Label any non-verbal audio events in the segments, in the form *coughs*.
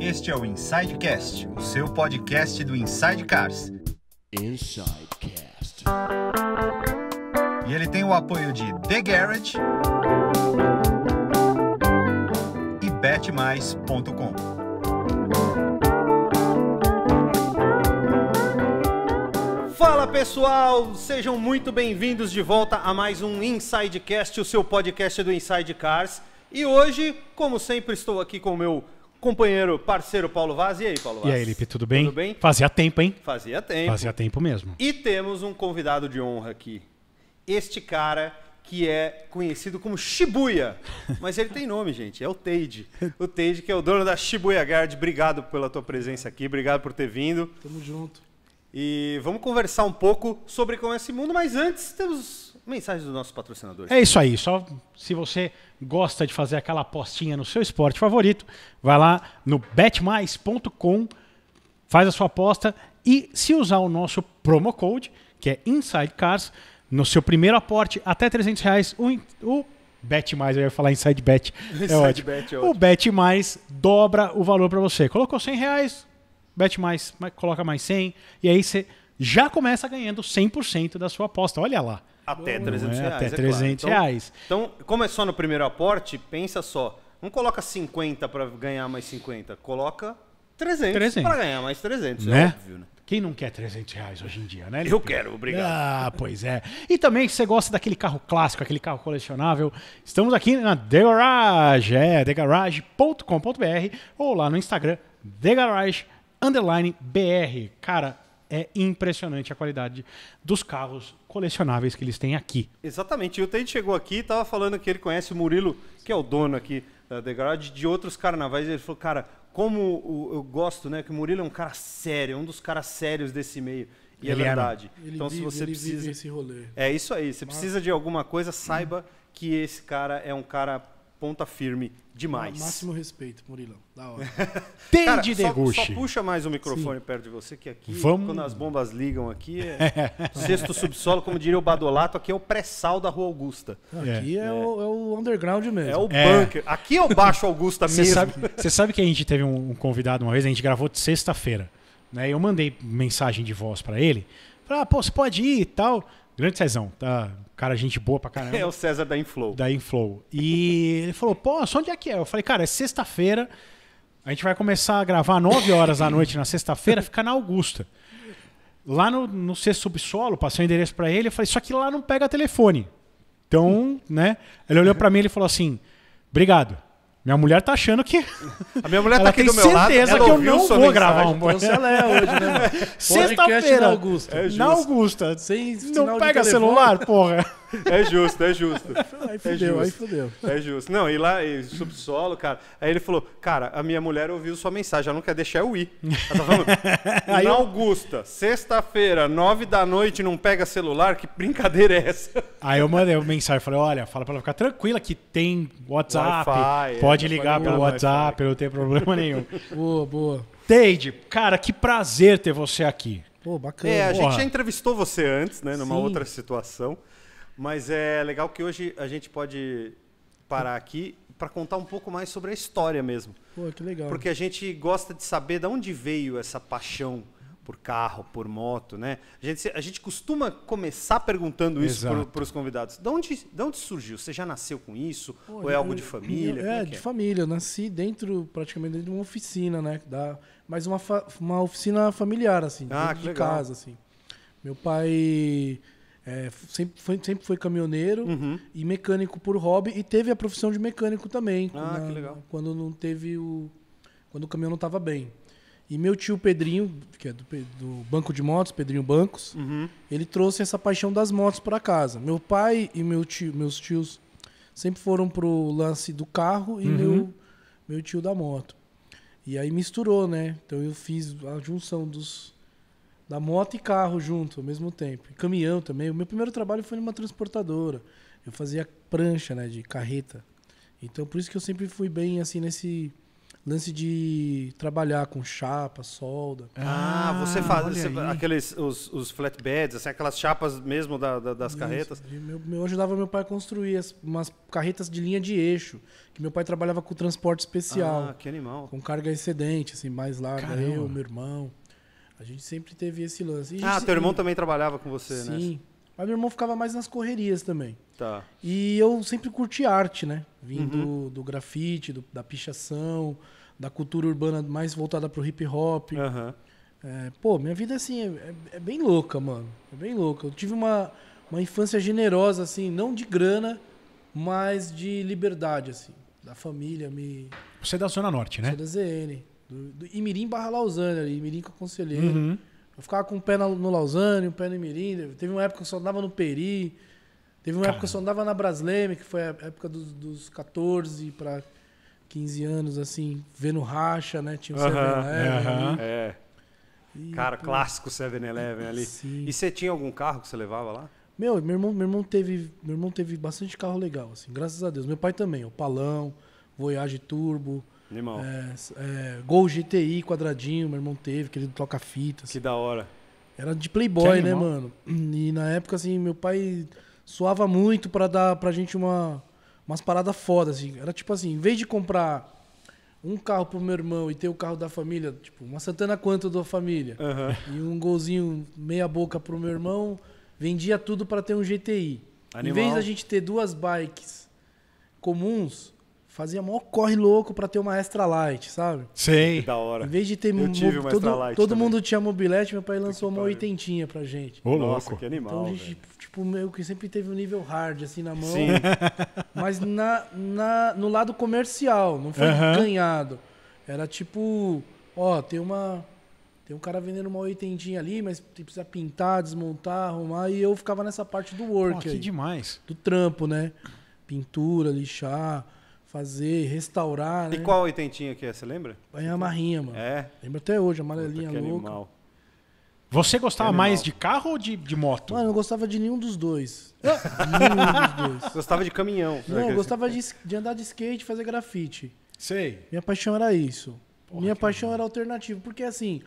Este é o Insidecast, o seu podcast do Inside Cars. Insidecast. E ele tem o apoio de The Garage e betmais.com. Fala pessoal, sejam muito bem-vindos de volta a mais um Insidecast, o seu podcast do Inside Cars. E hoje, como sempre, estou aqui com o meu companheiro, parceiro Paulo Vaz. E aí, Paulo Vaz? E aí, Lipe, tudo bem? Tudo bem? Fazia tempo, hein? Fazia tempo. Fazia tempo mesmo. E temos um convidado de honra aqui. Este cara que é conhecido como Shibuya. *laughs* Mas ele tem nome, gente. É o Teide. O Teide, que é o dono da Shibuya Guard. Obrigado pela tua presença aqui. Obrigado por ter vindo. Tamo junto. E vamos conversar um pouco sobre como é esse mundo, mas antes temos Mensagem dos nossos patrocinadores. É isso aí. Só se você gosta de fazer aquela apostinha no seu esporte favorito, vai lá no betmais.com, faz a sua aposta e se usar o nosso promo code, que é insidecars no seu primeiro aporte até 300 reais, o, o Bet Mais, eu ia falar Inside Bet. *laughs* É Inside é ótimo. Bet é ótimo. O Bet Mais dobra o valor para você. Colocou 100 reais, Bet Mais coloca mais 100 e aí você já começa ganhando 100% da sua aposta. Olha lá. Até Bom, 300 é, reais. Até é 300 claro. Então, reais. Então, então, como é só no primeiro aporte, pensa só. Não coloca 50 para ganhar mais 50. Coloca 300, 300. para ganhar mais 300. É né? É óbvio, né? Quem não quer 300 reais hoje em dia, né? Lipe? Eu quero, obrigado. Ah, pois é. E também, se você gosta daquele carro clássico, aquele carro colecionável, estamos aqui na The Garage, é, thegarage.com.br ou lá no Instagram, thegarage__br. Cara, é impressionante a qualidade dos carros colecionáveis que eles têm aqui. Exatamente. E o Tente chegou aqui e estava falando que ele conhece o Murilo, que é o dono aqui da The Garage, de outros carnavais. Ele falou, cara, como eu gosto, né? Que o Murilo é um cara sério, um dos caras sérios desse meio. E é ele é verdade. então, se você precisa. esse rolê. É isso aí. Você Mas... precisa de alguma coisa, saiba que esse cara é um cara ponta firme Demais. Máximo respeito, Murilão. Da hora. *laughs* Tem Cara, de deguste. Só, só, puxa mais o microfone Sim. perto de você, que aqui, Vamos... quando as bombas ligam aqui, é, *laughs* é. sexto subsolo, como diria o Badolato, aqui é o pré-sal da Rua Augusta. É. Aqui é, é. O, é, o, underground mesmo. É o é. bunker. Aqui é o Baixo Augusta mesmo. Você sabe, sabe, que a gente teve um, um, convidado uma vez, a gente gravou de sexta-feira. Né? Eu mandei mensagem de voz para ele. Falei, ah, pô, você pode ir e tal. Grande Cezão, tá? Cara, gente boa pra *laughs* caramba. É o César da Inflow. Da Inflow. E ele falou, pô, onde é que é? Eu falei, cara, é sexta-feira. A gente vai começar a gravar 9 horas da noite na sexta-feira, fica na Augusta. Lá no, no sexto subsolo, passei o endereço para ele, eu falei, só que lá não pega telefone. Então, né? Ele olhou para mim e falou assim, obrigado. Minha mulher tá achando que. A minha mulher tá aqui do meu lado. Ela tem certeza que eu não vou mensagem. gravar um Cancela assim, é hoje, né? *laughs* Sexta-feira. Na Augusta. É na Augusta. Sem não pega celular, porra. É justo, é justo. Aí fudeu, é justo. aí fudeu. É justo. Não, e lá, e subsolo, cara. Aí ele falou, cara, a minha mulher ouviu sua mensagem, ela não quer deixar eu ir. Ela tá falando, *laughs* aí Augusta, sexta-feira, nove da noite, não pega celular, que brincadeira é essa? Aí eu mandei uma mensagem, falei, olha, fala pra ela ficar tranquila que tem WhatsApp, é, pode é, ligar pelo WhatsApp, eu não tem problema nenhum. *laughs* Boa, boa. Teide, cara, que prazer ter você aqui. Pô, bacana. É, a gente já entrevistou você antes, né, numa Sim. outra situação. Mas é legal que hoje a gente pode parar aqui para contar um pouco mais sobre a história mesmo. Pô, que legal. Porque a gente gosta de saber de onde veio essa paixão por carro, por moto, né? A gente, a gente costuma começar perguntando isso para os convidados. De onde, de onde surgiu? Você já nasceu com isso? Pô, Ou é eu, algo de família? Eu, é, é, de é? família. Eu nasci dentro, praticamente dentro de uma oficina, né? Da, mas uma, uma oficina familiar, assim, ah, dentro de legal. casa, assim. Meu pai é, sempre, foi, sempre foi caminhoneiro uhum. e mecânico por hobby e teve a profissão de mecânico também. Ah, na, que legal. Quando não teve o. Quando o caminhão não estava bem. E meu tio Pedrinho, que é do, do Banco de Motos, Pedrinho Bancos, uhum. ele trouxe essa paixão das motos para casa. Meu pai e meu tio, meus tios sempre foram pro lance do carro e uhum. meu, meu tio da moto. E aí misturou, né? Então eu fiz a junção dos, da moto e carro junto ao mesmo tempo. E caminhão também. O meu primeiro trabalho foi numa transportadora. Eu fazia prancha, né, de carreta. Então por isso que eu sempre fui bem assim nesse lance de trabalhar com chapa, solda. Ah, ah você faz você, aqueles os, os, flatbeds, assim, aquelas chapas mesmo da, da, das isso. carretas. Meu, eu ajudava meu pai a construir as, umas carretas de linha de eixo, que meu pai trabalhava com transporte especial. Ah, que animal. Com carga excedente, assim, mais larga, Caramba. eu, meu irmão. A gente sempre teve esse lance. E ah, gente... teu irmão também trabalhava com você, Sim. né? Sim. Mas meu irmão ficava mais nas correrias também. Tá. E eu sempre curti arte, né? Vim uhum. do, do grafite, do, da pichação, da cultura urbana mais voltada pro hip hop. Uhum. É, pô, minha vida assim é, é, é, bem louca, mano. É bem louca. Eu tive uma, uma infância generosa, assim, não de grana, mas de liberdade, assim. Da família me. Você é da Zona Norte, né? Sou da ZN. Do, do Imirim barra Lausanne ali, Imirim com o conselheiro. Uhum. Eu ficava com o um pé no Lausanne, o um pé no Imirim. Teve uma época que eu só andava no Peri. Teve uma Caramba. época que eu só andava na Brasleme, que foi a época dos, dos 14 para 15 anos, assim, vendo racha, né? Tinha o um uh eleven É. Cara, pô, clássico 7-Eleven ali. Sim. E você tinha algum carro que você levava lá? Meu, meu irmão, meu irmão teve, meu irmão teve bastante carro legal, assim, graças a Deus. Meu pai também, o Palão, Voyage Turbo, Animal. É, é, Gol GTI quadradinho, meu irmão teve, querido toca-fitas. Que da hora. Era de Playboy, né, mano? E na época, assim, meu pai suava muito para dar pra gente uma, umas paradas fodas, assim. Era tipo assim, em vez de comprar um carro pro meu irmão e ter o carro da família, tipo, uma Santana Quanto da família, uhum. e um golzinho meia boca pro meu irmão, vendia tudo para ter um GTI. Animal. Em vez da gente ter duas bikes comuns, fazia mó corre louco para ter uma extra light, sabe? Sim. Da hora. Em vez de ter Eu tive uma todo, extra light todo mundo tinha mobilete, meu pai lançou uma oitentinha pra gente. Ô, Nossa, louco. que animal. Então a gente, velho. tipo, meio que sempre teve um nível hard assim na mão. Sim. *laughs* Mas na, na, no lado comercial, não foi uhum. ganhado. Era tipo, ó, tem uma. Tem um cara vendendo uma oitentinha ali, mas precisa pintar, desmontar, arrumar. E eu ficava nessa parte do work. Pô, que aí, demais. Do trampo, né? Pintura, lixar fazer, restaurar. E né? qual oitentinha que é, você lembra? Banha a marrinha, mano. É. Lembro até hoje, amarelinha Puta, louca. Animal. Você gostava animal. mais de carro ou de, de moto? Mano, eu gostava de nenhum dos dois. *laughs* Ah, nenhum dos dois. Gostava de caminhão. Não, eu gostava de, de andar de skate e fazer grafite. Sei. Minha paixão era isso. Porra, Minha paixão era alternativa. Porque assim,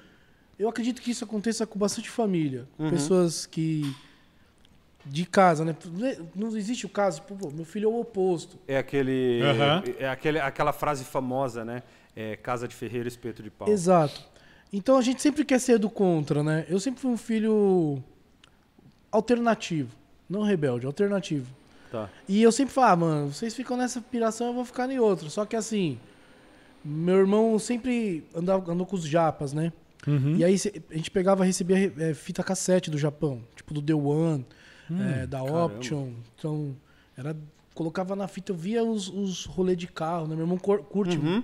eu acredito que isso aconteça com bastante família. Uhum. Pessoas que de casa, né? Não existe o caso, tipo, pô, meu filho é o oposto. É aquele, uhum. é, aquele, aquela frase famosa, né? É, casa de ferreiro, espeto de pau. Exato. Então a gente sempre quer ser do contra, né? Eu sempre fui um filho alternativo, não rebelde, alternativo. Tá. E eu sempre falo, ah, mano, vocês ficam nessa piração, eu vou ficar em outra. Só que assim, meu irmão sempre andava, andou com os japas, né? Uhum. E aí a gente pegava, recebia é, fita cassete do Japão, tipo do The One hum, é, da caramba. Option. Então, era, colocava na fita, eu via os, os rolês de carro, né? Meu irmão curte. Uhum.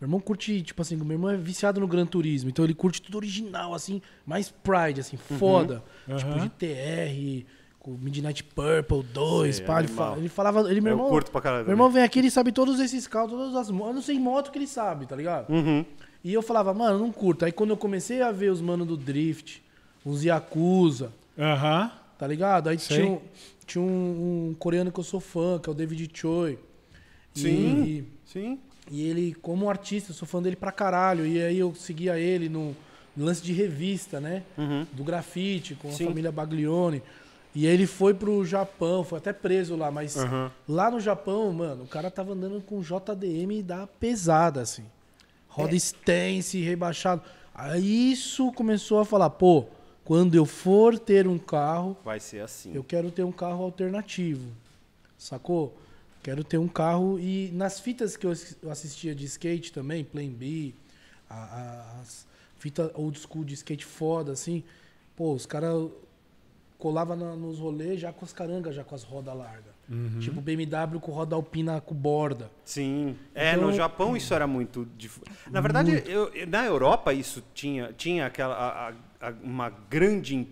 Meu irmão curte, tipo assim, meu irmão é viciado no Gran Turismo, então ele curte tudo original, assim, mais Pride, assim, uhum. foda. Uhum. Tipo GTR, com Midnight Purple 2, pá, ele, fala, ele, falava. Ele, meu, irmão, curto pra caralho. meu irmão vem aqui, ele sabe todos esses carros, todas as motos. Eu não sei moto que ele sabe, tá ligado? Uhum. E eu falava, mano, não curto. Aí quando eu comecei a ver os manos do Drift, os Yakuza, uhum. Tá ligado? Aí tinha, um, tinha um, um, coreano que eu sou fã, que é o David Choi. Sim. E, sim. E ele, como artista, eu sou fã dele pra caralho. E aí eu seguia ele no lance de revista, né? Uhum. Do grafite, com sim. a família Baglione. E aí ele foi pro Japão, foi até preso lá, mas uhum. lá no Japão, mano, o cara tava andando com JDM da pesada, assim. Roda é. stance, rebaixado. Aí isso começou a falar, pô, quando eu for ter um carro. Vai ser assim. Eu quero ter um carro alternativo. Sacou? Quero ter um carro. E nas fitas que eu assistia de skate também, Plan B, as fitas old school de skate foda, assim. Pô, os caras colava nos rolês já com as carangas, já com as rodas largas. Uhum. Tipo BMW com roda alpina com borda. Sim. É, então, é, no Japão isso era muito. Dif... Na verdade, muito. Eu, na Europa isso tinha, tinha aquela. A, a uma grande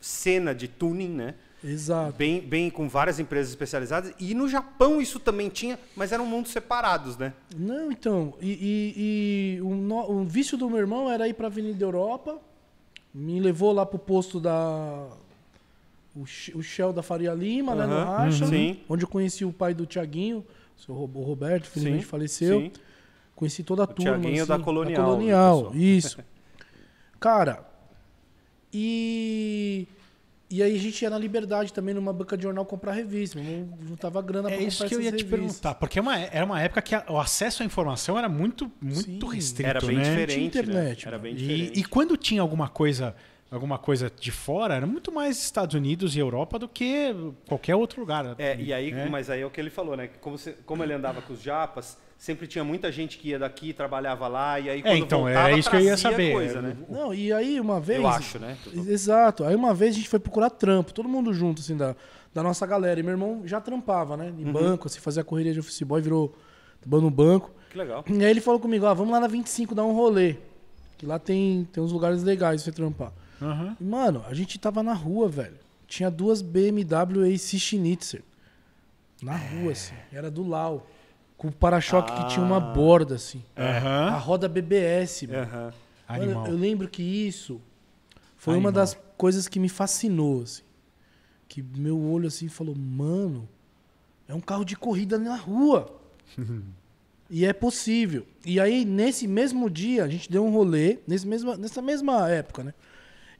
cena de tuning, né? Exato. Bem, bem com várias empresas especializadas. E no Japão isso também tinha, mas eram mundos separados, né? Não, então. E, e, e vício do meu irmão era ir para a Avenida Europa, me levou lá pro posto da. O, o Shell da Faria Lima, uhum. né? No Racha, né? uhum. onde eu conheci o pai do Tiaguinho, o Roberto, felizmente faleceu. Sim. Conheci toda a o turma. Tiaguinho assim, da Colonial. Da Colonial, né, isso. *laughs* Cara, e. E aí a gente ia na Liberdade também, numa banca de jornal, comprar revista. Não, não tava grana pra é isso que eu ia revistas. te perguntar. Porque é uma, era uma época que a, o acesso à informação era muito, muito Sim, restrito, Era bem né? diferente, né? internet, né? Era bem diferente. E, e, quando tinha alguma coisa... Alguma coisa de fora, era muito mais Estados Unidos e Europa do que qualquer outro lugar. É, né? e aí, né? mas aí é o que ele falou, né? Como, se, como ele andava com os japas, sempre tinha muita gente que ia daqui, trabalhava lá, e aí é, quando então, é, então, voltava, é isso que eu ia saber. É, coisa, né? Não, e aí uma vez... Eu acho, né? Exato. Aí uma vez a gente foi procurar trampo, todo mundo junto, assim, da, da nossa galera. E meu irmão já trampava, né? Em uhum. banco, assim, fazia correria de office boy, virou no banco. Que legal. E aí ele falou comigo, ah, vamos lá na 25 dar um rolê. Que lá tem, tem uns lugares legais pra você trampar. Uhum. E, mano, a gente tava na rua, velho. Tinha duas BMW AC Schnitzer. Na rua, é. assim. Era do Lau com o para-choque ah. que tinha uma ah. borda, assim. A roda BBS, mano. Animal. Eu, eu lembro que isso foi Animal. uma das coisas que me fascinou, assim. Que meu olho, assim, falou, mano, é um carro de corrida na rua. *laughs* e é possível. E aí, nesse mesmo dia, a gente deu um rolê, nesse mesma, nessa mesma época, né?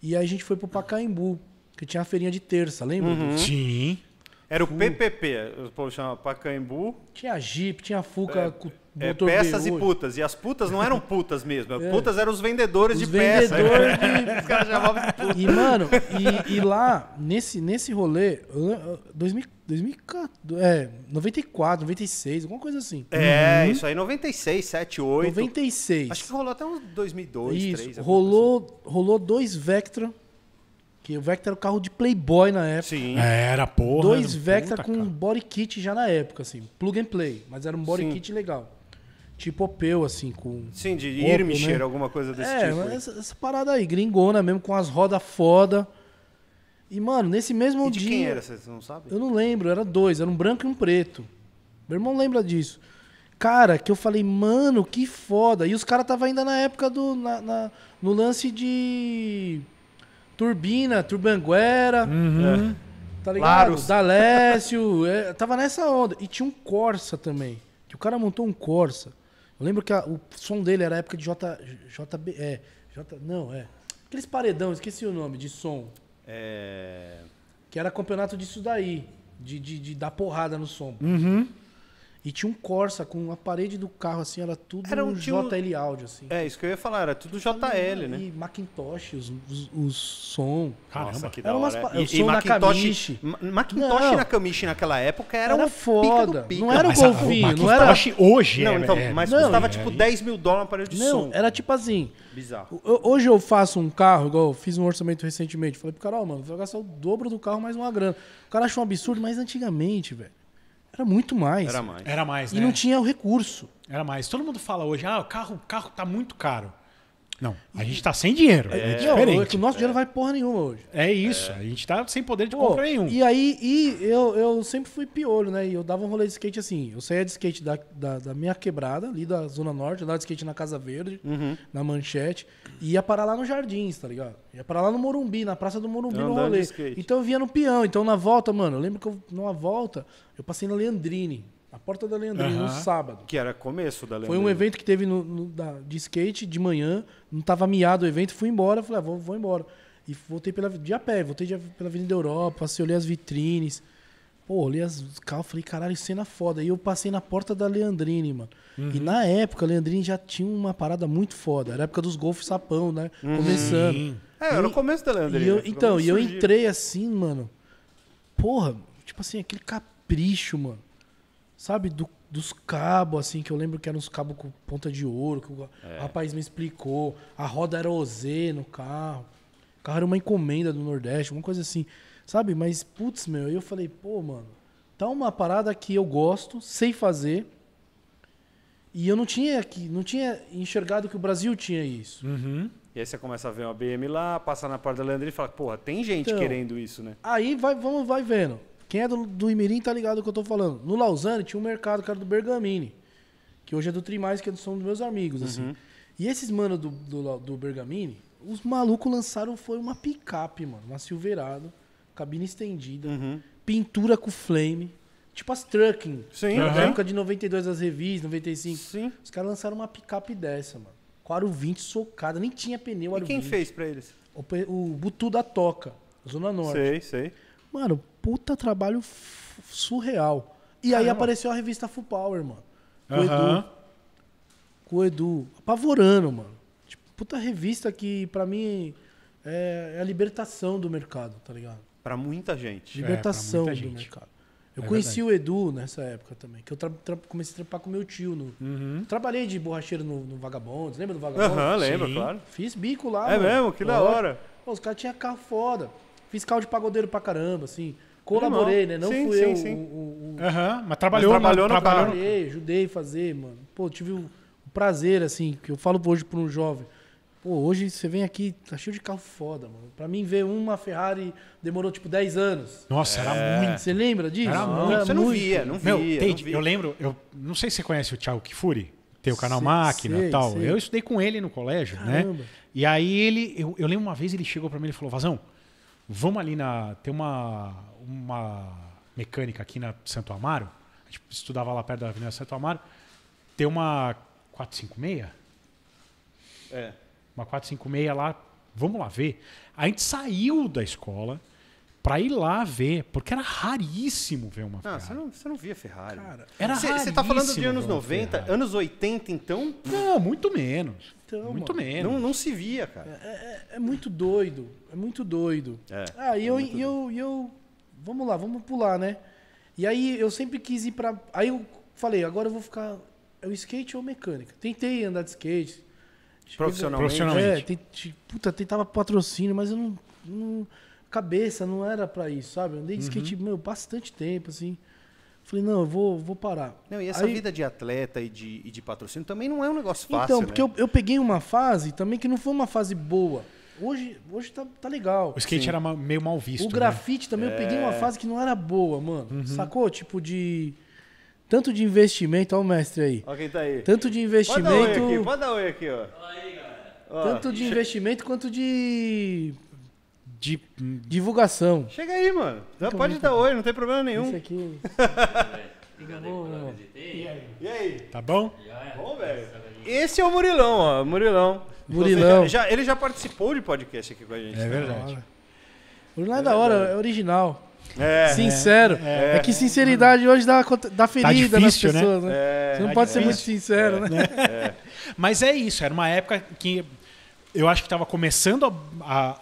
E aí a gente foi pro Pacaembu, que tinha a feirinha de terça, lembra? Uhum. Sim. Era o PPP, o povo chama Pacaembu. Tinha Jeep, tinha Fuca, é, é, peças e putas. E as putas não eram putas mesmo. *laughs* É. Putas eram os vendedores os de vendedores *laughs* De... os caras chamavam de puta. E, mano, e, e, lá, nesse, nesse rolê, 2000, 2004, é, 94, 96, alguma coisa assim. É, uhum. isso aí, 96, 7, 8. 96. Acho que rolou até uns 2002, 2003. 3. Rolou, assim. rolou dois Vectra porque o Vector era o carro de Playboy na época. Sim. É, era, porra. Dois era puta, com um body kit já na época, assim. Plug and play. Mas era um body Sim. kit legal. Tipo Opel, assim, com. Sim, de Irmischer, né? alguma coisa desse é, tipo. É, essa, essa, parada aí, gringona mesmo, com as rodas foda. E, mano, nesse mesmo e de dia. Quem era, vocês não sabem? Eu não lembro, era dois, era um branco e um preto. Meu irmão lembra disso. Cara, que eu falei, mano, que foda. E os caras estavam ainda na época do. Na, na, no lance de Turbina, Turbanguera. Uhum. É. Tá ligado? Dalécio. É, tava nessa onda. E tinha um Corsa também. Que o cara montou um Corsa. Eu lembro que a, o som dele era a época de JB. É, J, não, é. Aqueles paredão, esqueci o nome, de som. É. Que era campeonato disso daí. De, de, de dar porrada no som. Uhum. E tinha um Corsa com a parede do carro, assim, era tudo era um, um JL áudio, assim. É, isso que eu ia falar, era tudo JL, e, né? E Macintosh, os, os, os som. Caramba, Nossa, que da hora. Umas, e, o som Macintosh, Macintosh não. na Kamichi naquela época era, era um foda. Pica Não era o golfinho, não era... hoje não, é, então, é, Mas não, custava, tipo, é, tipo, 10 mil dólares para de não, som. era tipo assim... Bizarro. Hoje eu faço um carro, igual eu fiz um orçamento recentemente. Falei pro cara, ó, oh, mano, vou gastar o dobro do carro mais uma grana. O cara achou um absurdo, mas antigamente, velho era muito mais. Era mais. Era mais, né? E não tinha o recurso. Era mais. Todo mundo fala hoje, ah, o carro, carro tá muito caro. Não, a gente tá sem dinheiro. É, é diferente. Não, é o nosso dinheiro vai porra nenhuma hoje. É isso, a gente tá sem poder de Pô, compra nenhum. E aí, e eu, eu sempre fui piolho, né? E eu dava um rolê de skate assim. Eu saía de skate da, da, da minha quebrada, ali da Zona Norte, eu dava de skate na Casa Verde, uhum. na Manchete, e ia parar lá no Jardins, tá ligado? Ia parar lá no Morumbi, na Praça do Morumbi, Andando no rolê. Então eu vinha no peão. Então na volta, mano, eu lembro que eu, numa volta, eu passei na Leandrine. Na Porta da Leandrinha, no sábado. Que era começo da Leandrinha. Foi um evento que teve no, no da, de skate de manhã, não estava miado o evento, fui embora, falei, ah, vou, vou embora. E voltei pela, de a pé, voltei de, pela Avenida Europa, passei, olhei as vitrines. Pô, olhei as carros, falei, caralho, cena foda. E eu passei na porta da Leandrine, mano. Uhum. E na época, a Leandrine já tinha uma parada muito foda. Era a época dos golfos sapão, né? Uhum. Começando. É, era o começo da Leandrine. E eu, né? então, e eu entrei assim, mano. Porra, tipo assim, aquele capricho, mano sabe, do, dos cabos, assim, que eu lembro que eram uns cabos com ponta de ouro, que o é. rapaz me explicou. A roda era OZ no carro. O carro era uma encomenda do Nordeste, alguma coisa assim. Sabe? Mas, putz, meu, eu falei, pô, mano, tá uma parada que eu gosto, sei fazer. E eu não tinha que, não tinha enxergado que o Brasil tinha isso. Uhum. E aí você começa a ver uma BM lá, passar na porta da Leandro e fala, porra, tem gente então, querendo isso, né? Aí vai, vamos, vai vendo. Quem é do, do Imirim tá ligado do que eu tô falando. No Lausanne tinha um mercado que era do Bergamini, que hoje é do Trimais, que é são dos meus amigos, assim. Uhum. E esses manos do, do, do Bergamini, os malucos lançaram, foi uma picape, mano, uma Silverado, cabine estendida, uhum. pintura com flame. Tipo as trucking. Sim. Na uhum. época de 92 as revistas, 95. Sim. Os caras lançaram uma picape dessa, mano. Com aro 20 socada. Nem tinha pneu aro E quem 20. fez pra eles? O, o Butu da Toca, Zona Norte. Sei, sei. Mano, puta trabalho surreal. E Caramba. aí apareceu a revista Full Power, mano. Com o Edu. Com o Edu. Apavorando, mano. Tipo, puta revista que, pra mim, é, é a libertação do mercado, tá ligado? Pra muita gente. Libertação é, muita gente. do mercado. É eu é conheci verdade. o Edu nessa época também, que eu comecei a trampar com meu tio. No... Uhum. Trabalhei de borracheiro no, no Vagabondos, lembra do Vagabondos? Aham, uhum, lembro, claro. Fiz bico lá. É mano. mesmo? Que da hora. Pô, os caras tinham carro foda fiscal de pagodeiro pra caramba, assim. Colaborei, né? Não sim, fui sim, eu sim. o. o, o... Uhum, mas trabalhou, mas né? trabalhou, trabalhou. Trabalhei, ajudei a fazer, mano. Pô, tive o prazer, assim, que eu falo hoje pra um jovem. Pô, hoje você vem aqui, tá cheio de carro foda, mano. Pra mim, ver uma Ferrari demorou tipo 10 anos. Nossa, é. era muito. Você lembra disso? Era muito. você não via, não via. Meu, não tem, via. Eu lembro, eu não sei se você conhece o Thiago Kifuri, tem o canal sei, Máquina e tal. Sei. Eu estudei com ele no colégio, né? Caramba. né? E aí ele, eu, eu lembro uma vez ele chegou pra mim e falou, Vazão, Vamos ali na. Tem uma, uma mecânica aqui na Santo Amaro. A gente estudava lá perto da Avenida Santo Amaro. Tem uma 456? É. Uma 456 lá. Vamos lá ver. A gente saiu da escola para ir lá ver, porque era raríssimo ver uma ah, Ferrari. Não, você não, você não via Ferrari. Cara, era raríssimo Você tá falando de anos 90, Ferrari. anos 80 então? Não, muito menos. Então, muito mano, menos. Não, não se via, cara. É, é, é, é muito doido, é muito doido. É, ah, e é eu, eu, eu, eu, vamos lá, vamos pular, né? E aí eu sempre quis ir para, aí eu falei, agora eu vou ficar, é o skate ou mecânica? Tentei andar de skate. Profissionalmente. Tipo, Profissionalmente. É, tente, puta, tentava patrocínio, mas eu não, não cabeça, não era para isso, sabe? andei de uhum. skate, meu, bastante tempo, assim. Falei, não, eu vou, vou parar. Não, e essa Aí, vida de atleta e de, e de patrocínio também não é um negócio então, fácil. Então, porque né? eu, eu peguei uma fase também que não foi uma fase boa. Hoje, hoje tá, tá legal. O skate Sim. era meio mal visto. O né? grafite né? também, é... eu peguei uma é. fase que não era boa, mano. Uhum. Sacou? Tipo de. Tanto de investimento, olha o mestre aí. Olha quem tá aí. Tanto de investimento. Pode dar oi aqui, pode dar oi aqui, ó. Aí, ó. Tanto de investimento quanto de de divulgação. Chega aí, mano. pode dar oi, não tem problema nenhum. Isso aqui. *laughs* e aí? e aí? Tá bom? É. Bom, velho. Esse é o Murilão, ó. Murilão. Murilão. Já, ele já participou de podcast aqui com a gente. É né? verdade. Né? Murilão é, é da hora, é original. É, é. sincero. É, é, é, que sinceridade hoje dá, dá tá ferida tá difícil, nas pessoas, né? né? É. Você não tá pode difícil, ser muito sincero, né? né? Mas é isso, era uma época que eu acho que estava começando a,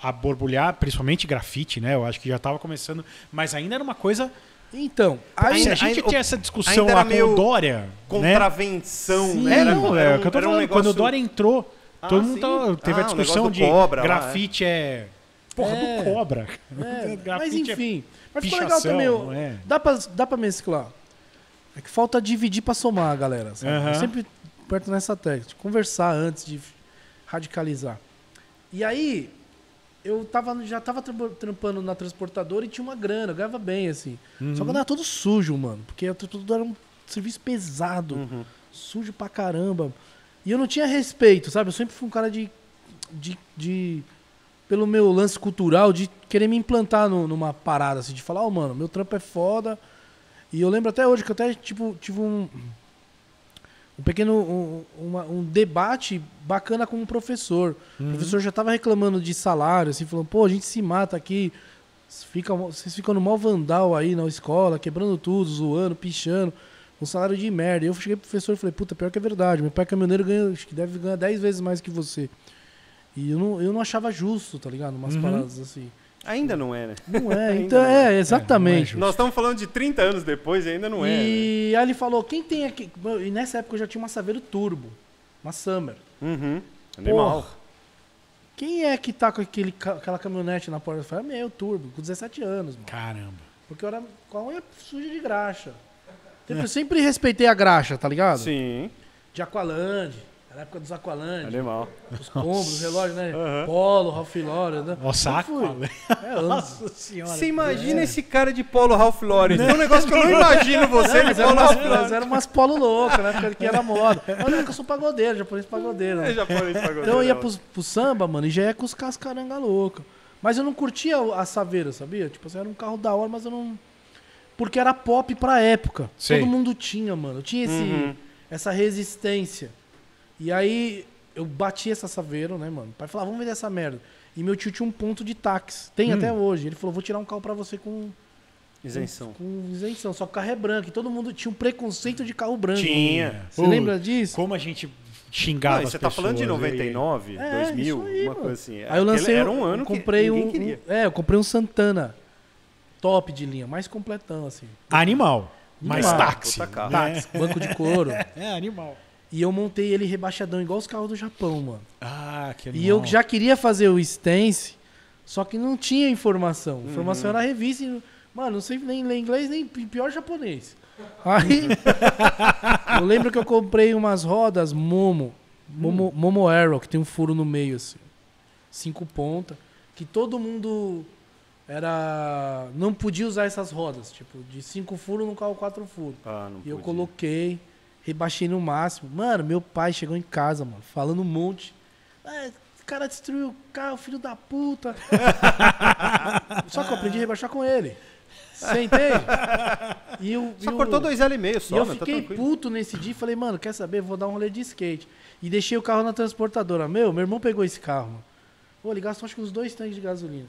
a, a, borbulhar, principalmente grafite, né? Eu acho que já estava começando, mas ainda era uma coisa. Então, ainda, tipo, se a gente ainda, tinha essa discussão lá com o Dória. Né? Contravenção, né? Era, não, é, era, era, um, era um negócio... Quando o Dória entrou, ah, todo mundo tá, teve ah, a discussão de é. grafite é. Porra, é, do cobra. É, *laughs* mas é enfim. É mas ficou legal também. é. dá, pra, dá pra mesclar. É que falta dividir pra somar, galera. Uh -huh. Sempre perto nessa técnica. Conversar antes de radicalizar. E aí, eu tava, já tava trampando na transportadora e tinha uma grana, eu ganhava bem, assim. Uhum. Só que eu uhum. tava todo sujo, mano, porque a era um serviço pesado, uhum. sujo pra caramba. E eu não tinha respeito, sabe? Eu sempre fui um cara de. de, de pelo meu lance cultural, de querer me implantar no, numa parada, assim, de falar, ô oh, mano, meu trampo é foda. E eu lembro até hoje que eu até, tipo, tive um um pequeno um, uma, um debate bacana com o um professor. Uhum. O professor já estava reclamando de salário, assim, falando, pô, a gente se mata aqui, fica, vocês ficam no mal vandal aí na escola, quebrando tudo, zoando, pichando, um salário de merda. Eu cheguei pro professor e falei, puta, pior que é verdade, meu pai é caminhoneiro ganha, acho que deve ganhar 10 vezes mais que você. E eu não, eu não achava justo, tá ligado? Umas uhum. paradas assim. Ainda não é, né? Não é, *laughs* então é, é, é, exatamente. É, Nós estamos falando de 30 anos depois e ainda não é. E né? aí ele falou, quem tem aqui. E nessa época eu já tinha uma Saveiro Turbo, uma Summer. Uhum. Animal. quem é que tá com aquele, aquela caminhonete na porta? Eu falei, ah, meu, Turbo, com 17 anos, mano. Caramba. Porque eu era com a suja de graxa. Sempre, sempre respeitei a graxa, tá ligado? Sim. De Aqualand. Era a época dos Aqualand. Animal. Os pombos, os relógios, né? Uhum. Polo, Ralph Lauren, né? É, nossa, Aqualand. É Nossa senhora. Você imagina é. esse cara de Polo Ralph Lauren. Né? É um negócio que eu não *laughs* imagino você não, de Polo Ralph Lauren. *laughs* Era umas Polo loucas, né? Que era moda. Mas nunca é eu sou pagodeiro, japonês pagodeiro. Né? É japonês pagodeiro. Então eu ia pro, pro, samba, mano, e já ia com os cascaranga louca. Mas eu não curtia a Saveira, sabia? Tipo assim, era um carro da hora, mas eu não... Porque era pop pra época. Sim. Todo mundo tinha, mano. tinha esse, uhum. essa resistência. E aí eu bati essa saveiro, né, mano? O pai falou, ah, vamos vender essa merda. E meu tio tinha um ponto de táxi. Tem hum. até hoje. Ele falou, vou tirar um carro para você com. Isenção. Com, com isenção. Só que o carro é branco. E todo mundo tinha um preconceito de carro branco. Tinha. Você lembra disso? Como a gente xingava não, as você pessoas. Você tá falando de 99, e... 2000, é, aí, uma mano. coisa assim. Aí eu lancei. Era um ano comprei um, queria. É, eu comprei um Santana. Top de linha, mais completão, assim. Animal. Mais táxi. Né? Táxi, banco de couro. *laughs* é, animal. E eu montei ele rebaixadão, igual os carros do Japão, mano. Ah, que animal. E eu já queria fazer o stance, só que não tinha informação. Informação uhum. era revista. E, mano, não sei nem ler inglês, nem pior japonês. *laughs* Aí. eu lembro que eu comprei umas rodas Momo. Momo, hum. Momo Arrow, que tem um furo no meio, assim. Cinco ponta Que todo mundo era. Não podia usar essas rodas. Tipo, de cinco furos no carro, quatro furos. Ah, não e podia. eu coloquei rebaixei no máximo. Mano, meu pai chegou em casa, mano, falando um monte. Ah, cara destruiu o carro, filho da puta. *laughs* só que eu aprendi a rebaixar com ele. Você entende? E eu, só cortou dois L e meio só, e Eu mano, né? tá fiquei tá puto nesse dia e falei, mano, quer saber? Vou dar um rolê de skate. E deixei o carro na transportadora. Meu, meu irmão pegou esse carro, mano. Pô, ele gastou acho que uns dois tanques de gasolina.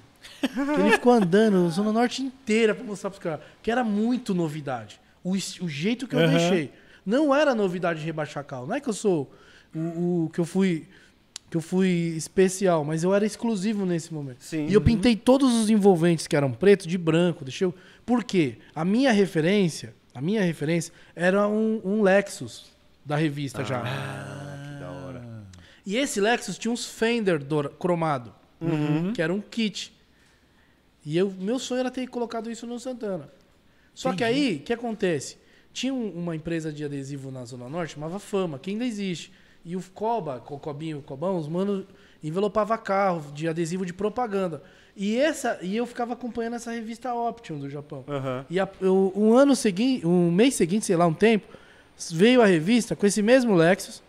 ele ficou andando na Zona Norte inteira pra mostrar pros caras. Que era muito novidade. O, o jeito que eu uhum. deixei não era novidade rebaixar carro. Não é que eu sou o, o que eu fui que eu fui especial, mas eu era exclusivo nesse momento. Sim. E eu uhum. pintei todos os envolventes que eram preto de branco, deixei eu... Por quê? A minha referência, a minha referência era um, um Lexus da revista ah, já. que da hora. E esse Lexus tinha uns fender doura, cromado, uhum. que era um kit. E eu, meu sonho era ter colocado isso no Santana. Só Entendi. que aí, o que acontece? Tinha uma empresa de adesivo na Zona Norte, chamava Fama, que ainda existe. E o Coba, o Cobinho, o Cobão, os manos envelopava carro de adesivo de propaganda. E essa e eu ficava acompanhando essa revista Option do Japão. Uhum. E a, eu, um ano seguinte, um mês seguinte, sei lá, um tempo, veio a revista com esse mesmo Lexus,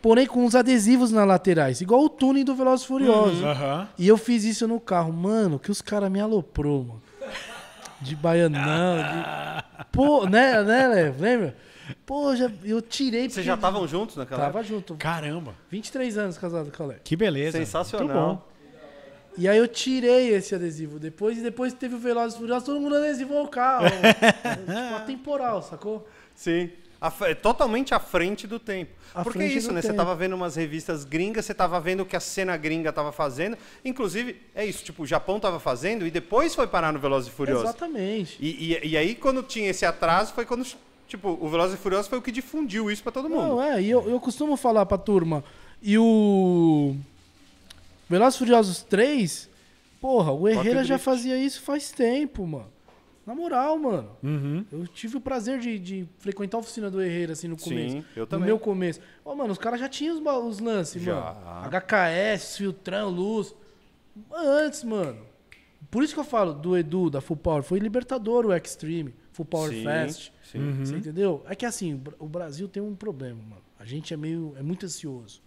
porém com uns adesivos nas laterais, igual o túnel do Velozes Furiosos. Uhum. E eu fiz isso no carro, mano, que os caras me aloprou, mano de baianão. De... *laughs* Pô, né, né, Levo? Lembra? Pô, já, eu tirei. Vocês já estavam juntos naquela Tava época? junto. Caramba. 23 anos casado com a Léo. Que beleza. Sensacional. E aí eu tirei esse adesivo. Depois, e depois teve o Velozes Furiosos, todo mundo adesivou o carro. *laughs* tipo, atemporal, sacou? Sim. A, totalmente à frente do tempo. À Porque é isso, né? Você estava vendo umas revistas gringas, você estava vendo o que a cena gringa estava fazendo. Inclusive, é isso, tipo, o Japão estava fazendo e depois foi parar no Velozes e Furiosos. Exatamente. E, e, e, aí, quando tinha esse atraso, foi quando, tipo, o Velozes e Furiosos foi o que difundiu isso para todo mundo. Não, é, e eu, eu costumo falar pra turma, e o Velozes e Furiosos 3, porra, o Herrera já fazia isso faz tempo, mano. Na moral, mano. Uhum. Eu tive o prazer de, de, frequentar a oficina do Herreira, assim, no começo. Sim, eu também. No meu começo. Ó, mano, os caras já tinham os, os lances, mano. HKS, filtrão, luz. Antes, mano. Por isso que eu falo do Edu, da Full Power. Foi libertador o Extreme, Full Power sim, Fest. Sim. Uhum. Você uhum. entendeu? É que assim, o Brasil tem um problema, mano. A gente é meio. é muito ansioso.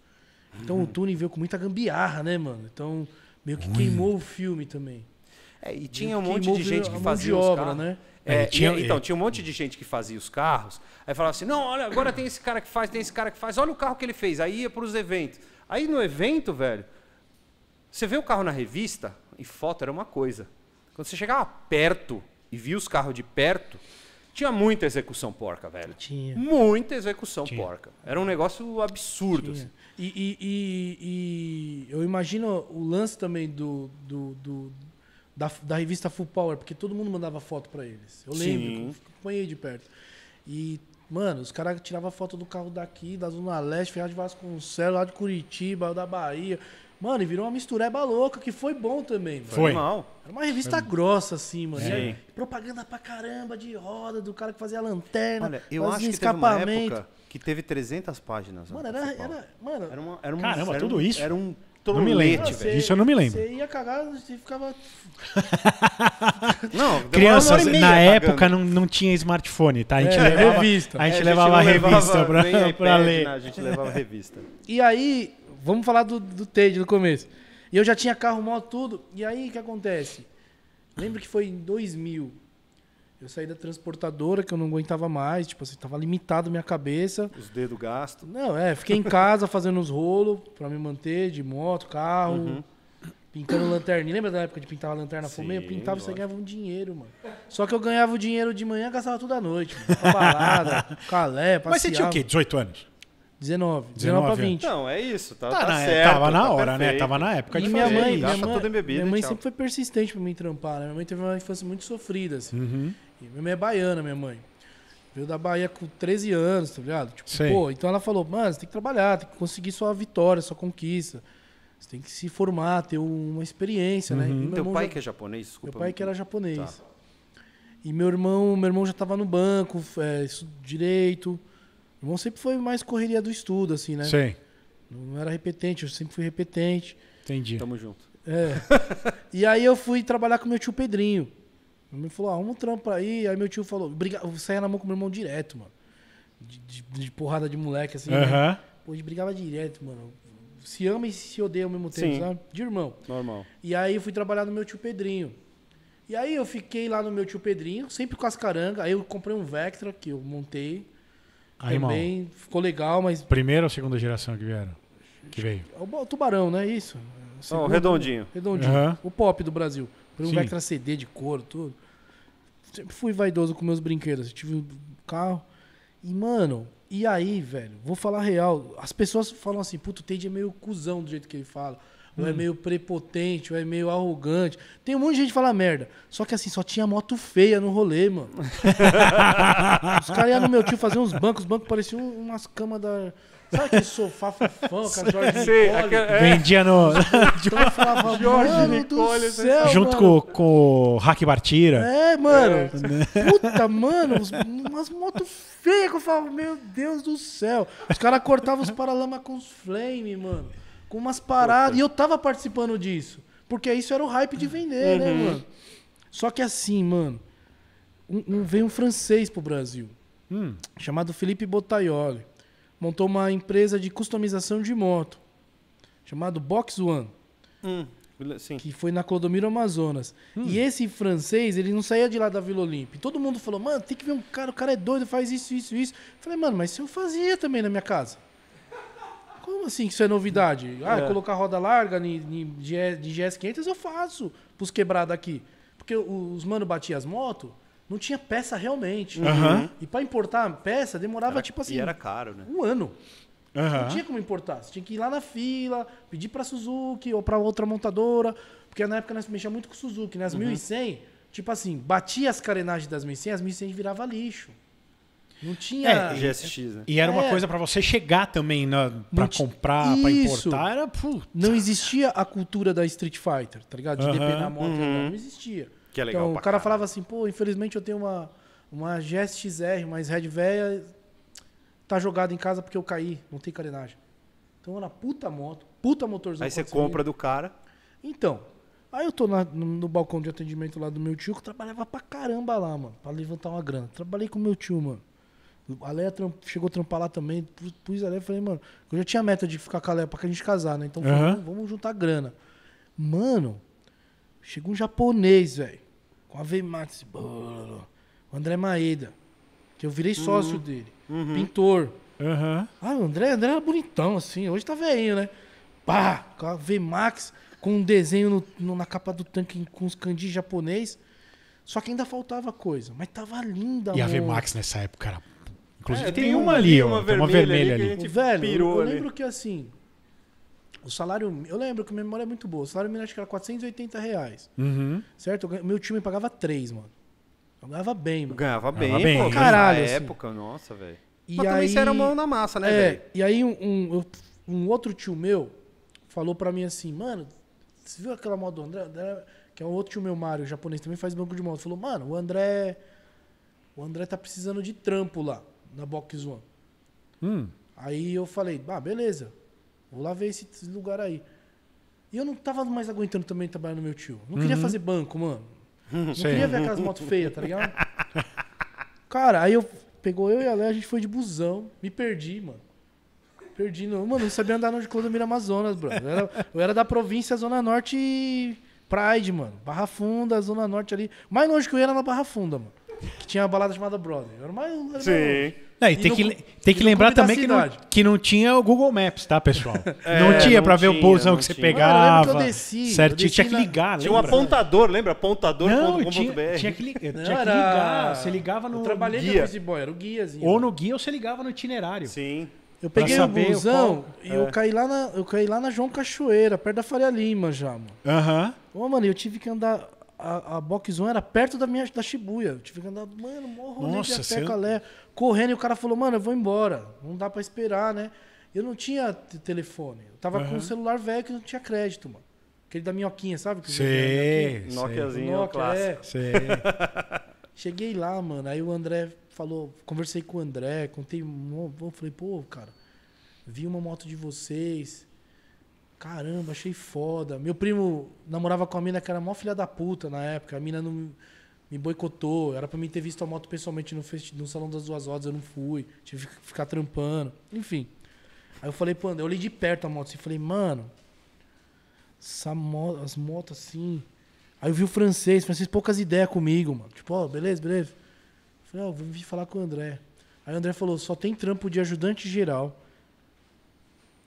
Então uhum. o Tune veio com muita gambiarra, né, mano? Então, meio que queimou o filme também. É, e tinha um monte de gente que fazia os carros. Né? É, é tinha, e, então, é. tinha um monte de gente que fazia os carros, aí falava assim, não, olha, agora tem esse cara que faz, tem esse cara que faz, olha o carro que ele fez, aí ia para os eventos. Aí no evento, velho, você vê o carro na revista, e foto era uma coisa. Quando você chegava perto e via os carros de perto, tinha muita execução porca, velho. Tinha. Muita execução tinha. porca. Era um negócio absurdo. Assim. E, e, e, e, eu imagino o lance também do, do, do da, da revista Full Power, porque todo mundo mandava foto para eles. Eu lembro, acompanhei de perto. E, mano, os caras tiravam foto do carro daqui, da Zona Leste, Ferraz de Vasconcelos, lá de Curitiba, da Bahia. Mano, e virou uma mistureba é louca, que foi bom também. Mano. Foi. Mal. Era uma revista foi. grossa, assim, mano. Sim. Propaganda pra caramba, de roda, do cara que fazia lanterna, Olha, eu acho que escapamento. Teve uma época que teve 300 páginas. Né, mano, era, era, mano era, uma, era um... Caramba, era tudo um, isso? Era um não me lembro. Ah, Isso eu não me lembro. Você ia cagar *laughs* e ficava. não, crianças, na época não, não tinha smartphone, tá? A gente é, levava revista. A gente, é, levava a revista pra, ler. Né? a gente levava revista. E aí, vamos falar do, do Ted no começo. E eu já tinha carro moto, tudo. E aí, o que acontece? Lembro que foi em 2000. Eu saí da transportadora que eu não aguentava mais, tipo assim, tava limitado minha cabeça. Os dedos gastos. Não, é, fiquei em casa fazendo os rolos para me manter de moto, carro, uhum. pintando lanterna. Lembra da época de pintar a lanterna Sim, fumê? Eu pintava e você ganhava um dinheiro, mano. Só que eu ganhava o dinheiro de manhã, e gastava tudo à noite, mano. balada, *laughs* calé, passeava. Mas você tinha o quê? 18 anos? 19. 19 para 20. Não, é isso. Tá, tá, tá na, certo, tava na tá hora, né? perfeito. né? Tava na época de minha Mãe, minha mãe, bebida, minha mãe então. sempre foi persistente para mim trampar. Né? Minha mãe teve uma infância muito sofrida. Assim. Uhum. minha mãe é baiana, minha mãe. Veio da Bahia com 13 anos, tá ligado? Tipo, Sim. pô, então ela falou, mano, você tem que trabalhar, tem que conseguir sua vitória, sua conquista. Você tem que se formar, ter uma experiência, uhum. né? E uhum. Teu pai já... que é japonês? Desculpa. Meu pai que era japonês. Tá. E meu irmão, meu irmão já tava no banco, é, direito. Irmão sempre foi mais correria do estudo, assim, né? Sim. Não era repetente, eu sempre fui repetente. Entendi. Tamo junto. É. *laughs* e aí eu fui trabalhar com meu tio Pedrinho. Ele me falou, ah, arruma ah, um trampo aí. Aí meu tio falou, briga... eu na mão com meu irmão direto, mano. De, de, de porrada de moleque, assim. Uhum. Né? Pô, a gente brigava direto, mano. Se ama e se odeia ao mesmo tempo, Sim. sabe? De irmão. Normal. E aí eu fui trabalhar no meu tio Pedrinho. E aí eu fiquei lá no meu tio Pedrinho, sempre com as carangas. Aí eu comprei um Vectra que eu montei. Aí, Também ficou legal, mas. Primeira ou segunda geração que vieram? Que veio? É o Tubarão, né? Isso. Segundo, oh, redondinho. Redondinho. Uhum. O pop do Brasil. Por um Vectra CD de couro, tudo. Sempre fui vaidoso com meus brinquedos. Eu tive um carro. E, mano, e aí, velho? Vou falar real. As pessoas falam assim, puto, o Tade é meio cuzão do jeito que ele fala ou é hum. meio prepotente, ou é meio arrogante. Tem um monte de gente que fala merda. Só que assim, só tinha moto feia no rolê, mano. *laughs* Os caras iam no meu tio fazer uns bancos, os bancos pareciam umas camas da. Sabe aquele sofá fofão, a Jorge Sei, é. Vendia no. Então falava, *laughs* Jorge Nicole, céu, Junto com, com o Hack Bartira. É, mano. É. Puta, mano, umas motos feias que eu falava, meu Deus do céu. Os caras cortavam os paralamas com os flames, mano com umas paradas. Opa. E eu tava participando disso. Porque isso era o hype de vender, né, uhum. né, mano? Só que assim, mano, um, um veio um francês pro Brasil, hum. chamado Felipe Bottaioli. Montou uma empresa de customização de moto, chamado Box One. Hum. Sim. que foi na Clodomiro Amazonas. Hum. E esse francês, ele não saía de lá da Vila Olímpia. Todo mundo falou, mano, tem que ver um cara, o cara é doido, faz isso, isso, isso. falei, mano, mas eu fazia também na minha casa. Como assim que isso é novidade? Ah, é. colocar roda larga de, GS500 eu faço pros quebrados aqui. Porque os mano batiam as motos, não tinha peça realmente. Uhum. E para importar peça demorava era, tipo assim. E era caro, né? Um ano. Não tinha como importar. Você tinha que ir lá na fila, pedir para Suzuki ou para outra montadora. Porque na época nós mexíamos muito com Suzuki, né? As 1100, uhum. tipo assim, batia as carenagens das 1100, as 1100 virava lixo. Não tinha. É, é, é GSX, né? E era uma é. coisa para você chegar também para comprar, para importar. Era, Não existia a cultura da Street Fighter, tá ligado? De uhum. DP na moto, não existia. Que é então, legal então, o cara, cara falava assim, pô, infelizmente eu tenho uma, uma GSX-R, mas Red Véia tá jogada em casa porque eu caí, não tem carenagem. Então era puta moto, puta motorzão. Aí você compra do cara. Então, Aí eu tô na, no, no, balcão de atendimento lá do meu tio, que trabalhava pra caramba lá, mano, pra levantar uma grana. Trabalhei com meu tio, mano. A Leia chegou a trampar lá também. Pus a Leia e falei, mano, eu já tinha meta de ficar com a Leia pra que a gente casar, né? Então, uhum. falei, vamos juntar grana. Mano, chegou um japonês, velho. Com a Veimax. Assim, o André Maeda. Que eu virei sócio uhum. dele. Uhum. Pintor. Uhum. Ah, o André, André era bonitão, assim. Hoje tá veinho, né? Pá, com a Vmax, com um desenho no, no, na capa do tanque com os kanji japonês. Só que ainda faltava coisa, mas tava linda, E a a Vmax nessa época era Inclusive é, tem, tem, uma ali, tem uma, vermelha, uma vermelha ali. ali. Velho, eu, eu lembro ali. que assim, o salário. Eu lembro que minha memória é muito boa. O salário mínimo acho que era 480 reais. Uhum. Certo? meu time pagava 3, mano. Eu ganhava bem, mano. Ganhava bem, ganhava bem. Pô, né? caralho. Na assim. época, nossa, velho. Mas aí, também você era mão na massa, né, é, velho? E aí um, um, um, outro tio meu falou pra mim assim, mano, você viu aquela moda do André? André que é um outro tio meu, Mário, japonês, também faz banco de moto. Falou, mano, o André. O André tá precisando de trampo lá na Box One. Hum. Aí eu falei, ah, beleza, vou lá ver esse, esse lugar aí. E eu não tava mais aguentando também trabalhar no meu tio. Não uhum. queria fazer banco, mano. *laughs* Não Sim. queria ver aquelas motos feias, tá ligado? *laughs* Cara, aí eu pegou eu e a Léa, a gente foi de busão, me perdi, mano. Perdi, no, mano, não sabia andar no Clodomiro Amazonas, bro. Eu era, eu era da província Zona Norte Pride, mano. Barra Funda, Zona Norte ali. Mais longe que eu ia era na Barra Funda, mano que tinha uma balada chamada Brother. Era mais. um. Sim. Não, e, tem, no, que, tem que lembrar também que não, que não tinha o Google Maps, tá, pessoal? *laughs* É, não tinha para ver o bolsão que você tinha. pegava. Não, eu desci, certo, eu desci tinha que ligar. Na... Tinha um apontador, lembra? Apontador.com.br. Tinha, tinha, tinha, que, ligar. *laughs* Não, era... ligar. Você ligava no. Eu trabalhei guia. Boy, era o guiazinho. Ou no guia ou você ligava no itinerário. Sim. Eu peguei o busão e é. eu, caí lá na, eu caí lá na João Cachoeira, perto da Faria Lima já, mano. Aham. Uh -huh. Ô, mano, eu tive que andar a, Box One era perto da minha da Shibuya. Eu tive que andar, mano, morro Nossa, de até Calé. Correndo e o cara falou, mano, eu vou embora. Não dá pra esperar, né? Eu não tinha telefone. Eu tava uhum. com um celular velho que não tinha crédito, mano. Aquele da minhoquinha, sabe? Que sei, Nokiazinho, Nokia, clássico. É. *laughs* Cheguei lá, mano. Aí o André falou, conversei com o André, contei, falei, pô, cara, vi uma moto de vocês Caramba, achei foda. Meu primo namorava com a mina que era mó filha da puta na época. A mina não me boicotou. Era pra mim ter visto a moto pessoalmente no, festi... no Salão das Duas Rodas, eu não fui. Tive que ficar trampando. Enfim. Aí eu falei, pô, eu olhei de perto a moto assim. Falei, mano, essa moto, as motos assim. Aí eu vi o francês, o francês poucas ideias comigo, mano. Tipo, ó, oh, beleza, beleza. Falei, ó, oh, vou vir falar com o André. Aí o André falou, só tem trampo de ajudante geral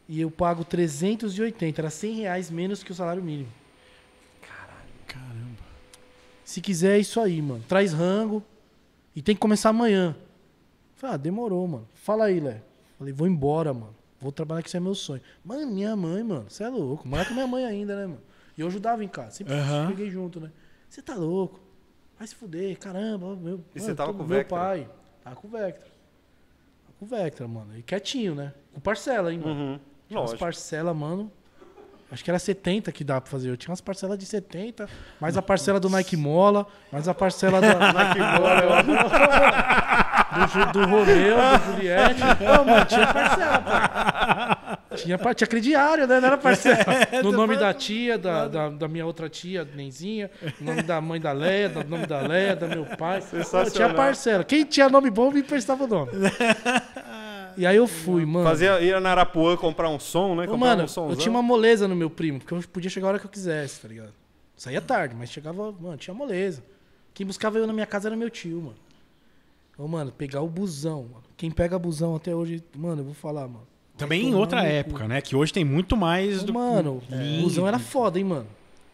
e eu pago 380, era 100 reais menos que o salário mínimo. Caralho. Caramba. Se quiser, é isso aí, mano. Traz rango. E tem que começar amanhã. Falei, ah, demorou, mano. Fala aí, Lé. Falei, vou embora, mano. Vou trabalhar que isso é meu sonho. Mano, minha mãe, mano, você é louco. mora com minha mãe ainda, né, mano? E eu ajudava em casa. Sempre uhum. cheguei junto, né? Você tá louco. Vai se fuder, caramba. Meu, e você tava com o Vectra? Meu pai. Tava com o Vectra. Tava com o Vectra, mano. E quietinho, né? Com parcela, hein, mano. Uhum. Tinha Lógico. umas parcelas, mano. Acho que era 70 que dá pra fazer. Eu tinha umas parcelas de 70, mais a parcela do Nike Mola, mais a parcela da *laughs* Nike Mola. Eu... Do, do Romeu, do Juliette. *laughs* Não, mano, tinha parcela, pá. Tinha, tinha crediário, né? Não era parcela. *laughs* É, no nome da tia, da, da, da minha outra tia, Nenzinha. No nome da mãe da Leia, do nome da Leia, do meu pai. Sensacional. tinha parcela. Quem tinha nome bom me emprestava o nome. E aí eu fui, mano. Fazia, ia na Arapuã comprar um som, né? Ô, comprar mano, um somzão. eu tinha uma moleza no meu primo, porque eu podia chegar a hora que eu quisesse, tá ligado? Saía tarde, mas chegava, mano, tinha moleza. Quem buscava eu na minha casa era meu tio, mano. Ô, mano, pegar o busão. Mano. Quem pega busão até hoje, mano, eu vou falar, mano. Também em outra época, cu. né? Que hoje tem muito mais Ô, do Mano, é. busão era foda, hein, mano.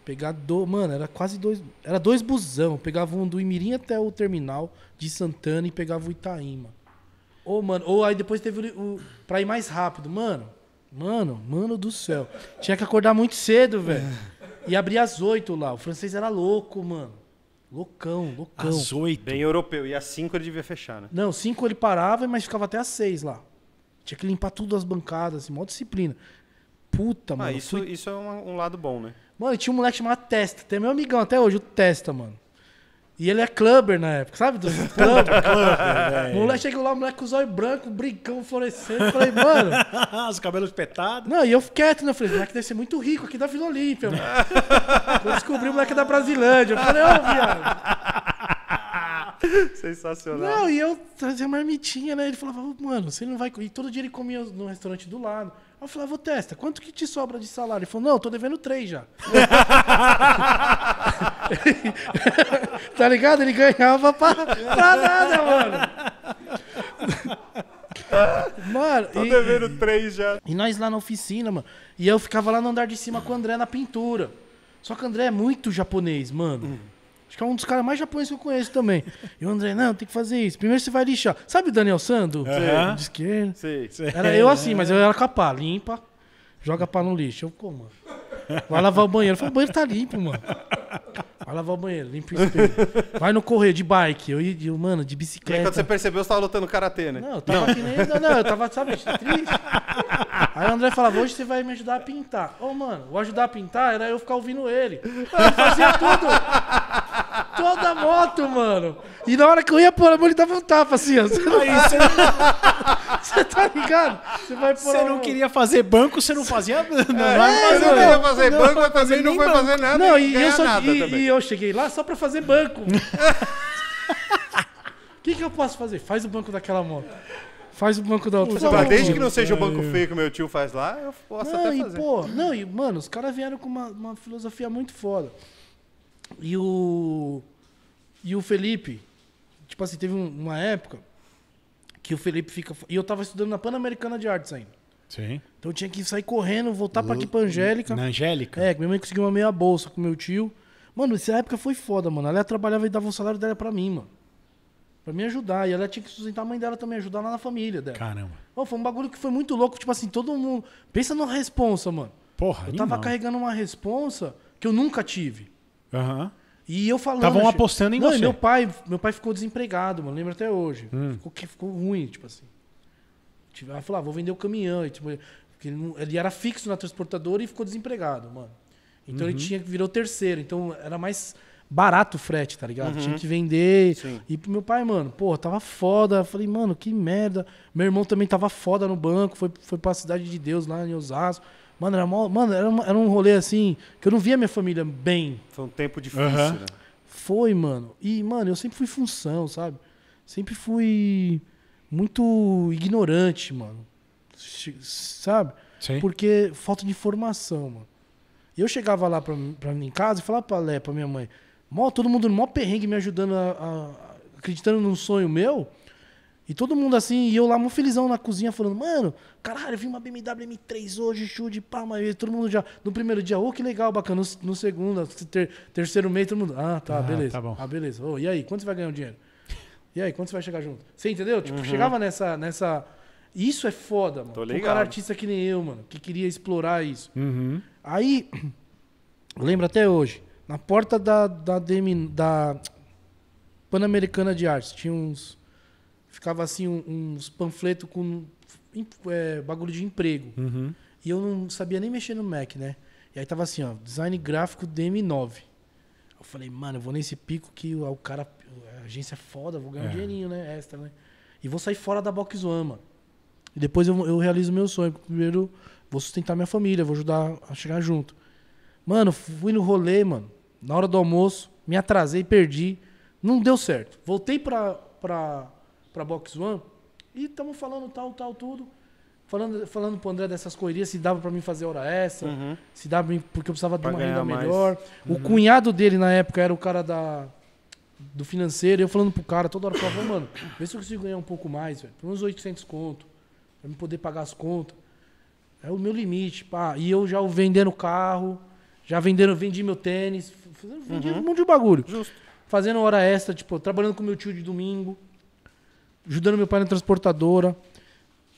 Pegar do... Mano, era quase dois. Era dois busão. pegava um do Imirim até o terminal de Santana e pegava o Itaim, mano ou mano, ou aí depois teve o, o. Pra ir mais rápido. Mano, mano, mano do céu. Tinha que acordar muito cedo, velho. E abrir às oito lá. O francês era louco, mano. Loucão, loucão. Às oito. Bem europeu. E às cinco ele devia fechar, né? Não, cinco ele parava, mas ficava até às seis lá. Tinha que limpar tudo as bancadas, assim, mó disciplina. Puta, ah, mano. Isso, fui... isso é um, um lado bom, né? Mano, tinha um moleque chamado Testa. Tem meu amigão até hoje, o Testa, mano. E ele é clubber na época, sabe? do *laughs* clubber. clubber moleque chegou lá, moleque com os olhos brancos, brincão, florescente. Falei, mano. *laughs* os cabelos petados. Não, e eu quieto, né? Falei, moleque deve ser muito rico aqui da Vila Olímpia, mano. *laughs* eu descobri o moleque da Brasilândia. Eu falei, ô, oh, viado. Sensacional. Não, e eu trazia marmitinha, né? Ele falava, mano, você não vai. E todo dia ele comia no restaurante do lado. Aí eu falei, ah, vou testa, quanto que te sobra de salário? Ele falou, não, tô devendo três já. *laughs* tá ligado? Ele ganhava pra, pra nada, mano. Mano, tô e, devendo três já. E nós lá na oficina, mano. E eu ficava lá no andar de cima com o André na pintura. Só que o André é muito japonês, mano. Hum. Acho que é um dos caras mais japoneses que eu conheço também. E o André, não, tem que fazer isso. Primeiro você vai lixar. Sabe o Daniel Sando? Uhum. De esquerda. Sei, sei. Era eu assim, mas eu era capaz. Limpa, joga pá no lixo. Eu, como? Vai lavar o banheiro. Eu falei, o banheiro tá limpo, mano. Vai lavar o banheiro, limpa o espelho. Vai no correr de bike. Eu, ia, mano, de bicicleta. aí, quando você percebeu, você tava lutando karatê, né? Não, eu tava não. que nem. Não, não, eu tava, sabe, triste. Aí o André falava, hoje você vai me ajudar a pintar. Ô, oh, mano, o ajudar a pintar era eu ficar ouvindo ele. Ele fazia tudo. Toda moto, mano. E na hora que eu ia pôr a mão, ele dava um tapa assim, ó. Aí, você... Você tá ligado? Você vai Você não um... queria fazer banco, você não fazia. Não, é, não, não queria fazer não, banco, mas também não foi banco. fazer nada. Não, e eu, só, e, e eu cheguei lá só pra fazer banco. *laughs* O que, que eu posso fazer? Faz o banco daquela moto. Faz o banco da outra. Pô, tá desde que não seja o banco feio que meu tio faz lá, eu posso não, até fazer. E, pô, não, e, mano, os caras vieram com uma, uma filosofia muito foda. E o. E o Felipe, tipo assim, teve uma época que o Felipe fica. E eu tava estudando na Pan-Americana de Artes ainda. Sim. Então eu tinha que sair correndo, voltar pra aqui pra Angélica. Na Angélica? É, que minha mãe conseguiu uma meia bolsa com meu tio. Mano, essa época foi foda, mano. Ela trabalhava e dava o salário dela pra mim, mano. Pra me ajudar. E ela tinha que sustentar a mãe dela também, ajudar lá na família dela. Caramba. Mano, foi um bagulho que foi muito louco. Tipo assim, todo mundo. Pensa numa responsa, mano. Porra, Eu tava carregando uma responsa que eu nunca tive. Aham. E eu falando. Estavam assim, apostando em não, você. Meu pai, meu pai ficou desempregado, mano. Lembro até hoje. Hum. Ficou, ficou ruim, tipo assim. Tipo, ela falou, ah, vou vender o caminhão. E, tipo, porque ele, não, ele, era fixo na transportadora e ficou desempregado, mano. Então uhum. ele tinha que virou terceiro. Então era mais barato o frete, tá ligado? Uhum. Tinha que vender. Sim. E pro meu pai, mano, pô, tava foda. Falei, mano, que merda. Meu irmão também tava foda no banco, foi, foi pra Cidade de Deus lá em Osasco. Mano, era, mó, mano era, era, um rolê assim, que eu não via minha família bem. Foi um tempo difícil, uhum. né? Foi, mano. E, mano, eu sempre fui função, sabe? Sempre fui muito ignorante, mano. Sabe? Sim. Porque falta de informação, mano. eu chegava lá pra, pra mim em casa e falava pra Lé, pra minha mãe, mó, todo mundo no mó perrengue me ajudando, a, a, acreditando num sonho meu. E todo mundo assim, e eu lá, mó felizão na cozinha, falando, mano, caralho, eu vi uma BMW M3 hoje, show de pá, mas todo mundo já, no primeiro dia, ô, oh, que legal, bacana, no, no segundo, ter, terceiro mês, todo mundo, ah, tá, ah, beleza, tá bom. ah, beleza, oh, e aí, quanto você vai ganhar o dinheiro? E aí, quando você vai chegar junto? Você entendeu? Tipo, uhum. chegava nessa, nessa, isso é foda, mano. Tô ligado. Um cara é artista que nem eu, mano, que queria explorar isso. Uhum. Aí, *clears throat* lembro até hoje, na porta da, da, da Pan-Americana de Artes, tinha uns ficava assim uns panfletos com é, bagulho de emprego. Uhum. E eu não sabia nem mexer no Mac, né? E aí tava assim, ó, design gráfico DM9. Eu falei, mano, eu vou nesse pico que o, cara, a agência é foda, vou ganhar é. um dinheirinho, né? Extra, né? E vou sair fora da Box One, mano. E depois eu, eu realizo meu sonho. Primeiro, vou sustentar minha família, vou ajudar a chegar junto. Mano, fui no rolê, mano. Na hora do almoço, me atrasei, perdi. Não deu certo. Voltei pra, pra, para Box One. E estamos falando tal, tal, tudo. Falando, falando pro André dessas correrias, se dava para mim fazer hora extra, uhum. se dava pra mim, porque eu precisava pra de uma renda melhor. Uhum. O cunhado dele na época era o cara da, do financeiro, eu falando pro cara toda hora, falava, mano, vê se eu consigo ganhar um pouco mais, velho, uns 800 conto, pra me poder pagar as contas. É o meu limite, pá. E eu já vendendo carro, já vendendo, vendi meu tênis, vendi uhum. um monte de bagulho. Justo. Fazendo hora extra, tipo, trabalhando com meu tio de domingo ajudando meu pai na transportadora,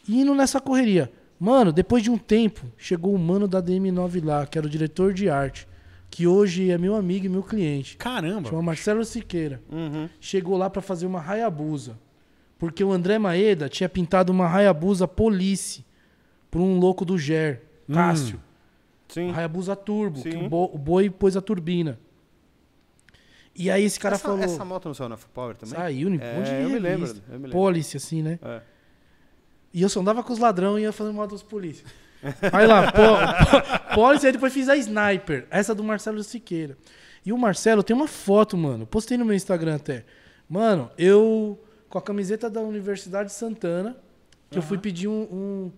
indo nessa correria. Mano, depois de um tempo, chegou o mano da DM9 lá, que era o diretor de arte, que hoje é meu amigo e meu cliente. Caramba! Chama Marcelo Siqueira. Uhum. Chegou lá para fazer uma Hayabusa. Porque o André Maeda tinha pintado uma Hayabusa Police por um louco do Ger, hum. Cássio. Hum. Sim. Hayabusa Turbo, Sim. que o boi pôs a turbina. E aí esse cara essa, falou. Essa moto não saiu na Full Power também? Saiu, um é, monte de eu me lembro, eu me lembro. polícia assim, né? É. E eu só andava com os ladrões e ia fazendo moto dos polícias. Aí lá, po, aí depois fiz a Sniper, essa do Marcelo Siqueira. E o Marcelo tem uma foto, mano. Postei no meu Instagram até. Mano, eu com a camiseta da Universidade de Santana, que uhum. eu fui pedir um, um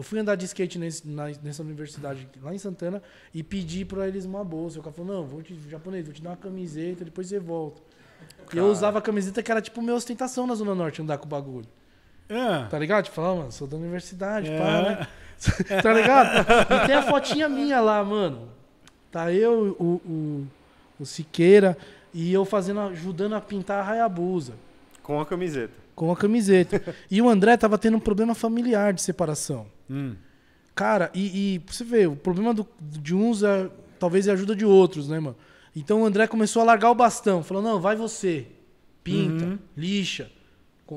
eu fui andar de skate nesse, na, nessa universidade lá em Santana e pedi para eles uma bolsa. O cara falou: não, vou te, japonês, vou te dar uma camiseta, depois você volta. E eu usava a camiseta que era tipo minha ostentação na Zona Norte andar com o bagulho. É. Tá ligado? Tipo, falar, ah, mano, sou da universidade, é. pá, né? *laughs* tá ligado? E tem a fotinha minha lá, mano. Tá eu, o, o, o Siqueira e eu fazendo, ajudando a pintar a Hayabusa. Com a camiseta. Com a camiseta. e o André tava tendo um problema familiar de separação. Hum. Cara, e, e você vê o problema do, de uns é, talvez é a ajuda de outros, né, mano? Então o André começou a largar o bastão. Falou, não, vai você. Pinta, uhum. lixa,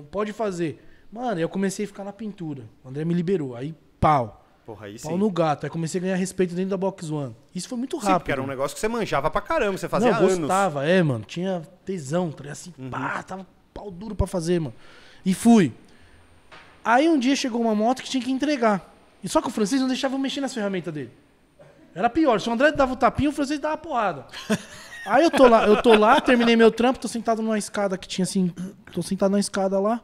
pode fazer. Mano, eu comecei a ficar na pintura. O André me liberou. Aí, pau. Porra, aí Pau sim. no gato. Aí comecei a ganhar respeito dentro da Box One. Isso foi muito rápido. Sim, porque era um negócio que você manjava pra caramba, você fazia Não, eu gostava, é, mano. Tinha tesão, tá assim, uhum. pá, tava pau duro pra fazer, mano. E fui. Aí um dia chegou uma moto que tinha que entregar. E só que o francês não deixava eu mexer nas ferramentas dele. Era pior. Se o André dava o tapinha, o francês dava a porrada. Aí eu tô lá, eu tô lá, terminei meu trampo, tô sentado numa escada que tinha assim. Tô sentado na escada lá.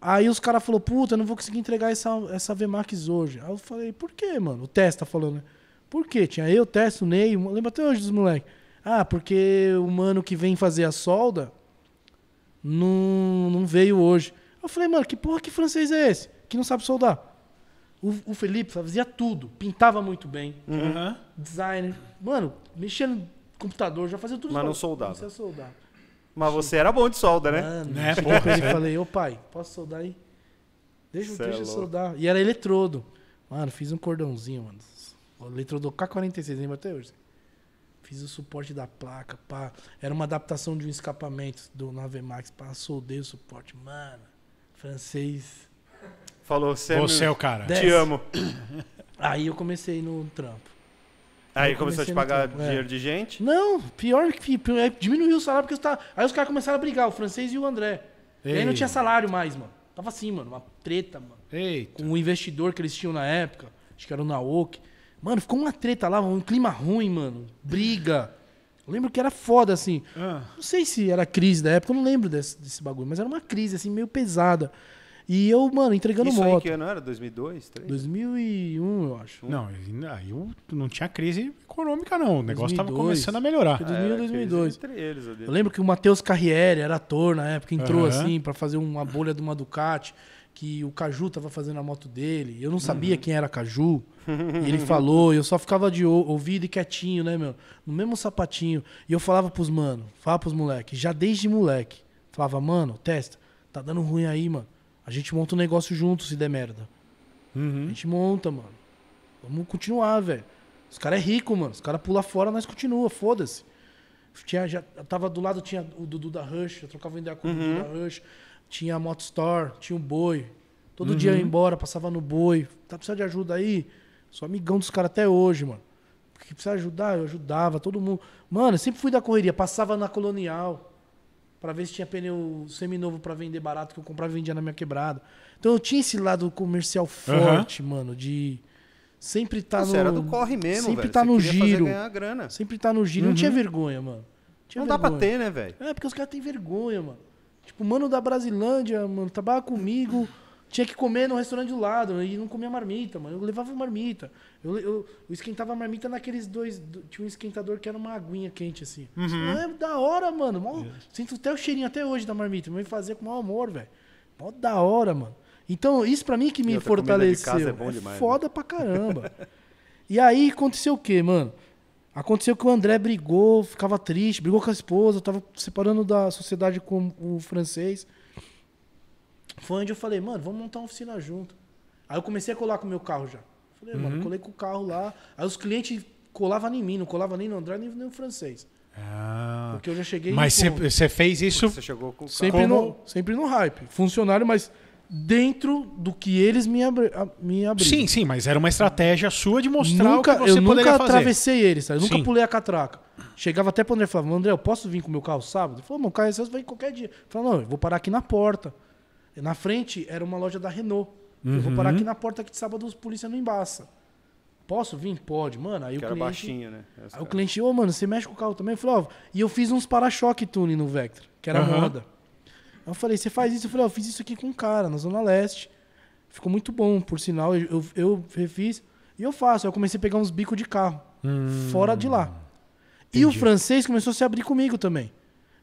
Aí os caras falaram, puta, eu não vou conseguir entregar essa, essa VMAX hoje. Aí eu falei, por quê, mano? O Testa tá falando, né? Por quê? Tinha eu, Testa, o Ney, lembra até hoje dos moleques. Ah, porque o mano que vem fazer a solda não, não veio hoje. Eu falei, mano, que porra que francês é esse? Que não sabe soldar. O, o Felipe fazia tudo, pintava muito bem. Uhum. Designer. Mano, mexia no computador, já fazia tudo. Mas não soldava. Não soldar. Mas você era bom de solda, né? Mano, né? Porra, ele falei, ô pai, posso soldar aí? Deixa, é deixa é soldar. E era eletrodo. Mano, fiz um cordãozinho, mano. O eletrodo K46, lembra até hoje. Fiz o suporte da placa, pá. Era uma adaptação de um escapamento do 9 Max, pá. Soldei o suporte, mano. Francês. Falou, você é, você meu... é o cara. Desce. Te amo. *coughs* Aí eu comecei no trampo. Aí, começou a te pagar é. dinheiro é. de gente? Não, pior que pior, é, diminuiu o salário porque tá... Aí os caras começaram a brigar, o francês e o André. Ei. E aí não tinha salário mais, mano. Tava assim, mano, uma treta, mano. Eita. Com o investidor que eles tinham na época, acho que era o Naoki. Mano, ficou uma treta lá, um clima ruim, mano. Briga. Eu lembro que era foda, assim. Ah. Não sei se era crise da época, eu não lembro desse, desse bagulho, mas era uma crise, assim, meio pesada. E eu, mano, entregando Isso moto. Isso que ano era? 2002? 3? 2001, eu acho. Não, aí não tinha crise econômica, não. O negócio 2002. tava começando a melhorar. Ah, 2000, 2002. eu lembro que o Matheus Carriere era ator na época, entrou uhum. assim pra fazer uma bolha de uma Ducati que o Caju tava fazendo a moto dele. Eu não uhum. sabia uhum. quem era Caju. *laughs* E ele falou, eu só ficava de ouvido e quietinho, né, meu? No mesmo sapatinho. E eu falava pros mano, falava pros moleque, já desde moleque. Falava, mano, testa, tá dando ruim aí, mano. A gente monta um negócio junto se der merda. Uhum. A gente monta, mano. Vamos continuar, velho. Os caras é rico, mano. Os caras pula fora, nós continua, foda-se. Tinha, já, tava do lado, tinha o Dudu da Rush, eu trocava ideia com uhum. o Dudu uhum. da Rush tinha a Moto Store, tinha o boi. Todo uhum. dia ia embora, passava no boi. Tá precisando de ajuda aí? Sou amigão dos caras até hoje, mano. Porque precisa ajudar, eu ajudava, todo mundo. Mano, eu sempre fui da correria, passava na colonial para ver se tinha pneu seminovo para vender barato que eu comprava e vendia na minha quebrada. Então eu tinha esse lado comercial forte, uhum. mano, de sempre tá no era do corre mesmo, sempre velho. tá no giro. Sempre tá no giro, uhum. não tinha uhum. vergonha, mano. Tinha não vergonha. dá para ter, né, velho? É porque os caras têm vergonha, mano. Tipo, mano da Brasilândia, mano, trabalha comigo. Tinha que comer no restaurante do lado. E não comia marmita, mano. Eu levava marmita. Eu, eu, eu esquentava a marmita naqueles dois. Tinha um esquentador que era uma aguinha quente, assim. Uhum. é da hora, mano. Mó, Sinto até o cheirinho até hoje da marmita. Me fazia com mau amor, velho. Mó da hora, mano. Então, isso pra mim que me é fortaleceu. É, demais, é foda né? pra caramba. e aí aconteceu o quê, mano? Aconteceu que o André brigou, ficava triste, brigou com a esposa, tava separando da sociedade com o francês. Foi onde eu falei, mano, vamos montar uma oficina junto. Aí eu comecei a colar com o meu carro já. Falei, uhum. mano, colei com o carro lá. Aí os clientes colavam em mim, não colavam nem no André, nem no francês. Ah, Porque eu já cheguei. Mas você fez isso. Você chegou com o sempre, No, sempre no hype. Funcionário, mas dentro do que eles me, abri me abriram. Sim, sim, mas era uma estratégia sua de mostrar nunca, o que você Eu nunca atravessei eles, sabe? Eu nunca sim. pulei a catraca. Chegava até o André e falava, André, eu posso vir com o meu carro sábado? Ele falou, meu carro é seu, vai qualquer dia. Eu falou: não, eu vou parar aqui na porta. Na frente era uma loja da Renault. Uhum. Eu vou parar uhum. aqui na porta que de sábado os polícia não embaça. Posso vir? Pode, mano. Aí que o cliente. Baixinho, né? aí o cliente, ô, oh, mano, você mexe com o carro também? Eu falei, ó, oh. e eu fiz uns para-choque tune no Vectra, que era uhum. moda. Eu falei, você faz isso? Eu falei, eu fiz isso aqui com um cara, na Zona Leste. Ficou muito bom, por sinal. Eu, eu, eu refiz e eu faço. eu comecei a pegar uns bicos de carro, hum, fora de lá. Entendi. E o francês começou a se abrir comigo também.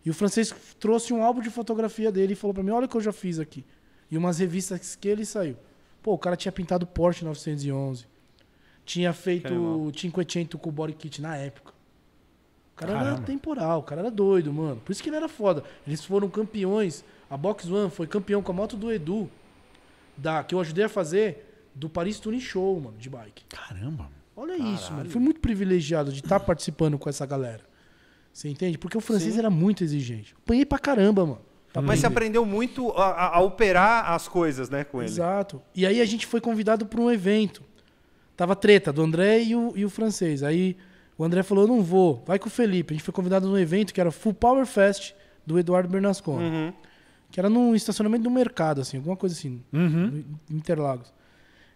E o francês trouxe um álbum de fotografia dele e falou para mim: olha o que eu já fiz aqui. E umas revistas que ele saiu. Pô, o cara tinha pintado Porsche 911. Tinha feito Caramba. Cinquecento com o body kit na época. O cara Caramba. era temporal, o cara era doido, mano. Por isso que ele era foda. Eles foram campeões a Box One foi campeão com a moto do Edu, da, que eu ajudei a fazer, do Paris Tuning Show, mano, de bike. Caramba! Olha Caralho. isso, mano. Fui muito privilegiado de estar tá participando com essa galera. Você entende? Porque o francês Sim. era muito exigente. Apanhei pra caramba, mano. Pra Mas você aprendeu muito a, a, operar as coisas, né, com ele. Exato. E aí a gente foi convidado para um evento. Tava treta do André e o, e o francês. Aí o André falou: não vou, vai com o Felipe. A gente foi convidado num evento que era Full Power Fest do Eduardo Bernasconi. Uhum. Que era num estacionamento do mercado, assim, alguma coisa assim. Uhum. Interlagos.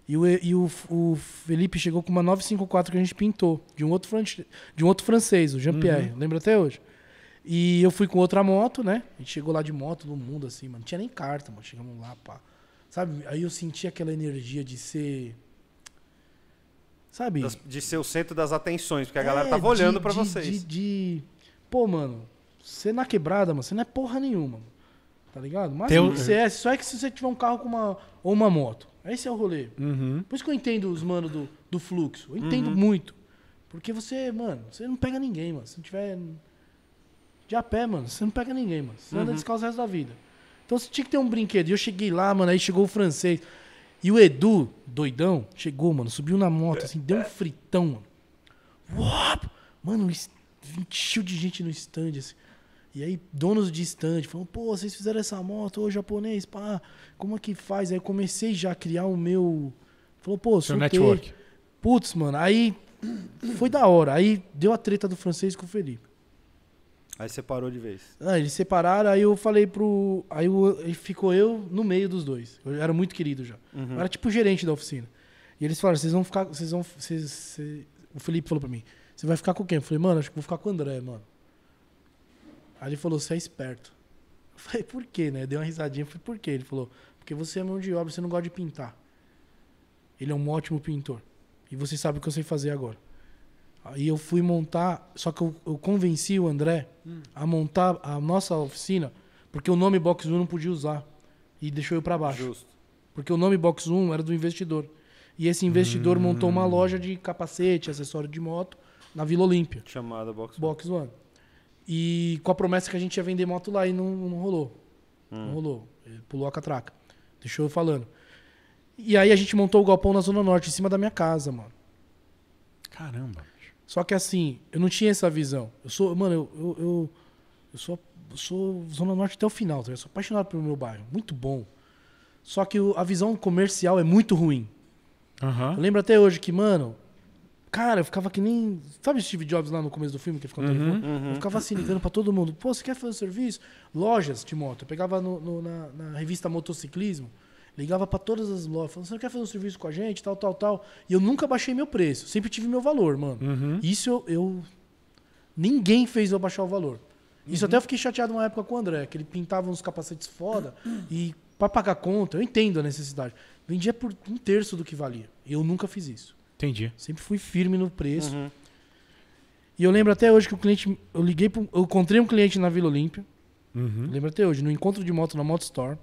E, o, e o, o, Felipe chegou com uma 954 que a gente pintou, de um outro, franche, de um outro francês, o Jean-Pierre, uhum. lembra até hoje? E eu fui com outra moto, né? A gente chegou lá de moto, do mundo, assim, mano. Não tinha nem carta, mano. Chegamos lá, pá. Sabe? Aí eu senti aquela energia de ser. Sabe? de ser o centro das atenções, porque a é, galera tava olhando para vocês. De, de, Pô, mano, você na quebrada, mano, você não é porra nenhuma. Mano tá ligado? Mas Tem um... CS, só é que se você tiver um carro com uma, ou uma moto. Esse é o rolê. Uhum. Por isso que eu entendo os mano do, do fluxo. Eu entendo uhum. muito. Porque você, mano, você não pega ninguém, mano. Se não tiver de a pé, mano, você não pega ninguém, mano. Você uhum. anda descalço o resto da vida. Então você tinha que ter um brinquedo. E eu cheguei lá, mano, aí chegou o francês. E o Edu, doidão, chegou, mano, subiu na moto, assim, deu um fritão, mano. Uop! Mano, encheu de gente no stand, assim. E aí, donos de stand falam, pô, vocês fizeram essa moto, ô japonês, pá, como é que faz? Aí eu comecei já a criar o meu. Falou, pô, seu network. Putz, mano, aí foi da hora. Aí deu a treta do francês com o Felipe. Aí separou de vez. Ah, eles separaram, aí eu falei pro. Aí eu, ficou eu no meio dos dois. Eu era muito querido já. Uhum. Eu era tipo gerente da oficina. E eles falaram: vocês vão ficar. Vocês vão. Cês, cê... O Felipe falou pra mim: você vai ficar com quem? Eu falei, mano, acho que vou ficar com o André, mano. Aí ele falou, você é esperto. Eu falei, por quê, né? Deu uma risadinha, falei, por quê? Ele falou, porque você é mão de obra, você não gosta de pintar. Ele é um ótimo pintor. E você sabe o que eu sei fazer agora. Aí eu fui montar, só que eu, eu convenci o André hum. a montar a nossa oficina, porque o nome Box 1 não podia usar. E deixou eu para baixo. Justo. Porque o nome Box 1 era do investidor. E esse investidor hum. montou uma hum. loja de capacete, acessório de moto, na Vila Olímpia. Chamada Box 1. Box One. E com a promessa que a gente ia vender moto lá e não, não rolou. Hum. Não rolou. Ele é, pulou a catraca. Deixou eu falando. E aí a gente montou o galpão na Zona Norte, em cima da minha casa, mano. Caramba. Só que assim, eu não tinha essa visão. Eu sou, mano, eu, eu, eu, eu sou, eu sou Zona Norte até o final, tá? Eu sou apaixonado pelo meu bairro. Muito bom. Só que a visão comercial é muito ruim. Uhum. Eu lembro até hoje que, mano, Cara, eu ficava que nem. Sabe Steve Jobs lá no começo do filme, que ficava uhum, uhum. Eu ficava assim, ligando pra todo mundo. Pô, você quer fazer um serviço? Lojas de moto. Eu pegava no, no, na, na, revista Motociclismo, ligava para todas as lojas, falando: você quer fazer um serviço com a gente? Tal, tal, tal. E eu nunca baixei meu preço. Sempre tive meu valor, mano. Uhum. Isso eu, eu, Ninguém fez eu baixar o valor. Isso uhum. até eu fiquei chateado uma época com o André, que ele pintava uns capacetes foda e pra pagar conta, eu entendo a necessidade. Vendia por um terço do que valia. Eu nunca fiz isso. Entendi. Sempre fui firme no preço. Uhum. E eu lembro até hoje que o cliente. Eu liguei pro, Eu encontrei um cliente na Vila Olímpia. Uhum. Lembro até hoje, no encontro de moto na Moto Store.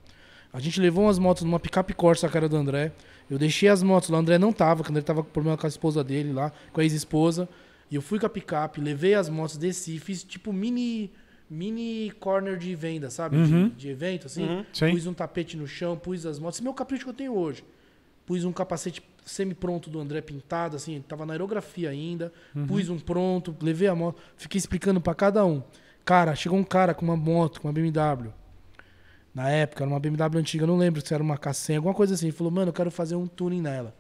A gente levou umas motos numa picape Corsa, a cara do André. Eu deixei as motos lá. O André não tava, quando ele tava com problema com a esposa dele lá, com a ex-esposa. E eu fui com a picape, levei as motos, desci, fiz tipo mini mini corner de venda, sabe? Uhum. De, de, evento, assim. Uhum. Pus um tapete no chão, pus as motos. Esse é meu capricho que eu tenho hoje. Pus um capacete semi-pronto do André pintado, assim, ele tava na aerografia ainda. Uhum. Pus um pronto, levei a moto, fiquei explicando para cada um. Cara, chegou um cara com uma moto, com uma BMW. Na época, era uma BMW antiga, não lembro se era uma K100, alguma coisa assim. Ele falou, mano, eu quero fazer um tuning nela.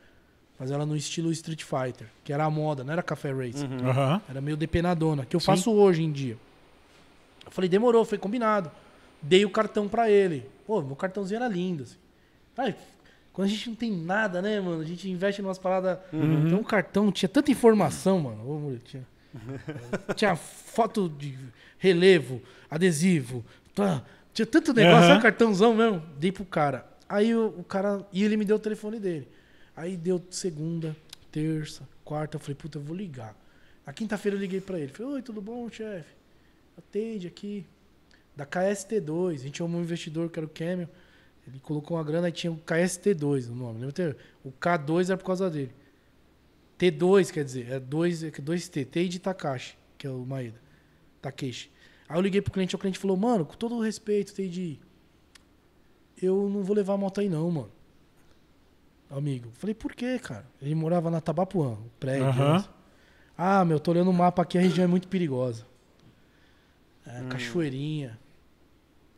Fazer ela no estilo Street Fighter, que era a moda, não era Café Race. Uhum. Uhum. Era meio depenadona, que eu Sim. faço hoje em dia. Eu falei, demorou, foi combinado. Dei o cartão para ele. Pô, meu cartãozinho era lindo. Assim. Aí, quando a gente não tem nada, né, mano? A gente investe em umas paradas. Uhum. Então, um cartão tinha tanta informação, mano. Ô, tinha. *laughs* tinha foto de relevo, adesivo. Tá. Tinha tanto negócio, uhum. um cartãozão mesmo. Dei pro cara. Aí o, o, cara. E ele me deu o telefone dele. Aí deu segunda, terça, quarta. Eu falei, puta, eu vou ligar. A quinta-feira eu liguei pra ele. Falei, oi, tudo bom, chefe? Atende aqui. Da KST2. A gente é um investidor que era o Camel. Ele colocou uma grana e tinha o KST2 no nome. Lembra? O K2 era por causa dele. T2, quer dizer, é 2T, é dois, T de Takashi, que é o Maeda. Takeshi. Aí eu liguei pro cliente, o cliente falou, mano, com todo o respeito, de eu não vou levar a moto aí não, mano. Amigo. Falei, por quê, cara? Ele morava na Tabapuã, o prédio. Uh -huh. Né? Ah, meu, tô olhando o mapa aqui, a região é muito perigosa. É, hum. Cachoeirinha,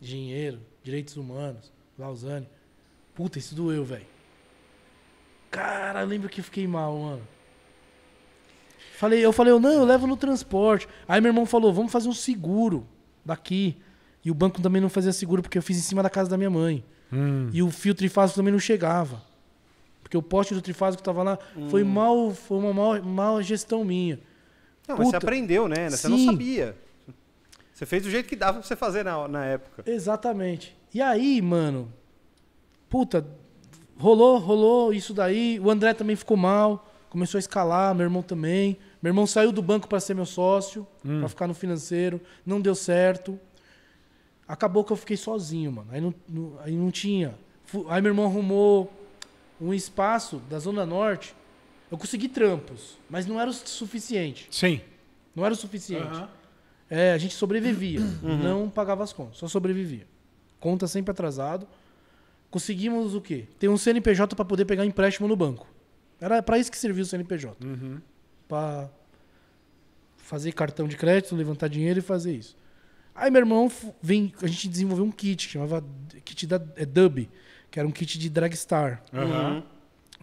dinheiro, direitos humanos. Lausanne. Puta, isso doeu, velho. Cara, eu lembro que eu fiquei mal, mano. Falei, eu falei, eu não, eu levo no transporte. Aí meu irmão falou, vamos fazer um seguro daqui. E o banco também não fazia seguro porque eu fiz em cima da casa da minha mãe. Hum. E o fio trifásico também não chegava. Porque o poste do trifásico que tava lá. Hum. Foi mal, foi uma mal, mal gestão minha. Não, Puta. mas você aprendeu, né? Você Sim. não sabia. Você fez do jeito que dava pra você fazer na, na época. Exatamente. E aí, mano, puta, rolou, rolou isso daí. O André também ficou mal, começou a escalar, meu irmão também. Meu irmão saiu do banco para ser meu sócio, hum. para ficar no financeiro, não deu certo. Acabou que eu fiquei sozinho, mano. Aí não, não, aí não tinha. Aí meu irmão arrumou um espaço da Zona Norte. Eu consegui trampos, mas não era o suficiente. Sim. Não era o suficiente. Uhum. É, a gente sobrevivia, uhum. não pagava as contas, só sobrevivia conta sempre atrasado. Conseguimos o quê? Ter um CNPJ para poder pegar empréstimo no banco. Era para isso que servia o CNPJ. Uhum. Para fazer cartão de crédito, levantar dinheiro e fazer isso. Aí meu irmão vem, a gente desenvolveu um kit, chamava kit da é, Dub, que era um kit de Dragstar. Uhum.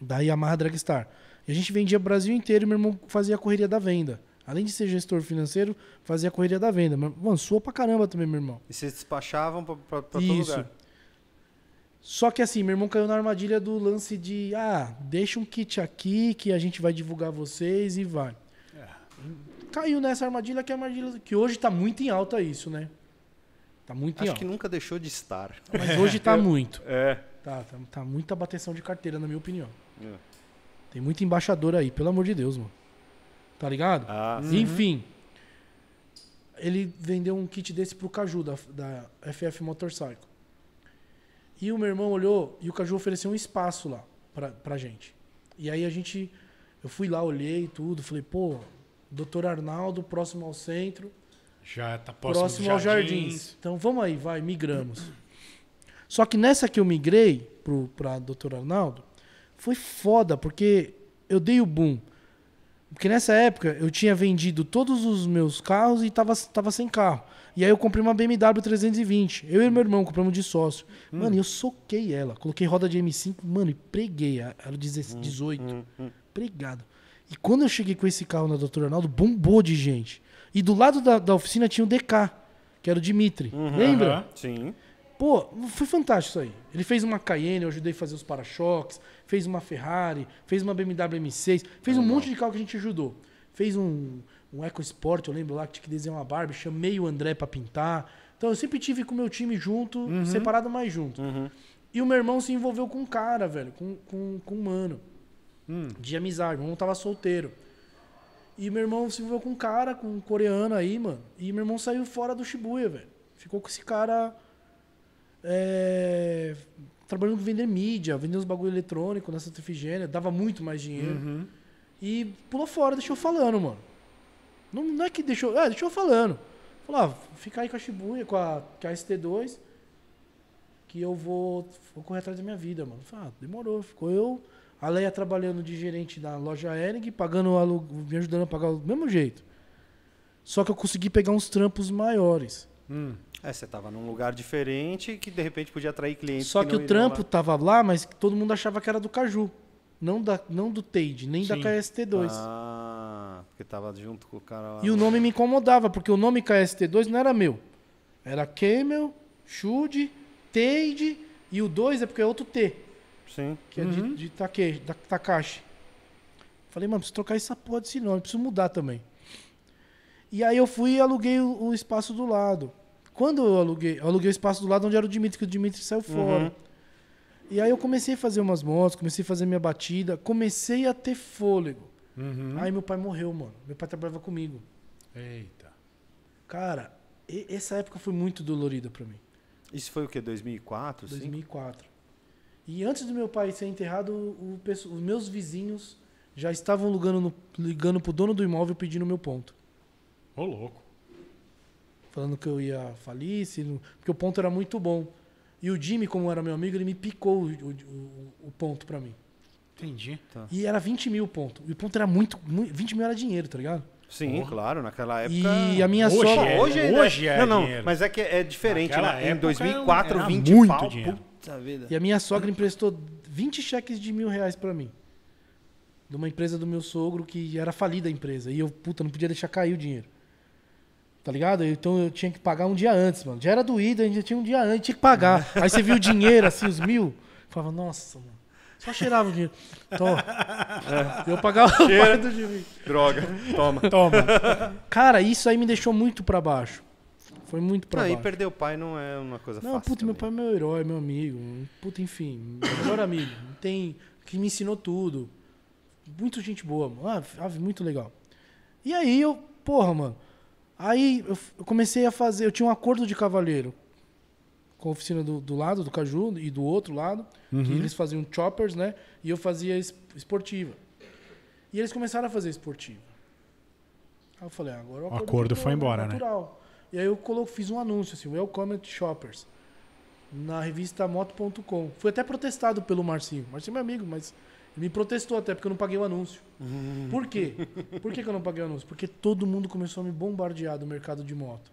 Da Yamaha Dragstar. E a gente vendia o Brasil inteiro e meu irmão fazia a correria da venda. Além de ser gestor financeiro, fazia a correria da venda. Mas, mano, suou pra caramba também, meu irmão. E vocês despachavam pra, pra, pra todo lugar? Só que assim, meu irmão caiu na armadilha do lance de, ah, deixa um kit aqui que a gente vai divulgar vocês e vai. É. Caiu nessa armadilha que é armadilha que hoje tá muito em alta isso, né? Tá muito Acho em alta. Acho que nunca deixou de estar. Mas hoje tá *laughs* muito. É. Tá, tá, tá muita bateção de carteira, na minha opinião. É. Tem muito embaixador aí, pelo amor de Deus, mano. Tá ligado? Ah, uhum. Enfim. Uhum. Ele vendeu um kit desse pro Caju, da, da FF Motorcycle. E o meu irmão olhou e o Caju ofereceu um espaço lá pra, pra gente. E aí a gente. Eu fui lá, olhei tudo, falei, pô, doutor Arnaldo, próximo ao centro. Já tá próximo, próximo ao jardins. jardins. Então vamos aí, vai, migramos. Só que nessa que eu migrei pro, pra doutor Arnaldo, foi foda, porque eu dei o boom. Porque nessa época eu tinha vendido todos os meus carros e tava, tava sem carro. E aí eu comprei uma BMW 320. Eu e meu irmão compramos de sócio. Hum. Mano, eu soquei ela. Coloquei roda de M5, mano, e preguei. Era 18. Hum, hum, hum, Pregado. E quando eu cheguei com esse carro na Doutor Arnaldo, bombou de gente. E do lado da, da oficina tinha o DK, que era o Dimitri. Uhum, Lembra? sim. Pô, foi fantástico isso aí. Ele fez uma Cayenne, eu ajudei a fazer os para-choques fez uma Ferrari, fez uma BMW M6, fez um monte de carro que a gente ajudou. Fez um, um EcoSport, eu lembro lá que tinha que desenhar uma Barbie, chamei o André para pintar. Então eu sempre tive com o meu time junto, uhum. separado mais junto. Uhum. E o meu irmão se envolveu com um cara, velho, com, com, com um mano. Hum. De amizade. Meu irmão tava solteiro. E meu irmão se envolveu com um cara, com um coreano aí, mano. E meu irmão saiu fora do Shibuya, velho. Ficou com esse cara. É, trabalhando com vender mídia, vender uns bagulho eletrônico na Santa Efigênia, dava muito mais dinheiro. Uhum. E pulou fora, deixou falando, mano. Não, não é que deixou. É, deixou falando. Falou, ah, fica aí com a Shibuya, com a, com a ST2, que eu vou, vou correr atrás da minha vida, mano. Falei, ah, demorou. Ficou eu, a Leia trabalhando de gerente da loja Ering, pagando aluguel, me ajudando a pagar do mesmo jeito. Só que eu consegui pegar uns trampos maiores. Hum. É, você estava num lugar diferente que de repente podia atrair clientes. Só que, que o trampo estava lá. lá, mas todo mundo achava que era do Caju. Não, da, não do Teide, nem Sim. da KST2. Ah, porque tava junto com o cara lá. E o nome me incomodava, porque o nome KST2 não era meu. Era Camel, Chude, Teide e o 2 é porque é outro T. Sim. Que uhum. é de, uhum. de take, da, Takashi. Falei, mano, preciso trocar essa porra desse nome, preciso mudar também. E aí eu fui e aluguei o, o espaço do lado. Quando eu aluguei, eu aluguei o espaço do lado onde era o Dimitri, que o Dimitri saiu uhum. fora. Uhum. E aí eu comecei a fazer umas motos, comecei a fazer minha batida, comecei a ter fôlego. Uhum. Aí meu pai morreu, mano. Meu pai trabalhava comigo. Eita. Cara, essa época foi muito dolorida para mim. Isso foi o que? 2004? 2004. E antes do meu pai ser enterrado, o, o, os meus vizinhos já estavam ligando, no, ligando pro dono do imóvel pedindo meu ponto. Ô, louco falando que eu ia falir, se não... porque o ponto era muito bom. E o Jimmy, como era meu amigo, ele me picou o, o, o ponto para mim. Entendi. Tá. E era 20 mil o ponto. E o ponto era muito, muito. 20 mil era dinheiro, tá ligado? Sim, Porra. claro, naquela época. E a minha hoje sogra. É, hoje, é, né? hoje é. Não, não, dinheiro. mas é que é diferente. Naquela né? Em 2004, era 20 muito pau, dinheiro. Puta vida. E a minha sogra emprestou 20 cheques de mil reais para mim. De uma empresa do meu sogro que era falida a empresa. E eu, puta, não podia deixar cair o dinheiro. Tá ligado? Então eu tinha que pagar um dia antes, mano. Já era doído, gente tinha um dia antes, tinha que pagar. Aí você viu o dinheiro, assim, os mil. Falava, nossa, mano. Só cheirava o dinheiro. Toma. É. Eu pagava Cheira, do dinheiro. Droga. Toma. Toma. Cara, isso aí me deixou muito pra baixo. Foi muito pra não, baixo. aí perder o pai não é uma coisa não, fácil. Não, puta, também. meu pai é meu herói, meu amigo. Puta, enfim, meu melhor amigo. Tem. Que me ensinou tudo. muito gente boa, mano. Ah, muito legal. E aí eu, porra, mano. Aí eu, eu, comecei a fazer, eu tinha um acordo de cavaleiro com a oficina do, do lado, do Caju, e do outro lado, uhum. que eles faziam choppers, né? E eu fazia esportiva. E eles começaram a fazer esportiva. Aí eu falei, ah, agora o acordo, o acordo foi embora, né? natural. né? E aí eu colo, fiz um anúncio assim, Welcome to Shoppers, na revista Moto.com. Fui até protestado pelo Marcinho. Marcinho é meu amigo, mas me protestou até porque eu não paguei o anúncio. Uhum. Por quê? Por que, que eu não paguei o anúncio? Porque todo mundo começou a me bombardear do mercado de moto.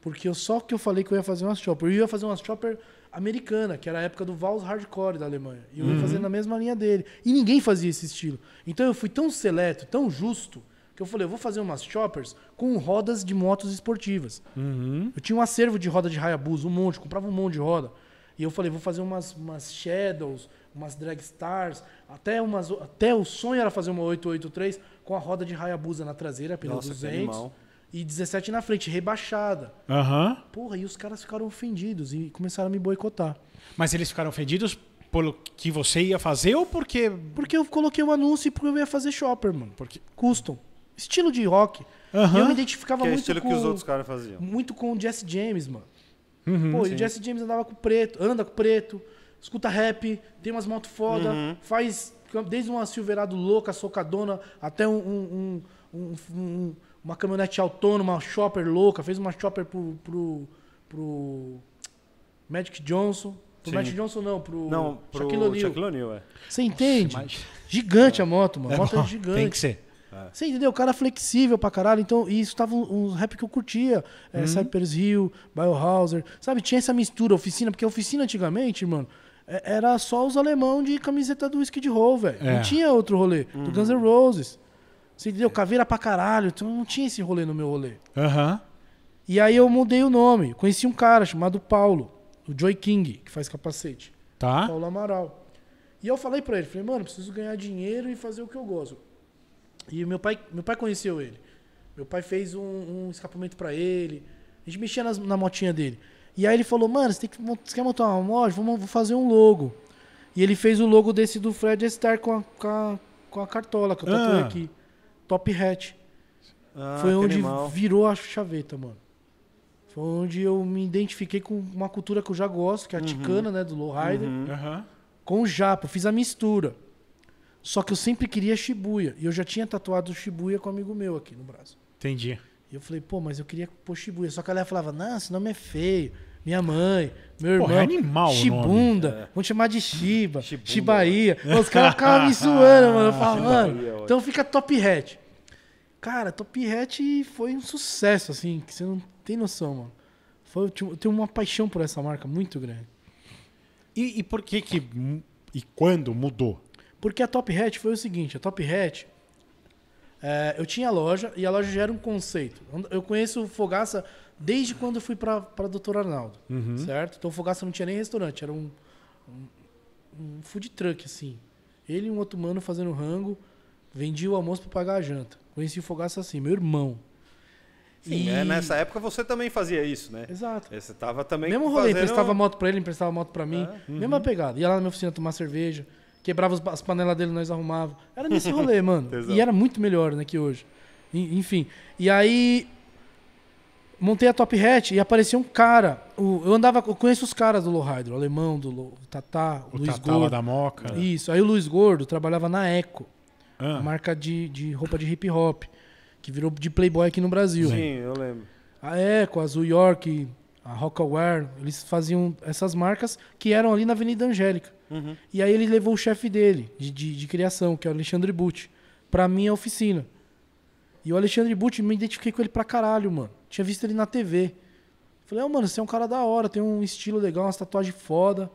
Porque eu, só que eu falei que eu ia fazer umas chopper. Eu ia fazer umas chopper americana, que era a época do Vals Hardcore da Alemanha. E eu uhum. ia fazer na mesma linha dele. E ninguém fazia esse estilo. Então eu fui tão seleto, tão justo, que eu falei, eu vou fazer umas choppers com rodas de motos esportivas. Uhum. Eu tinha um acervo de roda de Hayabusa, um monte, comprava um monte de roda. E eu falei, vou fazer umas, umas shadows, umas drag stars, até, umas, até o sonho era fazer uma 883 com a roda de Hayabusa na traseira, pela Nossa, 200. E 17 na frente, rebaixada. Aham. Uhum. Porra, e os caras ficaram ofendidos e começaram a me boicotar. Mas eles ficaram ofendidos pelo que você ia fazer ou porque. Porque eu coloquei o um anúncio e porque eu ia fazer shopper, mano. Porque... Custom. Estilo de rock. Uhum. E eu me identificava que é muito com. estilo com. que os outros caras faziam. Muito com o Jesse James, mano. Uhum, Pô, sim. e o Jesse James andava com preto, anda com preto, escuta rap, tem umas motos foda, uhum. faz desde uma Silverado louca, socadona, até um, um, um, uma caminhonete autônoma, uma shopper louca, fez uma shopper pro, pro, pro Magic Johnson. Pro Magic Johnson não, pro, não, pro Shaquille O'Neal. É. Você entende? Mas... Gigante a moto, mano. A é moto é, é gigante. Tem que ser. É. Você entendeu? O cara é flexível pra caralho. Então, e isso tava um, rap que eu curtia. É, uhum. Cypress Hill, Biohauser. Sabe, tinha essa mistura, oficina, porque a oficina antigamente, mano, é, era só os alemão de camiseta do de Roll, velho. É. Não tinha outro rolê. Uhum. Do Guns N' Roses. Você entendeu? Caveira pra caralho. Então não tinha esse rolê no meu rolê. Aham. Uhum. E aí eu mudei o nome. Conheci um cara chamado Paulo, o Joy King, que faz capacete. Tá. Paulo Amaral. E eu falei pra ele, falei, mano, preciso ganhar dinheiro e fazer o que eu gosto. E meu pai, meu pai conheceu ele. Meu pai fez um, um escapamento para ele. A gente mexia nas, na motinha dele. E aí ele falou, mano, você, que, você quer montar uma moto? Vamos, vou fazer um logo. E ele fez o logo desse do Fred Astaire com a, com a, com a cartola que eu tatuei ah. aqui. Top Hat. Ah, Foi onde animal. virou a chaveta, mano. Foi onde eu me identifiquei com uma cultura que eu já gosto, que é a uhum. ticana, né? Do lowrider. Uhum. uhum. Com o japa. Fiz a mistura. Só que eu sempre queria Shibuya. E eu já tinha tatuado Shibuya com um amigo meu aqui no braço. Entendi. E eu falei, pô, mas eu queria pôr Shibuya. Só que a galera falava, não, esse nome é feio. Minha mãe, meu irmão. Pô, é animal, Shibunda. Nome. É. Vamos chamar de Shiba. Shibunda. Shibaia. Os caras ficavam me zoando, mano. Eu falava, mano. É então fica Top Hat. Cara, Top Hat foi um sucesso, assim, que você não tem noção, mano. Foi, tipo, eu tenho uma paixão por essa marca muito grande. E, e por que que. E quando mudou? Porque a Top Hat foi o seguinte, a Top Hat, é, eu tinha a loja e a loja já era um conceito. Eu conheço o Fogaça desde quando eu fui para Dr. Arnaldo, uhum. certo? Então o Fogaça não tinha nem restaurante, era um, um, um, food truck, assim. Ele e um outro mano fazendo rango, vendia o almoço para pagar a janta. Conheci o Fogaça assim, meu irmão. Sim, e... é, nessa época você também fazia isso, né? Exato. É, você tava também Mesmo rolê, fazendo... emprestava moto para ele, emprestava moto para mim. Ah, uhum. Mesma pegada. Ia lá na minha oficina tomar cerveja quebrava as panelas dele, nós arrumava. Era nesse *laughs* rolê, mano. e era muito melhor, né, que hoje. Enfim. E aí. Montei a Top Hat e apareceu um cara. eu andava, eu conheço os caras do Lowrider, o alemão, do Lo, o Tatá, o, o Luiz Tatá Gordo. Lá da Moca. Isso. Aí o Luiz Gordo trabalhava na Eco, ah. marca de, de roupa de hip hop, que virou de Playboy aqui no Brasil. Sim, né? eu lembro. A Eco, a Azul York, a Rockaware, eles faziam essas marcas que eram ali na Avenida Angélica. Uhum. E aí ele levou o chefe dele, de, de, de, criação, que é o Alexandre Butti, pra minha oficina. E o Alexandre Butti, me identifiquei com ele pra caralho, mano. Tinha visto ele na TV. Falei, oh, mano, você é um cara da hora, tem um estilo legal, umas tatuagens foda.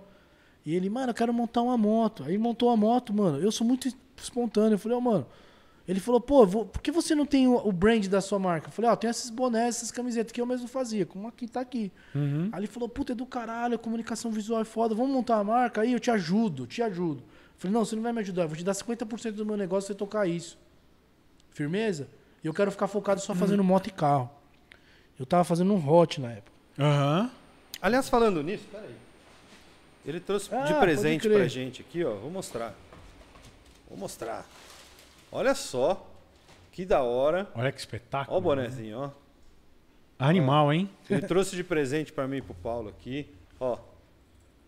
E ele, mano, eu quero montar uma moto. Aí montou a moto, mano. Eu sou muito espontâneo. Eu falei, ó, oh, mano, ele falou, pô, vou, por que você não tem o, o brand da sua marca? Eu falei, ó, oh, tem esses bonés, essas camisetas que eu mesmo fazia, como aqui tá aqui. Uhum. Aí ele falou, puta, é do caralho, a comunicação visual é foda, vamos montar a marca aí, eu te ajudo, te ajudo. Eu falei, não, você não vai me ajudar, eu vou te dar 50% do meu negócio se você tocar isso. Firmeza? E eu quero ficar focado só uhum. fazendo uhum. moto e carro. Eu tava fazendo um hot na época. Aham. Uhum. Aliás, falando nisso, peraí. Ele trouxe ah, de presente pra gente aqui, ó. Vou mostrar. Vou mostrar. Olha só. Que da hora. Olha que espetáculo. Ó o né? bonezinho, ó. Animal, ó. hein? Ele trouxe de presente para mim e pro Paulo aqui. Ó.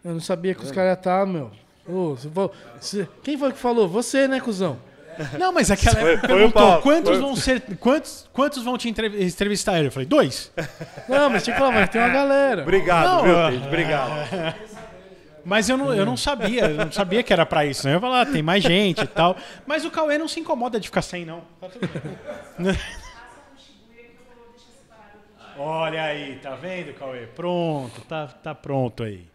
Eu não sabia que os tá caras tá, meu. quem foi que falou? Você, né, cuzão? *laughs* Não, mas aquela época perguntou Paulo, quantos foi. vão ser. Quantos, quantos vão te entrevistar? Eu falei, dois. Não, mas tinha que falar, mas tem uma galera. Obrigado, não, viu, Obrigado. *laughs* Mas eu não, eu não sabia, eu não sabia que era para isso. Né? Eu falava, ah, tem mais gente e tal. Mas o Cauê não se incomoda de ficar sem, não. Tá Olha aí, tá vendo, Cauê? Pronto, tá, tá pronto aí.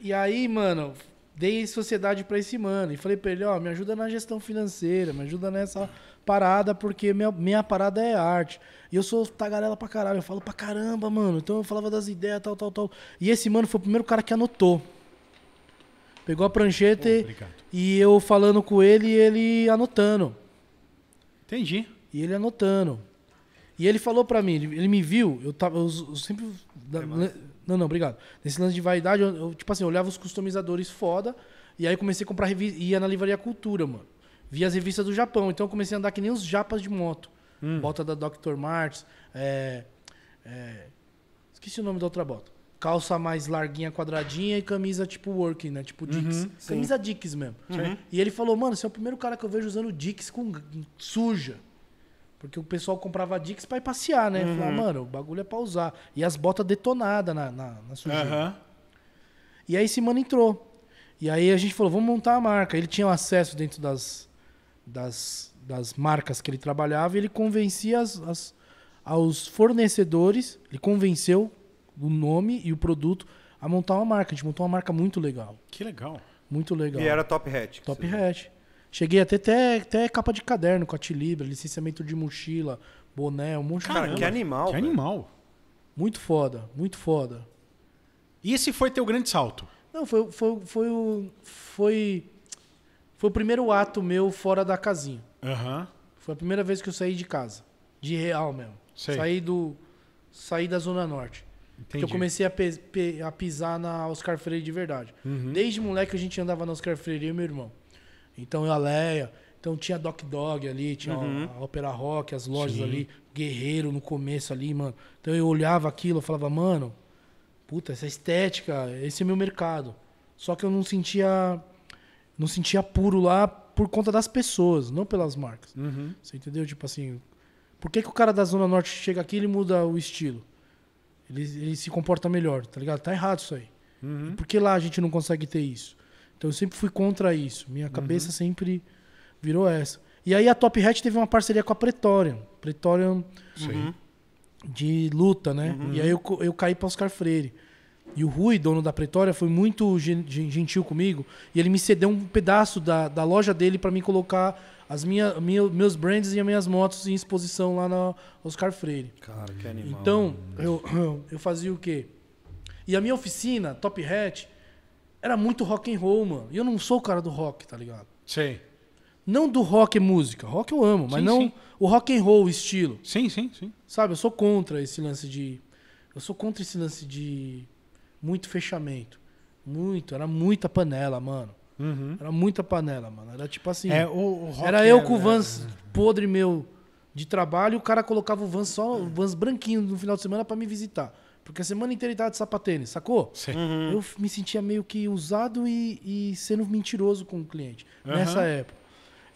E aí, mano, dei sociedade para esse mano e falei para ele, ó, me ajuda na gestão financeira, me ajuda nessa parada, porque minha, minha parada é arte. E eu sou tagarela pra caralho, eu falo pra caramba, mano. Então eu falava das ideias, tal, tal, tal. E esse mano foi o primeiro cara que anotou. Pegou a prancheta oh, e, eu falando com ele e ele anotando. Entendi. E ele anotando. E ele falou para mim, ele, me viu, eu tava eu, eu sempre né, não, não, obrigado. Nesse lance de vaidade, eu, eu tipo assim, eu olhava os customizadores foda e aí comecei a comprar revista, ia na livraria Cultura, mano. Via as revistas do Japão, então eu comecei a andar que nem os japas de moto. Hum. Bota da Dr. Martens, é, é, esqueci o nome da outra bota calça mais larguinha, quadradinha e camisa tipo working, né? Tipo uhum, Dicks. Uhum, camisa Dicks mesmo. Uhum. E ele falou, mano, você é o primeiro cara que eu vejo usando Dicks com suja. Porque o pessoal comprava Dicks pra ir passear, né? Uhum. Falava, mano, o bagulho é pra usar. E as botas detonadas na, na, na sujeira. E aí esse mano entrou. E aí a gente falou, vamos montar a marca. Ele tinha acesso dentro das, das, das marcas que ele trabalhava e ele convencia as, as aos fornecedores, ele convenceu o nome e o produto a montar uma marca. A gente montou uma marca muito legal. Que legal. Muito legal. E era Top Hat. Top Hat. Viu? Cheguei até, até, até capa de caderno com a Tilibra, licenciamento de mochila, boné, um monte Caramba, de coisa. Cara, que animal. Que velho. animal. Muito foda, muito foda. E esse foi teu grande salto? Não, foi, foi, foi, o, foi, foi o primeiro ato meu fora da casinha. Uhum. Foi a primeira vez que eu saí de casa, de real mesmo. Sei. Saí, do, saí da Zona Norte. Entendi. Que eu comecei a, a, pisar na Oscar Freire de verdade. Uhum. Desde moleque a gente andava na Oscar Freire, eu e meu irmão. Então eu, a Leia. Então tinha Doc Dog ali, tinha uhum. a, a Opera Rock, as lojas Sim. ali, Guerreiro no começo ali, mano. Então eu olhava aquilo, eu falava, mano, puta, essa estética, esse é meu mercado. Só que eu não sentia não sentia puro lá por conta das pessoas, não pelas marcas. Uhum. Você entendeu? Tipo assim, por que, que o cara da Zona Norte chega aqui e ele muda o estilo? Ele, ele se comporta melhor, tá ligado? Tá errado isso aí. Uhum. Por que lá a gente não consegue ter isso? Então eu sempre fui contra isso. Minha uhum. cabeça uhum. sempre virou essa. E aí a Top Hat teve uma parceria com a Pretorian. Pretorian uhum. de luta, né? Uhum. E aí eu, eu caí para Oscar Freire. E o Rui, dono da Pretória, foi muito gentil comigo e ele me cedeu um pedaço da, da loja dele para me colocar as minha, minha, meus brands e as minhas motos em exposição lá na Oscar Freire. Cara, que animal. Então, né? eu, eu, fazia o quê? E a minha oficina, Top Hat, era muito rock and roll, mano. E eu não sou o cara do rock, tá ligado? Sim. Não do rock e é música. Rock eu amo, mas sim, não sim. o rock and roll estilo. Sim, sim, sim. Sabe, eu sou contra esse lance de. Eu sou contra esse lance de muito fechamento. Muito, era muita panela, mano. Uhum. Era muita panela, mano. Era tipo assim. É, o, o era eu era, é, com o né? Vans podre meu de trabalho, o cara colocava o Vans só, o Vans branquinho no final de semana para me visitar. Porque a semana inteira ele tava de sapatênis, sacou? Uhum. Eu me sentia meio que usado e, e sendo mentiroso com o cliente uhum. nessa época.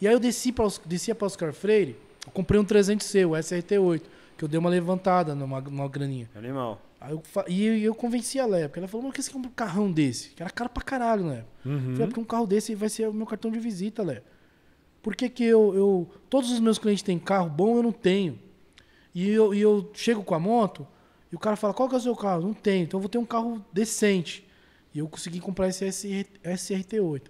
E aí eu desci para descia Oscar Freire, comprei um 300C, o SRT8, que eu dei uma levantada numa, numa graninha. Animal. Aí eu, e eu, eu convenci ela porque Ela falou, mas o que você quer um carrão desse? Que era caro pra caralho na época. Ah, uhum. Falei, porque um carro desse vai ser o meu cartão de visita, Léo. Por que, que eu, eu. Todos os meus clientes têm carro bom, eu não tenho. E eu, e eu chego com a moto, e o cara fala, qual que é o seu carro? Não tenho, então eu vou ter um carro decente. E eu consegui comprar esse SR, SRT8.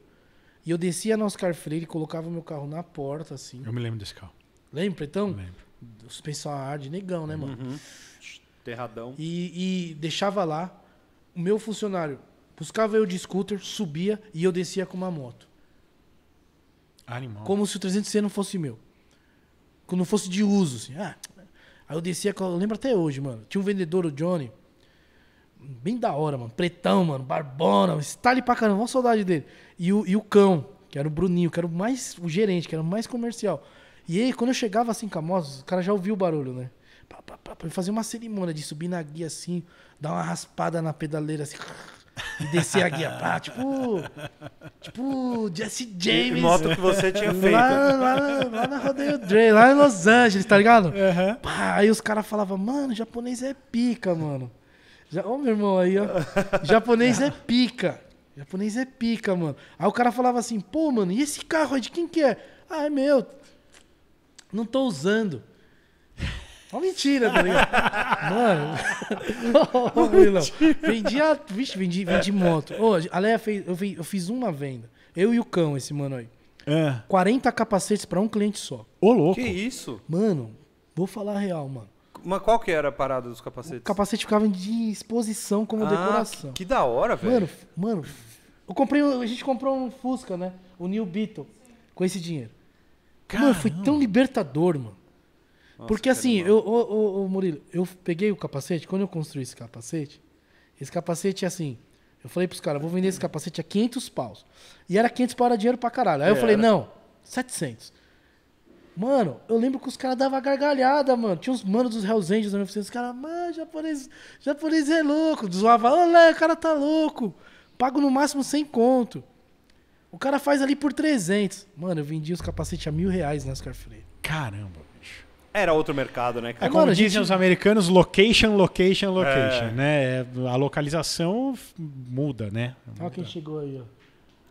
E eu descia na Oscar Freire, colocava meu carro na porta, assim. Eu me lembro desse carro. Lembra, então? Eu lembro. Suspensão a ar de negão, né, mano? Uhum. Terradão. E, e deixava lá. O meu funcionário buscava eu de scooter, subia e eu descia com uma moto. Animal. Como se o 300C não fosse meu. Como não fosse de uso. Assim. Ah. Aí eu descia, eu lembro até hoje, mano. Tinha um vendedor, o Johnny. Bem da hora, mano. Pretão, mano. Barbona. estale pra caramba. Uma saudade dele. E o, e o cão, que era o Bruninho, que era o mais o gerente, que era o mais comercial. E aí, quando eu chegava assim com a moto, o cara já ouviu o barulho, né? Pá, pá, fazia uma cerimônia de subir na guia assim, dar uma raspada na pedaleira assim. *laughs* E descer a guia, pá, tipo. Tipo, Jesse James. moto que você tinha feito. Lá, lá, lá na Rodeio Dre, lá em Los Angeles, tá ligado? Uhum. Pá, aí os caras falavam, mano, japonês é pica, mano. Já, meu irmão aí, ó. *laughs* Japonês é pica. Japonês é pica, mano. Aí o cara falava assim, pô, mano, e esse carro aí de quem que é? Ah, é meu. Não tô usando. Uma mentira, tá Mano, *laughs* ô, Wilão, vendi, a, vixe, vendi, vendi moto. Hoje, a Leia fez, eu, fiz, eu fiz uma venda. Eu e o cão, esse mano aí. É. 40 capacetes pra um cliente só. Ô, louco. Que isso? Mano, vou falar a real, mano. Mas qual que era a parada dos capacetes? O capacete ficava de exposição como ah, decoração. Que, que da hora, velho. Mano, mano, eu comprei, a gente comprou um Fusca, né? O New Beetle, com esse dinheiro. Caramba. Mano, foi tão libertador, mano. Porque assim, eu, ô, ô, Murilo, eu peguei o capacete, quando eu construí esse capacete, esse capacete é assim. Eu falei pros caras, vou vender esse capacete a 500 paus. E era 500 paus, era dinheiro pra caralho. Aí é, eu falei, era. não, 700. Mano, eu lembro que os caras davam gargalhada, mano. Tinha uns manos dos Hells Angels na minha oficina. Os caras, mano, japonês, japonês é louco. Zoava, olha o cara tá louco. Pago no máximo 100 conto. O cara faz ali por 300. Mano, eu vendia os capacetes a mil reais na Oscar Caramba. Era outro mercado, né? Cara? É como dizem gente... os americanos, location, location, location, é. né? É, a localização muda, né? Muda. Olha quem chegou aí, ó.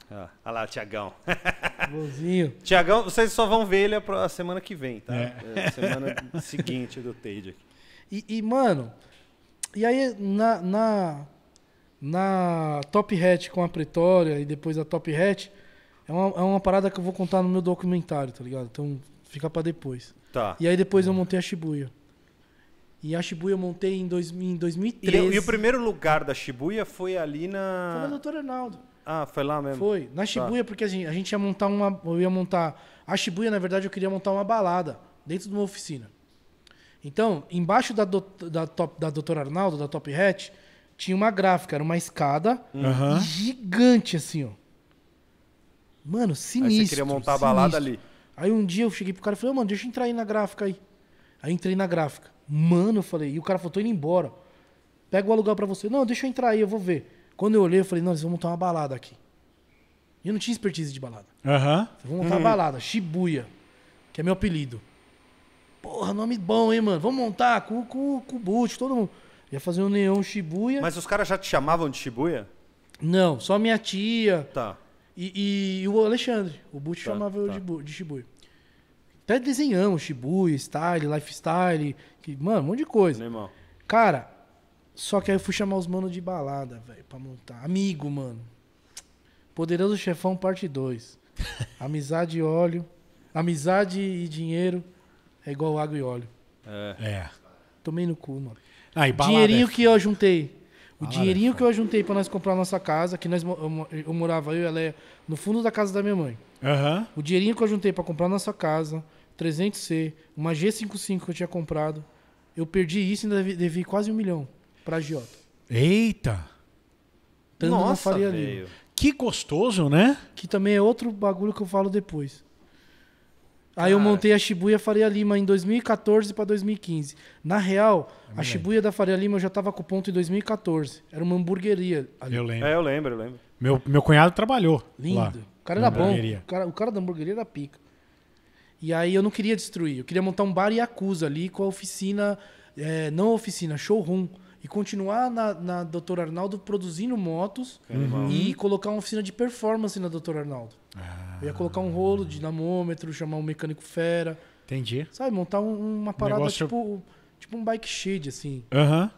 Ah, olha lá, o Tiagão. *laughs* Bonzinho. Tiagão, vocês só vão ver ele a semana que vem, tá? É. é semana *laughs* seguinte do Tade aqui. E, e, mano, e aí na, na, na Top Hat com a Pretória e depois a Top Hat, é uma, é uma parada que eu vou contar no meu documentário, tá ligado? Então fica para depois. Tá. E aí depois eu montei a Shibuya. E a Shibuya eu montei em, dois, em 2013. E, e o primeiro lugar da Shibuya foi ali na. Foi na Doutor Arnaldo. Ah, foi lá mesmo? Foi. Na tá. Shibuya, tá. porque a gente, a gente ia montar uma. Eu ia montar. A Shibuya, na verdade, eu queria montar uma balada dentro de uma oficina. Então, embaixo da, do, da, top, da Doutora Arnaldo, da Top Hat, tinha uma gráfica, era uma escada uhum. gigante, assim, ó. Mano, sinistro. Aí você queria montar a balada ali. Aí um dia eu cheguei pro cara e falei, oh, mano, deixa eu entrar aí na gráfica aí. Aí entrei na gráfica. Mano, eu falei, e o cara falou, tô indo embora. Pega o aluguel pra você. Não, deixa eu entrar aí, eu vou ver. Quando eu olhei, eu falei, não, eles vão montar uma balada aqui. E eu não tinha expertise de balada. Aham. Uhum. Vamos montar uhum. uma hum. balada, Shibuya, que é meu apelido. Porra, nome bom, hein, mano? Vamos montar com o com, com boot, todo mundo. Ia fazer um neon Shibuya. Mas os caras já te chamavam de Shibuya? Não, só minha tia. Tá. E, e, o Alexandre, o Butch tá, chamava tá. eu de, Shibuya. Até desenhamos Shibuya, style, lifestyle, que, mano, um monte de coisa. Animal. Cara, só que aí eu fui chamar os manos de balada, velho, pra montar. Amigo, mano. Poderoso Chefão, parte 2. *laughs* Amizade e óleo. Amizade e dinheiro é igual água e óleo. É. é. Tomei no cu, mano. Ah, e balada é Dinheirinho é... que eu juntei o ah, dinheirinho é que eu juntei para nós comprar a nossa casa, que nós eu morava eu e ela é no fundo da casa da minha mãe. Uhum. O dinheirinho que eu juntei para comprar a nossa casa, 300C, uma G55 que eu tinha comprado, eu perdi isso e ainda devi, devi quase um milhão para Giota. Eita! Tanto nossa, na Faria Que gostoso, né? Que também é outro bagulho que eu falo depois. Aí eu montei a Shibuya Faria Lima em 2014 para 2015. Na real, é a Shibuya da Faria Lima eu já estava com ponto em 2014. Era uma hamburgueria. Ali. Eu lembro. É, eu lembro, eu lembro. Meu, meu cunhado trabalhou. Lindo. Lá, o cara era bom. O cara, o cara da hamburgueria era pica. E aí eu não queria destruir. Eu queria montar um bar acusa ali com a oficina. É, não oficina, showroom e continuar na, na Dr. Arnaldo produzindo motos uhum. e colocar uma oficina de performance na Dr. Arnaldo. Ah. Eu ia colocar um rolo, dinamômetro, chamar um mecânico fera. Entendi. Sabe, montar um, uma parada Negócio... tipo, tipo um bike shade, assim. Aham. Uhum.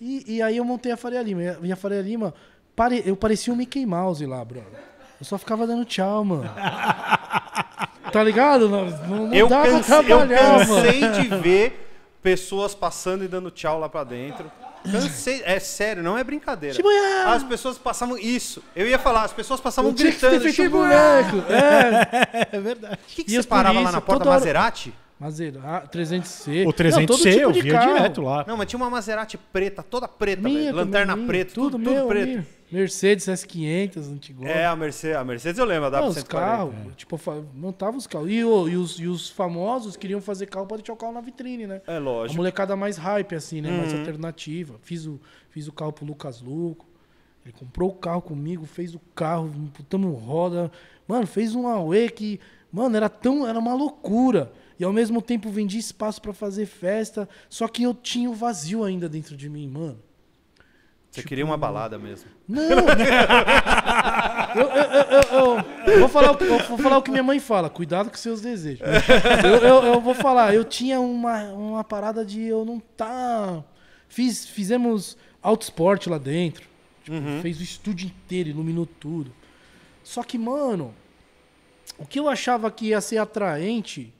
E, e aí eu montei a Faria Lima. E a Faria Lima, pare... eu parecia um Mickey Mouse lá, brother. Eu só ficava dando tchau, mano. *laughs* tá ligado? Não, não eu dá canse, trabalhar, Eu cansei mano. de ver pessoas passando e dando tchau lá pra dentro. Cansei. É sério, não é brincadeira. Shibuya! As pessoas passavam. Isso. Eu ia falar, as pessoas passavam gritando. que ter boneco. É. *laughs* é verdade. O que, que e você parava polícia, lá na porta da Maserati? Maserati, ah, 300C. O 300C não, tipo eu via carro. direto lá. Não, mas tinha uma Maserati preta, toda preta, minha, velho. Lanterna preta, tudo, tudo, meu, preto. Minha. Mercedes S500, antigo. É, a Mercedes, a Mercedes eu lembro, a Não, os W140. carros, é. tipo, montava os carros. E, e os, e os famosos queriam fazer carro pra deixar o carro na vitrine, né? É A lógico. molecada mais hype, assim, né? Mais uhum. alternativa. Fiz o, fiz o carro pro Lucas Luco. Ele comprou o carro comigo, fez o carro, putamos roda. Mano, fez um Aue que. Mano, era tão. Era uma loucura. E ao mesmo tempo vendi espaço para fazer festa. Só que eu tinha o vazio ainda dentro de mim, mano. Você tipo, queria uma balada mesmo. Não! *laughs* eu, eu, eu, eu, vou falar, o, vou falar o que minha mãe fala. Cuidado com seus desejos. Eu, vou falar. Eu tinha uma, uma parada de eu não tá... Fiz, fizemos esporte lá dentro. Tipo, uhum. Fez o estúdio inteiro, iluminou tudo. Só que, mano... O que eu achava que ia ser atraente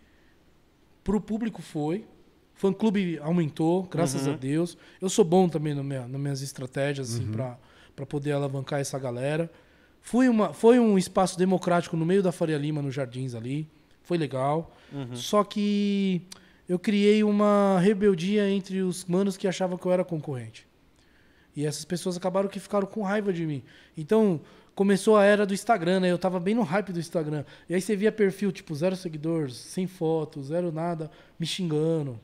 pro público foi fã clube aumentou, graças uhum. a Deus. Eu sou bom também no minha, nas minhas estratégias, assim, uhum. para poder alavancar essa galera. Fui uma, foi um espaço democrático no meio da Faria Lima, nos jardins ali. Foi legal. Uhum. Só que eu criei uma rebeldia entre os manos que achavam que eu era concorrente. E essas pessoas acabaram que ficaram com raiva de mim. Então, começou a era do Instagram, né? Eu tava bem no hype do Instagram. E aí você via perfil, tipo, zero seguidores, sem fotos, zero nada, me xingando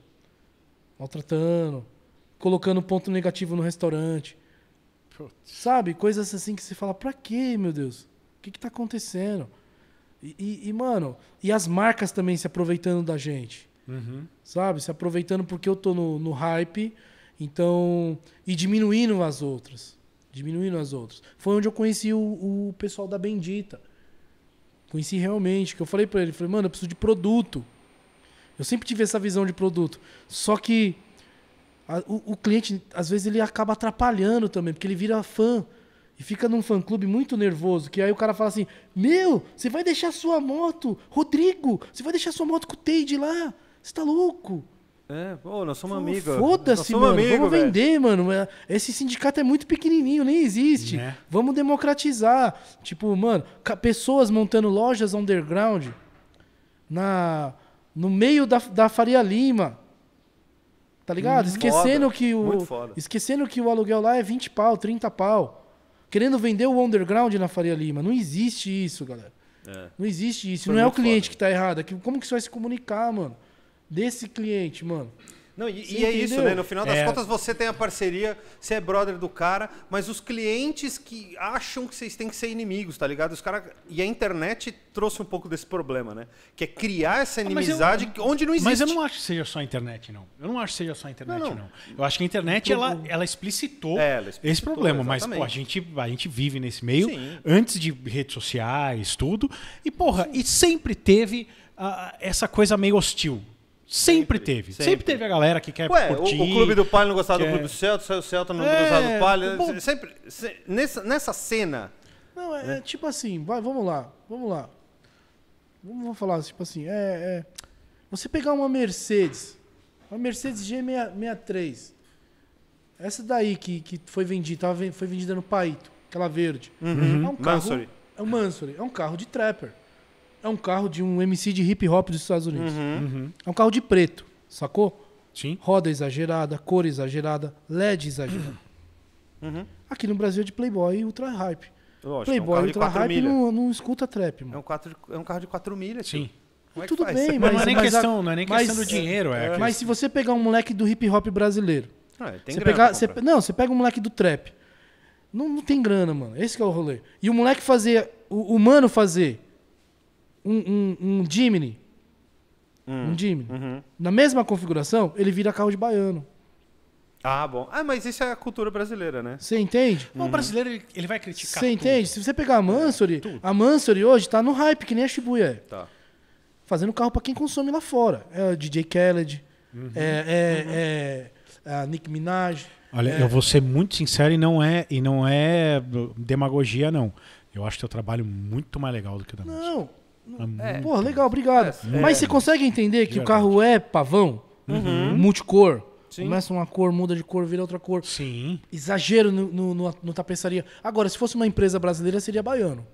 maltratando, colocando ponto negativo no restaurante. Putz. Sabe? Coisas assim que você fala, pra quê, meu Deus? O que, que tá acontecendo? E, e, e mano, e as marcas também se aproveitando da gente. Uhum. Sabe? Se aproveitando porque eu tô no, no hype, então. E diminuindo as outras. Diminuindo as outras. Foi onde eu conheci o, o pessoal da Bendita. Conheci realmente, que eu falei para ele, falei, mano, eu preciso de produto. Eu sempre tive essa visão de produto. Só que a, o, o, cliente, às vezes, ele acaba atrapalhando também, porque ele vira fã. E fica num fã-clube muito nervoso, que aí o cara fala assim: Meu, você vai deixar sua moto, Rodrigo, você vai deixar sua moto com o Teide lá? Você tá louco? É, pô, nós somos amigos. Foda-se, mano. Amigo, Vamos vender, mano. É, esse sindicato é muito pequenininho, nem existe. É. Vamos democratizar. Tipo, mano, pessoas montando lojas underground na no meio da, da Faria Lima. Tá ligado? esquecendo que o esquecendo que o aluguel lá é 20 pau, 30 pau. Querendo vender o underground na Faria Lima, não existe isso, galera. É. Não existe isso. Foi não é o cliente foda. Né? que tá errado, é que, como que você vai se comunicar, mano? Desse cliente, mano. Não, e, e é isso, né? No final das é. contas, você tem a parceria, você é brother do cara, mas os clientes que acham que vocês têm que ser inimigos, tá ligado? Os caras. E a internet trouxe um pouco desse problema, né? Que é criar essa inimizade eu, onde não existe. Mas eu não acho que seja só a internet, não. Eu não acho que seja só a internet, não. não. não. Eu acho que a internet, ela, ela, explicitou, é, ela explicitou esse problema. Exatamente. Mas, pô, a gente, a gente vive nesse meio, Sim. antes de redes sociais, tudo. E, porra, Sim. e sempre teve uh, essa coisa meio hostil. Sempre, sempre teve. Sempre. sempre. teve a galera que quer Ué, curtir. O, o, clube do Palio não gostava quer... do clube do Celta, saiu o Celta não é, gostava do Palio. Bom... Sempre, se, nessa, nessa cena. Não, é, né? é, tipo assim, vai, vamos lá, vamos lá. Vamos falar, tipo assim, é, é você pegar uma Mercedes, uma Mercedes G63, essa daí que, que foi vendida, tava, foi vendida no Paito, aquela verde. Uhum. É um carro, Mansory. É um Mansory, é um carro de trapper. É um carro de um MC de hip hop dos Estados Unidos. Uhum. Uhum. É um carro de preto, sacou? Sim. Roda exagerada, cor exagerada, LED exagerada. Uhum. uhum. Aqui no Brasil é de Playboy e Ultra Hype. Lógico, Playboy é um Ultra Hype não, não, escuta trap, mano. É um, quatro, é um carro de 4 milhas. Sim. É Tudo bem, mas, mas, não é nem questão, não é nem questão mas, do dinheiro. É, é mas se você pegar um moleque do hip hop brasileiro, ah, é, você pegar, você, não, você pega um moleque do trap, não, não tem grana, mano. Esse é o rolê. E o moleque fazer, o, o mano fazer um, um, um Jimny. Hum, um Jimny. Uhum. Na mesma configuração, ele vira carro de baiano. Ah, bom. Ah, mas isso é a cultura brasileira, né? Você entende? Uhum. O brasileiro, ele, ele vai criticar Você entende? Se você pegar a Mansory, é, a Mansory hoje tá no hype, que nem a Shibuya. Tá. Fazendo carro para quem consome lá fora. É o DJ Khaled, uhum. é, é, uhum. É, é, a Nick Minaj. Olha, é. eu vou ser muito sincero e não é, e não é demagogia, não. Eu acho teu trabalho muito mais legal do que o da Não, é. Pô, legal, obrigado. É, é. Mas você consegue entender que Geralmente. o carro é pavão? Uhum. uhum. Multicor? Sim. Começa uma cor, muda de cor, vira outra cor. Sim. Exagero no, no, no, no tapeçaria. Agora, se fosse uma empresa brasileira, seria baiano.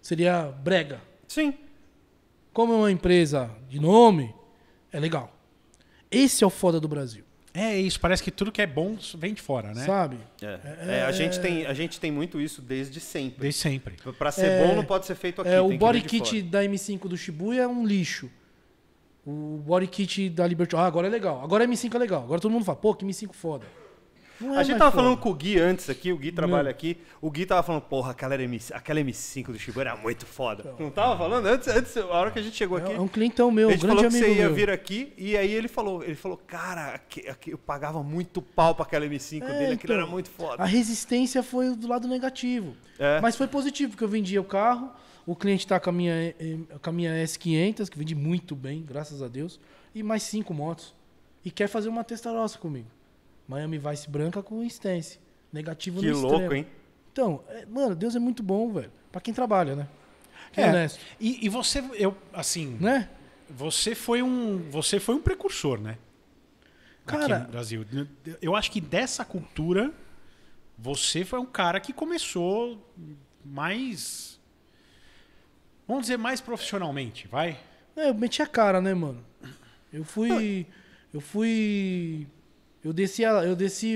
Seria brega. Sim. Como é uma empresa de nome, é legal. Esse é o foda do Brasil. É isso, parece que tudo que é bom vem de fora, né? Sabe? É. É, é a, é, gente tem, é. a gente tem muito isso desde sempre. Desde sempre. Para ser é, bom não pode ser feito aqui. É, o body kit da M5 do Shibuya é um lixo. O body kit da Liberty. Ah, agora é legal. Agora a M5 é legal. Agora todo mundo fala, pô, que M5 foda. Não a gente tava falando com o Gui antes aqui, o Gui trabalha aqui. O Gui tava falando, porra, aquela, M5, aquela M5 do Chibu era muito foda. Não, não tava falando? Antes, antes, a hora que a gente chegou é aqui. É um clientão meu, um grande amigo. A gente falou que você ia meu. vir aqui e aí ele falou, ele falou, cara, aqui, aqui, eu pagava muito pau pra aquela M5 é, dele, aquilo era então, muito foda. A resistência foi do lado negativo. É. Mas foi positivo, porque eu vendia o carro, o cliente tá com a minha, eh, eh, com a minha S500, que vendi muito bem, graças a Deus, e mais cinco motos. E quer fazer uma testarossa comigo. Miami Vice branca com Stance. Negativo que no extremo. Que louco, hein? Então, é, mano, Deus é muito bom, velho. Pra quem trabalha, né? Quem é, é, honesto. E, e você, eu, assim, né? Você foi um, você foi um precursor, né? Cara, Aqui no Brasil. Eu acho que dessa cultura, você foi um cara que começou mais, vamos dizer, mais profissionalmente, vai? É, eu meti a cara, né, mano? Eu fui, eu fui eu desci, a, eu desci,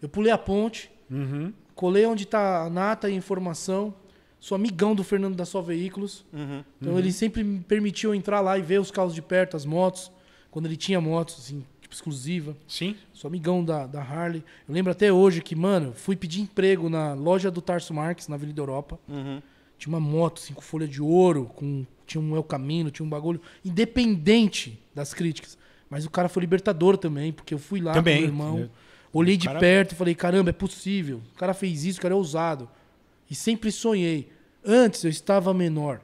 eu pulei a ponte, uhum. colei onde está a nata e informação. Sou amigão do Fernando da Só Veículos. Uhum. Então ele uhum. sempre me permitiu entrar lá e ver os carros de perto, as motos. Quando ele tinha motos, assim, tipo, exclusiva. Sim. Sou amigão da, da Harley. Eu lembro até hoje que, mano, fui pedir emprego na loja do Tarso Marques, na Avenida Europa. Uhum. Tinha uma moto, assim, com folha de ouro, com, tinha um El Camino, tinha um bagulho independente das críticas. Mas o cara foi libertador também, porque eu fui lá também, com meu irmão. É. Olhei de cara... perto e falei, caramba, é possível. O cara fez isso, o cara é ousado. E sempre sonhei. Antes eu estava menor.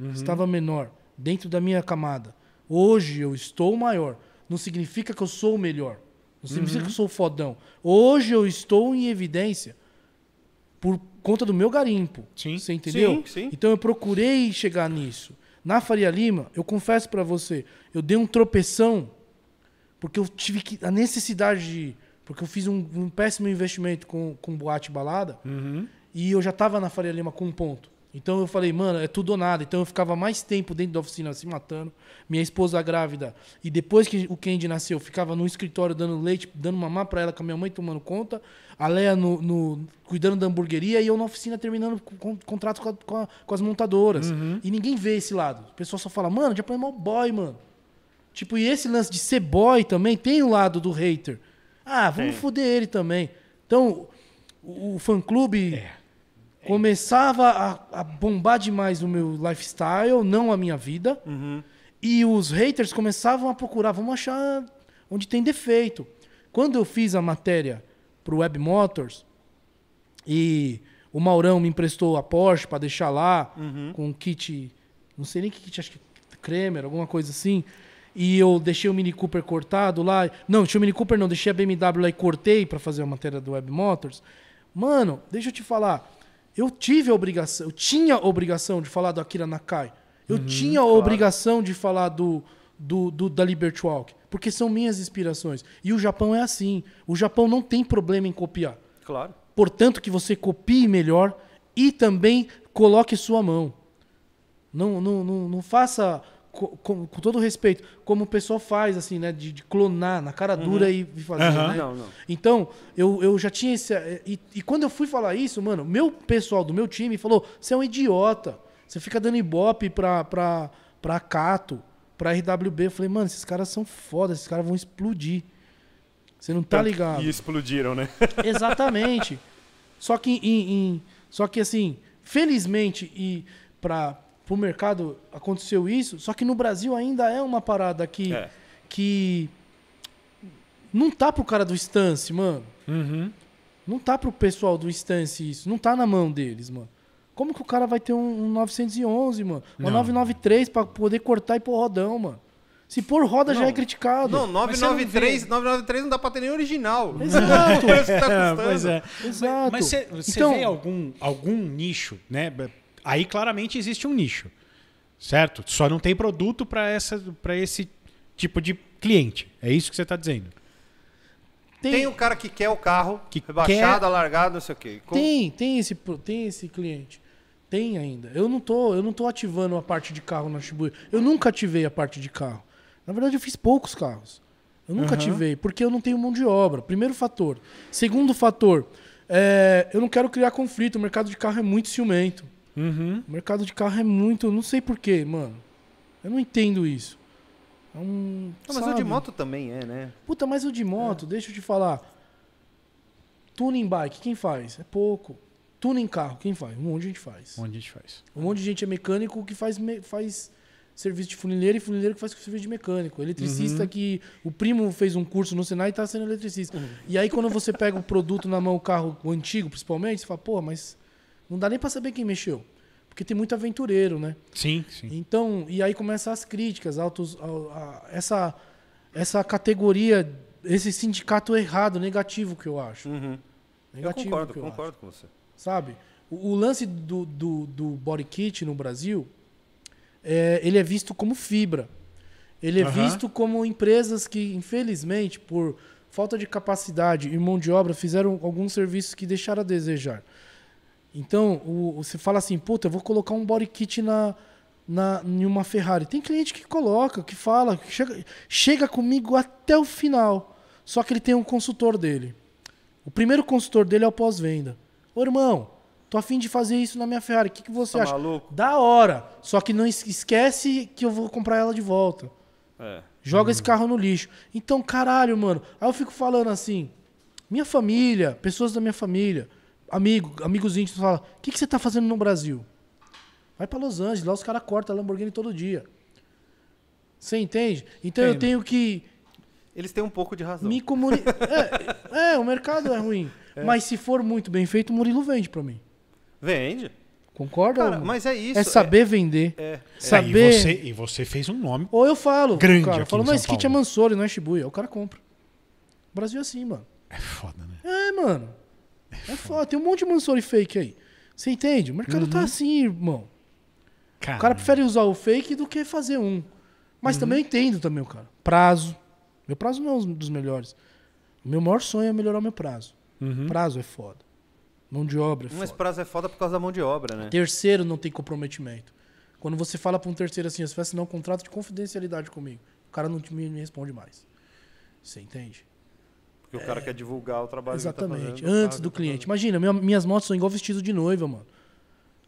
Uhum. Estava menor, dentro da minha camada. Hoje eu estou maior. Não significa que eu sou o melhor. Não significa uhum. que eu sou fodão. Hoje eu estou em evidência por conta do meu garimpo. Sim. Você entendeu? Sim, sim. Então eu procurei chegar nisso. Na Faria Lima, eu confesso para você, eu dei um tropeção porque eu tive que, a necessidade de. Porque eu fiz um, um péssimo investimento com, com boate balada. Uhum. E eu já estava na Faria Lima com um ponto. Então eu falei, mano, é tudo ou nada. Então eu ficava mais tempo dentro da oficina se matando. Minha esposa grávida. E depois que o Candy nasceu, eu ficava no escritório dando leite, dando mamá pra ela com a minha mãe tomando conta. A Lea no, no cuidando da hamburgueria e eu na oficina terminando com, com, contrato com, a, com, a, com, as montadoras. Uhum. E ninguém vê esse lado. O pessoal só fala, mano, já põe mal boy, mano. Tipo, e esse lance de ser boy também tem o um lado do hater. Ah, vamos é. foder ele também. Então, o, o fã-clube é. é. começava a, a, bombar demais o meu lifestyle, não a minha vida. Uhum. E os haters começavam a procurar, vamos achar onde tem defeito. Quando eu fiz a matéria para o Web Motors e o Maurão me emprestou a Porsche para deixar lá uhum. com um kit, não sei nem que kit, acho que Kremer, alguma coisa assim e eu deixei o Mini Cooper cortado lá. Não, deixei o Mini Cooper não, deixei a BMW lá e cortei para fazer a matéria do Web Motors. Mano, deixa eu te falar. Eu tive a obrigação, eu tinha a obrigação de falar do Akira Nakai. Eu uhum, tinha a claro. obrigação de falar do, do, do, da Liberty Walk, porque são minhas inspirações. E o Japão é assim. O Japão não tem problema em copiar. Claro. Portanto, que você copie melhor e também coloque sua mão. Não, não, não, não faça com, com, todo respeito, como o pessoal faz, assim, né? De, de clonar na cara dura uhum. e, e fazer, uhum. né? Não, não. Então, eu, eu já tinha esse. Eh, e, e, quando eu fui falar isso, mano, meu pessoal do meu time falou: você é um idiota. Você fica dando ibope pra, pra, pra Cato, pra RWB. Eu falei, mano, esses caras são foda, esses caras vão explodir. Você não tá ligado. E explodiram, né? *laughs* Exatamente. só que em, em, só que assim, felizmente, e pra, para o mercado aconteceu isso, só que no Brasil ainda é uma parada que, é. que não tá pro cara do stance, mano. Uhum. Não tá pro pessoal do stance isso, não tá na mão deles, mano. Como que o cara vai ter um, um 911, mano? Uma não. 993 para poder cortar e pôr rodão, mano? Se pôr roda não. já é criticado. Não, 993 não, 993 não dá pra ter nem original. Exato. *laughs* Tá *laughs* é, pois é. Exato. Mas você então, vê algum, algum nicho, né? Aí claramente existe um nicho, certo? Só não tem produto para esse tipo de cliente. É isso que você está dizendo. Tem, tem o cara que quer o carro, que rebaixado, quer... alargado, não sei o quê. Com... Tem, tem esse, tem esse cliente. Tem ainda. Eu não tô, eu não tô ativando a parte de carro na Shibuya. Eu nunca ativei a parte de carro. Na verdade, eu fiz poucos carros. Eu nunca uhum. ativei, porque eu não tenho mão de obra. Primeiro fator. Segundo fator, é, eu não quero criar conflito. O mercado de carro é muito ciumento. Uhum. O mercado de carro é muito. Não sei porquê, mano. Eu não entendo isso. É um. Não, mas sabe? o de moto também é, né? Puta, mas o de é. moto, é. deixa eu te falar. Tuning bike, quem faz? É pouco. Tuning carro, quem faz? Um monte de gente faz. Um monte de gente faz. Um monte de gente é mecânico que faz, faz serviço de funileiro e funileiro que faz serviço de mecânico. Eletricista uhum. que o primo fez um curso no Senai e está sendo eletricista. Uhum. E aí quando você pega o produto na mão, o carro o antigo principalmente, você fala, pô, mas não dá nem para saber quem mexeu. Porque tem muito aventureiro, né? Sim, sim. Então, e aí começam as críticas, altos a, a, essa, essa categoria, esse sindicato errado, negativo que eu acho. Uhum. Negativo eu concordo, que eu concordo acho. com você. Sabe? O, o lance do, do, do, body kit no Brasil, é, ele é visto como fibra. Ele é uhum. visto como empresas que, infelizmente, por falta de capacidade e mão de obra, fizeram alguns serviços que deixaram a desejar. Então, o, você fala assim, puta, eu vou colocar um body kit na, na, em uma Ferrari. Tem cliente que coloca, que fala, que chega, chega comigo até o final. Só que ele tem um consultor dele. O primeiro consultor dele é o pós-venda. Ô, irmão, tô afim de fazer isso na minha Ferrari. O que, que você tá acha? Maluco? Da hora. Só que não esquece que eu vou comprar ela de volta. É. Joga hum. esse uhum. carro no lixo. Então, caralho, mano. Aí eu fico falando assim: minha família, pessoas da minha família, amigo, amigos íntimos falam: o que, que você está fazendo no Brasil? Vai para Los Angeles, lá os caras cortam Lamborghini todo dia. Você entende? Então Entendo. eu tenho que. Eles têm um pouco de razão. Me comuni... é, *laughs* é, o mercado é ruim. É. Mas se for muito bem feito, o Murilo vende para mim. Vende. Concorda? Cara, mas é isso. É saber é, vender. É. Saber... E você, e, você, fez um nome. Ou eu falo. Grande. Cara, eu falo, mas kit é Mansouro, não é Shibuya. O cara compra. O Brasil é assim, mano. É foda, né? É, mano. É foda, tem um monte de Mansori fake aí. Você entende? O mercado tá uhum. tá assim, irmão. Caramba. O cara prefere usar o fake do que fazer um. Mas uhum. também eu entendo também o cara. Prazo. Meu prazo não é um dos melhores. O meu maior sonho é melhorar o meu prazo. Uhum. Prazo é foda. Mão de obra é foda. Mas prazo é foda por causa da mão de obra, né? Terceiro não tem comprometimento. Quando você fala para um terceiro assim, você vai assinar um contrato de confidencialidade comigo. O cara não me responde mais. Você entende? Porque o cara é. quer divulgar o trabalho tá Exatamente, que tá fazendo, antes do cliente. Imagina, minhas motos são igual vestido de noiva, mano.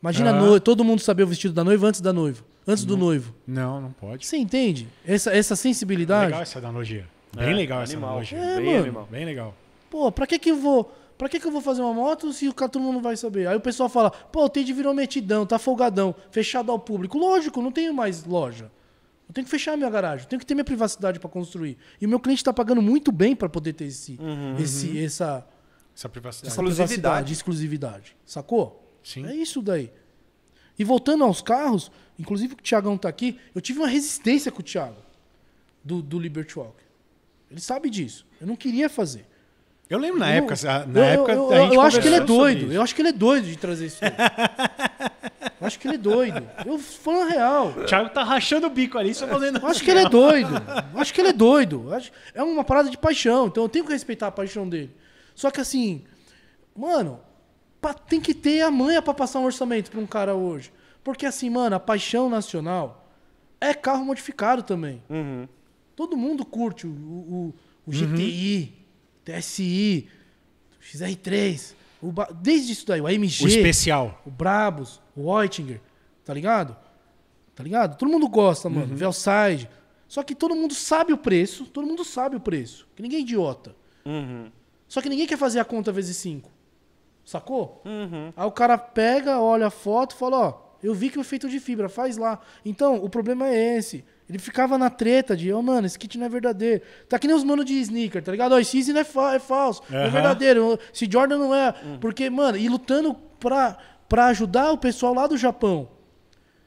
Imagina ah. no, todo mundo saber o vestido da noiva antes da noiva, antes não, do noivo. Não, não pode. Você entende? Essa, essa sensibilidade. Legal essa analogia. Bem é, legal animal, essa analogia. É, bem, mano. Animal. bem legal. Pô, pra que que eu vou... Pra que, que eu vou fazer uma moto se o cara todo mundo não vai saber? Aí o pessoal fala, pô, o de virou metidão, tá folgadão, fechado ao público. Lógico, não tenho mais loja. Eu tenho que fechar a minha garagem, eu tenho que ter minha privacidade para construir. E o meu cliente está pagando muito bem para poder ter esse, uhum, uhum. esse, uhum. essa, essa privacidade. Essa exclusividade. exclusividade. Sacou? Sim. É isso daí. E voltando aos carros, inclusive o Tiagão está aqui, eu tive uma resistência com o Thiago do, do Liberty Walk. Ele sabe disso. Eu não queria fazer. Eu lembro na eu, época. Na eu, época eu, eu, eu acho que ele é doido. Eu acho que ele é doido de trazer isso. *laughs* acho que ele é doido. Eu falando real. O Thiago tá rachando o bico ali, só fazendo. acho que ele é doido. acho que ele é doido. acho... É uma parada de paixão, então eu tenho que respeitar a paixão dele. Só que assim, mano, tem que ter a manha para passar um orçamento para um cara hoje. Porque assim, mano, a paixão nacional é carro modificado também. Uhum. Todo mundo curte o, o, o GTI, uhum. TSI, XR3. O ba... Desde isso daí, o AMG. O especial. O Brabus, o Oitinger, tá ligado? Tá ligado? Todo mundo gosta, mano. Uhum. Velside. Só que todo mundo sabe o preço. Todo mundo sabe o preço. Que ninguém é idiota. Uhum. Só que ninguém quer fazer a conta vezes 5. Sacou? Uhum. Aí o cara pega, olha a foto e fala, ó, eu vi que foi feito de fibra, faz lá. Então, o problema é esse. Ele ficava na treta de, ô, oh, mano, esse kit não é verdadeiro. Tá que nem os manos de sneaker, tá ligado? Ó, esse Easy não é, fa é falso, uhum. não é verdadeiro. Se Jordan não é. Uhum. Porque, mano, e lutando pra, pra ajudar o pessoal lá do Japão.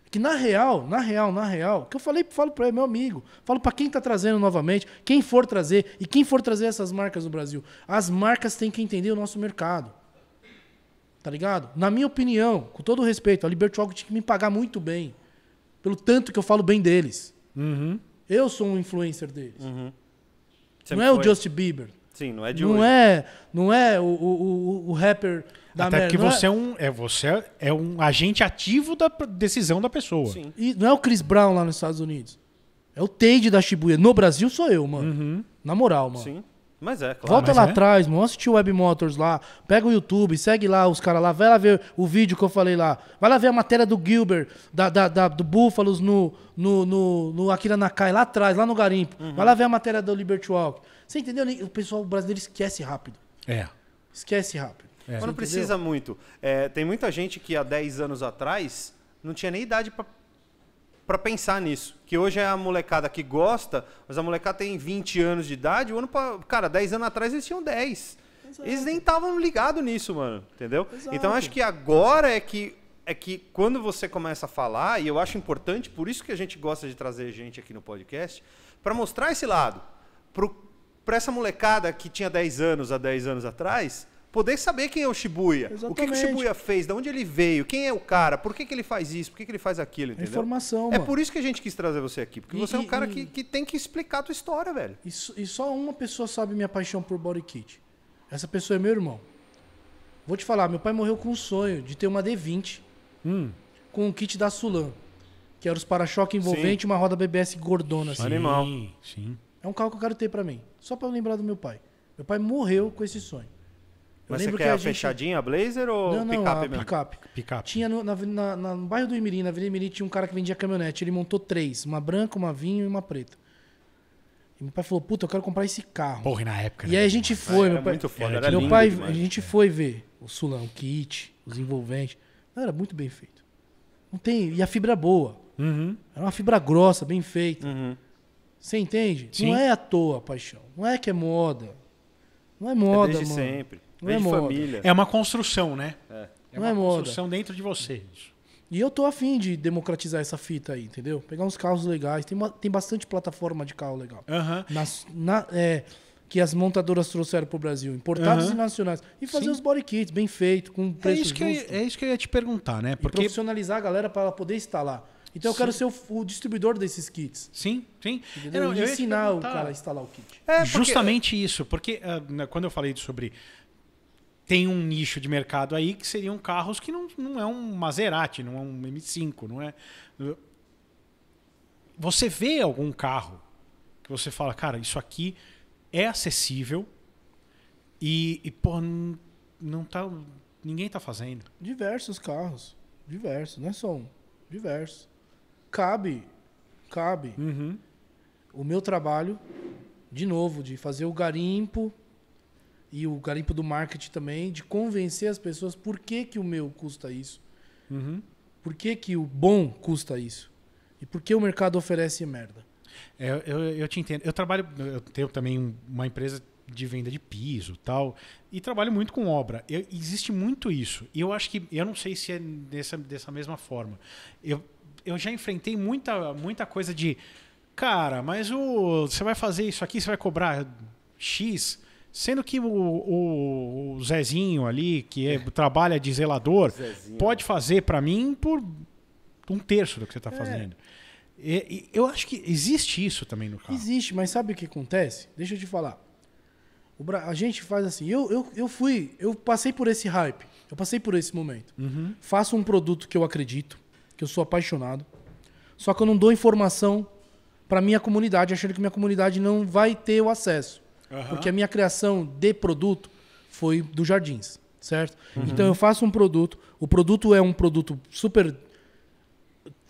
Que na real, na real, na real, que eu falei, falo pra ele, meu amigo, falo para quem tá trazendo novamente, quem for trazer, e quem for trazer essas marcas no Brasil. As marcas têm que entender o nosso mercado. Tá ligado? Na minha opinião, com todo respeito, a Liberty Walk tinha que me pagar muito bem. Pelo tanto que eu falo bem deles. Uhum. Eu sou um influencer deles. Uhum. Não é foi. o Justin Bieber. Sim, não é de não hoje. É, não é o, o, o rapper da Até porque é- você é... é... um, é, você é um agente ativo da decisão da pessoa. Sim. E não é o Chris Brown lá nos Estados Unidos. É o Teide da Shibuya. No Brasil sou eu, mano. Uhum. Na moral, mano. Sim. Mas é, claro. Volta lá é. atrás, mano. Assistir o Web Motors lá. Pega o YouTube, segue lá os caras lá. Vai lá ver o vídeo que eu falei lá. Vai lá ver a matéria do Gilbert, da, da, da do Búfalos no, no, no, no Akira Nakai, lá atrás, lá no garimpo. Uhum. Vai lá ver a matéria do Liberty Walk. Você entendeu? O pessoal brasileiro esquece rápido. É. Esquece rápido. É. Mas não precisa muito. É, tem muita gente que há 10 anos atrás não tinha nem idade para para pensar nisso. Que hoje é a molecada que gosta, mas a molecada tem 20 anos de idade, o ano pra, cara, 10 anos atrás eles tinham 10. Exato. Eles nem estavam ligados nisso, mano, entendeu? Exato. Então acho que agora é que é que quando você começa a falar, e eu acho importante, por isso que a gente gosta de trazer gente aqui no podcast, para mostrar esse lado para essa molecada que tinha 10 anos há 10 anos atrás, poder saber quem é o Shibuya. Exatamente. O que, que, o Shibuya fez, de onde ele veio, quem é o cara, por que, que ele faz isso, por que, que ele faz aquilo, entendeu? Informação, É mano. por isso que a gente quis trazer você aqui, porque e, você é um cara e, que, que tem que explicar a tua história, velho. E, e só uma pessoa sabe minha paixão por body kit. Essa pessoa é meu irmão. Vou te falar, meu pai morreu com um sonho de ter uma D20 hum. com um kit da Sulan, que era os para-choque envolvente e uma roda BBS gordona. Sim, assim. Animal. Sim. É um carro que eu quero ter para mim, só para lembrar do meu pai. Meu pai morreu com esse sonho. Mas você quer a, gente... fechadinha, blazer ou não, não, picape mesmo? Picape. picape. Tinha no, na, na, no bairro do Imirim, na Avenida Imirim, tinha um cara que vendia caminhonete. Ele montou três: uma branca, uma vinho e uma preta. E meu pai falou: Puta, eu quero comprar esse carro. Porra, na época. E aí a gente foi. Era meu pai, muito foda, era lindo pai, demais. A gente né? foi ver o Sulão, o kit, os envolventes. Não, era muito bem feito. Não tem, e a fibra é boa. Uhum. Era uma fibra grossa, bem feita. Uhum. Você entende? Sim. Não é à toa paixão. Não é que é moda. Não é moda, é desde mano. sempre. Não é de moda. família. É uma construção, né? É, é uma é construção moda. dentro de você. E eu tô afim de democratizar essa fita aí, entendeu? Pegar uns carros legais. Tem, uma, tem bastante plataforma de carro legal. Uhum. Nas, na, é, que as montadoras trouxeram para o Brasil, importados uhum. e nacionais. E fazer Sim. os body kits bem feito, com preço é isso que Eu, é isso que eu ia te perguntar, né? Porque... E profissionalizar a galera para ela poder instalar. Então eu quero ser o, o, distribuidor desses kits. Sim, sim. Entendeu? Eu, eu ensinar o cara a instalar o kit. É, porque... Justamente é, isso, porque uh, quando eu falei sobre tem um nicho de mercado aí que seriam carros que não, não é um Maserati, não é um M5, não é. Você vê algum carro que você fala, cara, isso aqui é acessível e, e pô, não, não tá, ninguém tá fazendo. Diversos carros, diversos, não é só um, diversos. Cabe, cabe. Uhum. O meu trabalho, de novo, de fazer o garimpo e o garimpo do marketing também, de convencer as pessoas por que, que o meu custa isso. Uhum. Por que, que o bom custa isso? E por que o mercado oferece merda? É, eu, eu te entendo. Eu trabalho, eu tenho também uma empresa de venda de piso tal, e trabalho muito com obra. Eu, existe muito isso. E eu acho que, eu não sei se é dessa, dessa mesma forma. Eu, eu já enfrentei muita, muita coisa de, cara, mas o, você vai fazer isso aqui, você vai cobrar X. Sendo que o, o, o Zezinho ali, que é, trabalha de zelador, *laughs* Zezinho. pode fazer para mim por um terço do que você está é. fazendo. E, e, eu acho que existe isso também no carro. Existe, mas sabe o que acontece? Deixa eu te falar. Bra... A gente faz assim. Eu, eu, eu fui, eu passei por esse hype. Eu passei por esse momento. Uhum. Faço um produto que eu acredito, que eu sou apaixonado. Só que eu não dou informação para minha comunidade, achando que minha comunidade não vai ter o acesso. Porque a minha criação de produto foi dos jardins, certo? Uhum. Então eu faço um produto, o produto é um produto super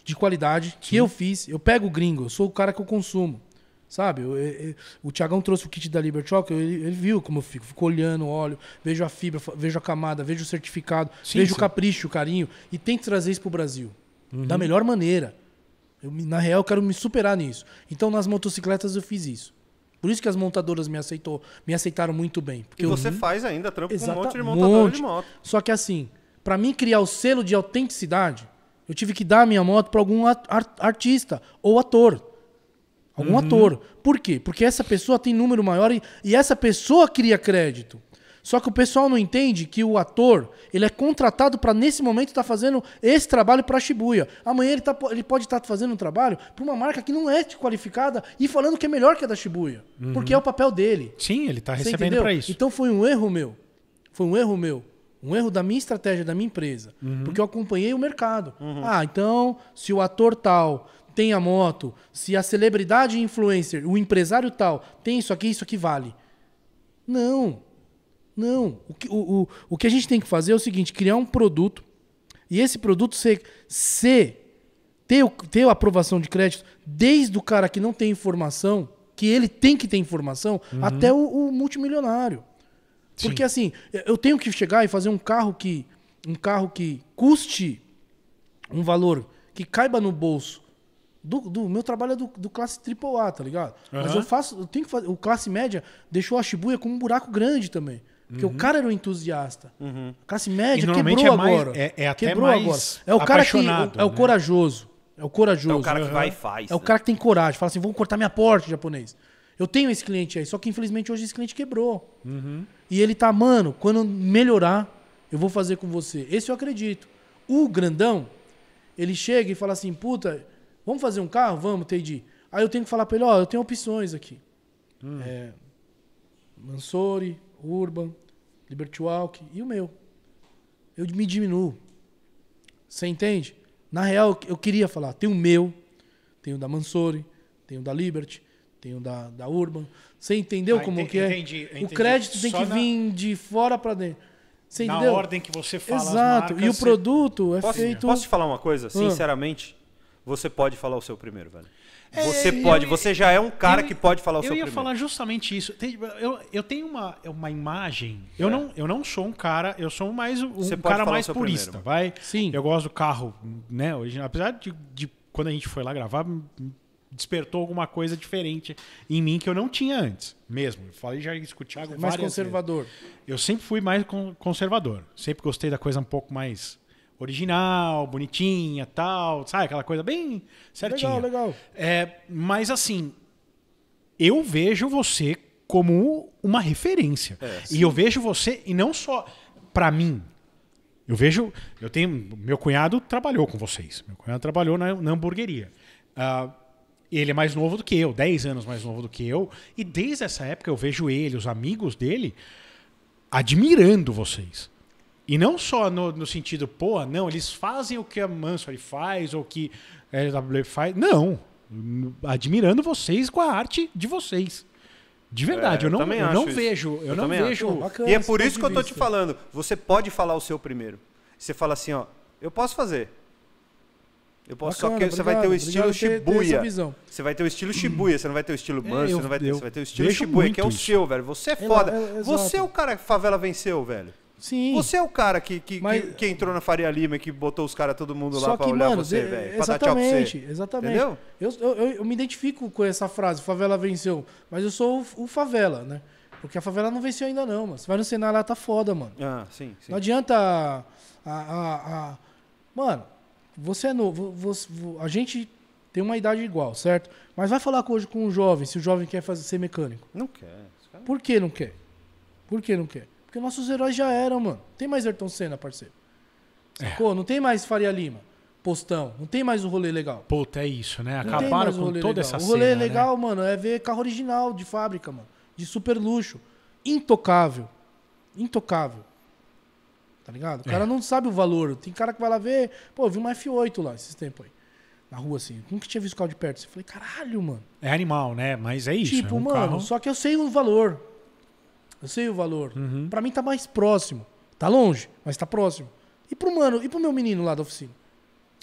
de qualidade que eu fiz. Eu pego o gringo, eu sou o cara que eu consumo. Sabe? Eu, eu, eu, o Tiagão trouxe o kit da Liberty ele, ele, viu como eu fico. Fico olhando, óleo, vejo a fibra, vejo a camada, vejo o certificado, sim, vejo o capricho, o carinho. E tem que trazer isso para o Brasil. Uhum. Da melhor maneira. Eu, na real, quero me superar nisso. Então, nas motocicletas, eu fiz isso. Por isso que as montadoras me aceitou, me aceitaram muito bem. Porque e você eu... faz ainda trampo com um monte de montadora de moto. Só que assim, para mim criar o selo de autenticidade, eu tive que dar a minha moto para algum artista ou ator. Algum uhum. ator. Por quê? Porque essa pessoa tem número maior e, e essa pessoa cria crédito. Só que o pessoal não entende que o ator, ele é contratado para nesse momento estar tá fazendo esse trabalho para Shibuya. Amanhã ele, tá, ele pode estar tá fazendo um trabalho para uma marca que não é qualificada e falando que é melhor que a da Shibuya, uhum. porque é o papel dele. Sim, ele está recebendo para isso. Então foi um erro meu. Foi um erro meu. Um erro da minha estratégia, da minha empresa. Uhum. Porque eu acompanhei o mercado. Uhum. Ah, então, se o ator tal tem a moto, se a celebridade influencer, o empresário tal, tem isso aqui, isso aqui vale. Não. Não. O que, o, o, o que a gente tem que fazer é o seguinte: criar um produto e esse produto ser, ser ter, ter aprovação de crédito desde o cara que não tem informação, que ele tem que ter informação, uhum. até o, o multimilionário. Sim. Porque assim, eu tenho que chegar e fazer um carro que um carro que custe um valor que caiba no bolso do, do, meu trabalho é do, do classe AAA, tá ligado? Uhum. Mas eu faço, eu tenho que fazer. O classe média deixou a Shibuya com um buraco grande também. Porque uhum. o cara era um entusiasta. Uhum. classe média quebrou é agora. Mais, é, é até quebrou agora. É o cara que. É o né? corajoso. É o corajoso. É o cara que uhum. vai e faz. É o né? cara que tem coragem. Fala assim: vamos cortar minha porta, japonês. Eu tenho esse cliente aí. Só que infelizmente hoje esse cliente quebrou. Uhum. E ele tá, mano, quando melhorar, eu vou fazer com você. Esse eu acredito. O grandão, ele chega e fala assim: puta, vamos fazer um carro? Vamos, Teidi. Aí eu tenho que falar pra ele: ó, oh, eu tenho opções aqui. Hum. É, Mansori, Urban, Liberty Walk e o meu. Eu me diminuo. Você entende? Na real, eu queria falar, tem o meu, tem o da Mansori, tem o da Liberty, tem o da, da Urban. Você entendeu ah, como entendi, que é? Entendi, entendi. O crédito Só tem que na... vir de fora para dentro. Você na ordem que você fala Exato. Marcas, e o produto é posso, feito... Posso te falar uma coisa? Ah. Sinceramente, você pode falar o seu primeiro, velho. É, você pode, eu, você já é um cara eu, que pode falar o seu primeiro. Eu ia falar justamente isso. Eu, eu tenho uma, é uma imagem. É. Eu, não, eu não sou um cara, eu sou mais um, cara mais purista, primeiro. vai? Sim. Eu gosto do carro, né? Original. Apesar de, de quando a gente foi lá gravar, despertou alguma coisa diferente em mim que eu não tinha antes, mesmo. Eu falei já isso com o Thiago Mais conservador. Vezes. Eu sempre fui mais conservador. Sempre gostei da coisa um pouco mais original, bonitinha, tal, sabe? Aquela coisa bem certinha. Legal, legal. É, mas assim, eu vejo você como uma referência. É, e eu vejo você, e não só para mim. Eu vejo, eu tenho, meu cunhado trabalhou com vocês. Meu cunhado trabalhou na, na hamburgueria. Uh, ele é mais novo do que eu, 10 anos mais novo do que eu. E desde essa época eu vejo ele, os amigos dele, admirando vocês. E não só no, no sentido, pô, não, eles fazem o que a Mansory faz ou o que a LW faz. Não. Admirando vocês com a arte de vocês. De verdade, é, eu não, eu, não vejo. Eu, eu não vejo. Pô, bacana, e é por isso que eu tô te falando. Você pode falar o seu primeiro. Você fala assim, ó, eu posso fazer. Eu posso, Bacana, só que você vai ter o estilo Shibuya. Você vai ter o estilo Shibuya, você não vai ter o estilo Manso, é, eu, você não vai ter, você vai ter o estilo Shibuya, que é o seu, velho. Você é foda. É, é, você é o cara que favela venceu, velho. Sim. Você é o cara que, que, Mas... que, que, entrou na Faria Lima e que botou os caras todo mundo Só lá pra que, olhar mano, você, velho. Exatamente, pra você. exatamente. Entendeu? Eu, eu, eu, me identifico com essa frase, favela venceu. Mas eu sou o, o favela, né? Porque a favela não venceu ainda, não, mano. Você vai no cenário lá, tá foda, mano. Ah, sim. sim. Não adianta. A, a, a, Mano, você é novo. Você, a gente tem uma idade igual, certo? Mas vai falar hoje com um jovem, se o jovem quer fazer, ser mecânico. Não quer. Cara... Por que não quer? Por que não quer? Porque nossos heróis já eram, mano. Não tem mais Ayrton Senna, parceiro. É. Sacou? É. Não tem mais Faria Lima. Postão. Não tem mais o rolê legal. Puta, é isso, né? Acabaram com toda legal. essa cena. O rolê cena, né? legal, né? mano, é ver carro original de fábrica, mano. De super luxo. Intocável. Intocável. Tá ligado? O cara é. não sabe o valor. Tem cara que vai lá ver. Pô, eu vi uma F8 lá esses tempos aí. Na rua, assim. Nunca tinha visto carro de perto. Eu falei, caralho, mano. É animal, né? Mas é isso. Tipo, é um mano, carro... só que eu sei o valor. Eu sei o valor. Uhum. Para mim tá mais próximo. Tá longe, mas tá próximo. E pro mano, e pro meu menino lá da oficina?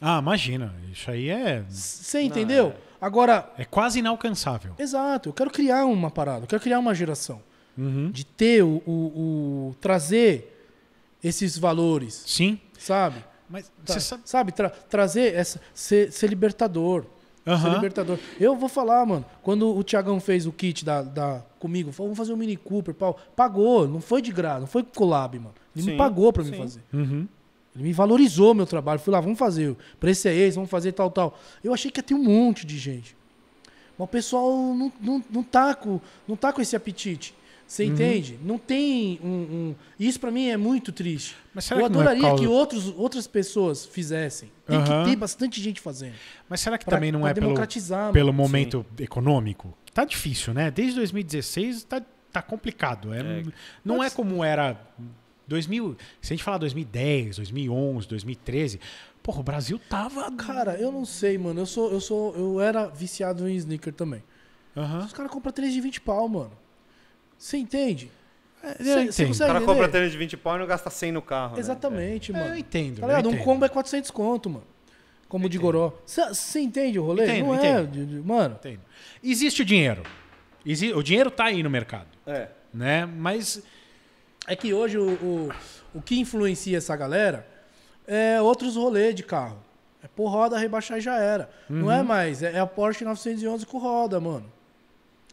Ah, imagina. Isso aí é. Você entendeu? Não, é... Agora. É quase inalcançável. Exato. Eu quero criar uma parada, eu quero criar uma geração. Uhum. De ter o, o, o, trazer esses valores. Sim. Sabe? Mas tá, sabe, sabe tra trazer essa ser, ser libertador libertador. Eu vou falar, mano, quando o Tiagão fez o kit da, da comigo, falou, vamos fazer um Mini Cooper, pau. Pagou, não foi de graça, não foi collab, mano. Ele sim, me pagou pra sim. mim fazer. Uhum. Ele me valorizou meu trabalho. Fui lá, vamos fazer. O preço é esse, vamos fazer tal, tal. Eu achei que ia ter um monte de gente. Mas o pessoal não, não, não, tá, com, não tá com esse apetite. Você uhum. entende? Não tem um, um... Isso para mim é muito triste. Eu é adoraria que, é que, outros, outras pessoas fizessem. Tem uhum. que ter bastante gente fazendo. Mas será que pra, também não é pelo, pelo momento Sim. econômico? Tá difícil, né? Desde 2016 tá, tá complicado. É, é. Não é Mas... é como era 2000, se a gente falar 2010, 2011, 2013, porra, o Brasil tava, cara, eu não sei, mano. Eu sou eu sou eu era viciado em sneaker também. Uhum. Os caras compram 3 de 20 pau, mano. Você entende? Você é, o cara compra tênis de 20 pau e não gasta 100 no carro. Né? Exatamente, né? mano. É, eu entendo. Tá eu entendo. Um combo é 400 conto, mano. Como de goró. Você entende o rolê? Entendo, não é entendo. é, mano. Entendo. Existe o dinheiro. Exi... O dinheiro tá aí no mercado. É. Né? Mas é que hoje o, o, o que influencia essa galera é outros rolês de carro. É por roda, rebaixar e já era. Uhum. Não é uhum. mais. É, é a Porsche 911 com roda, mano.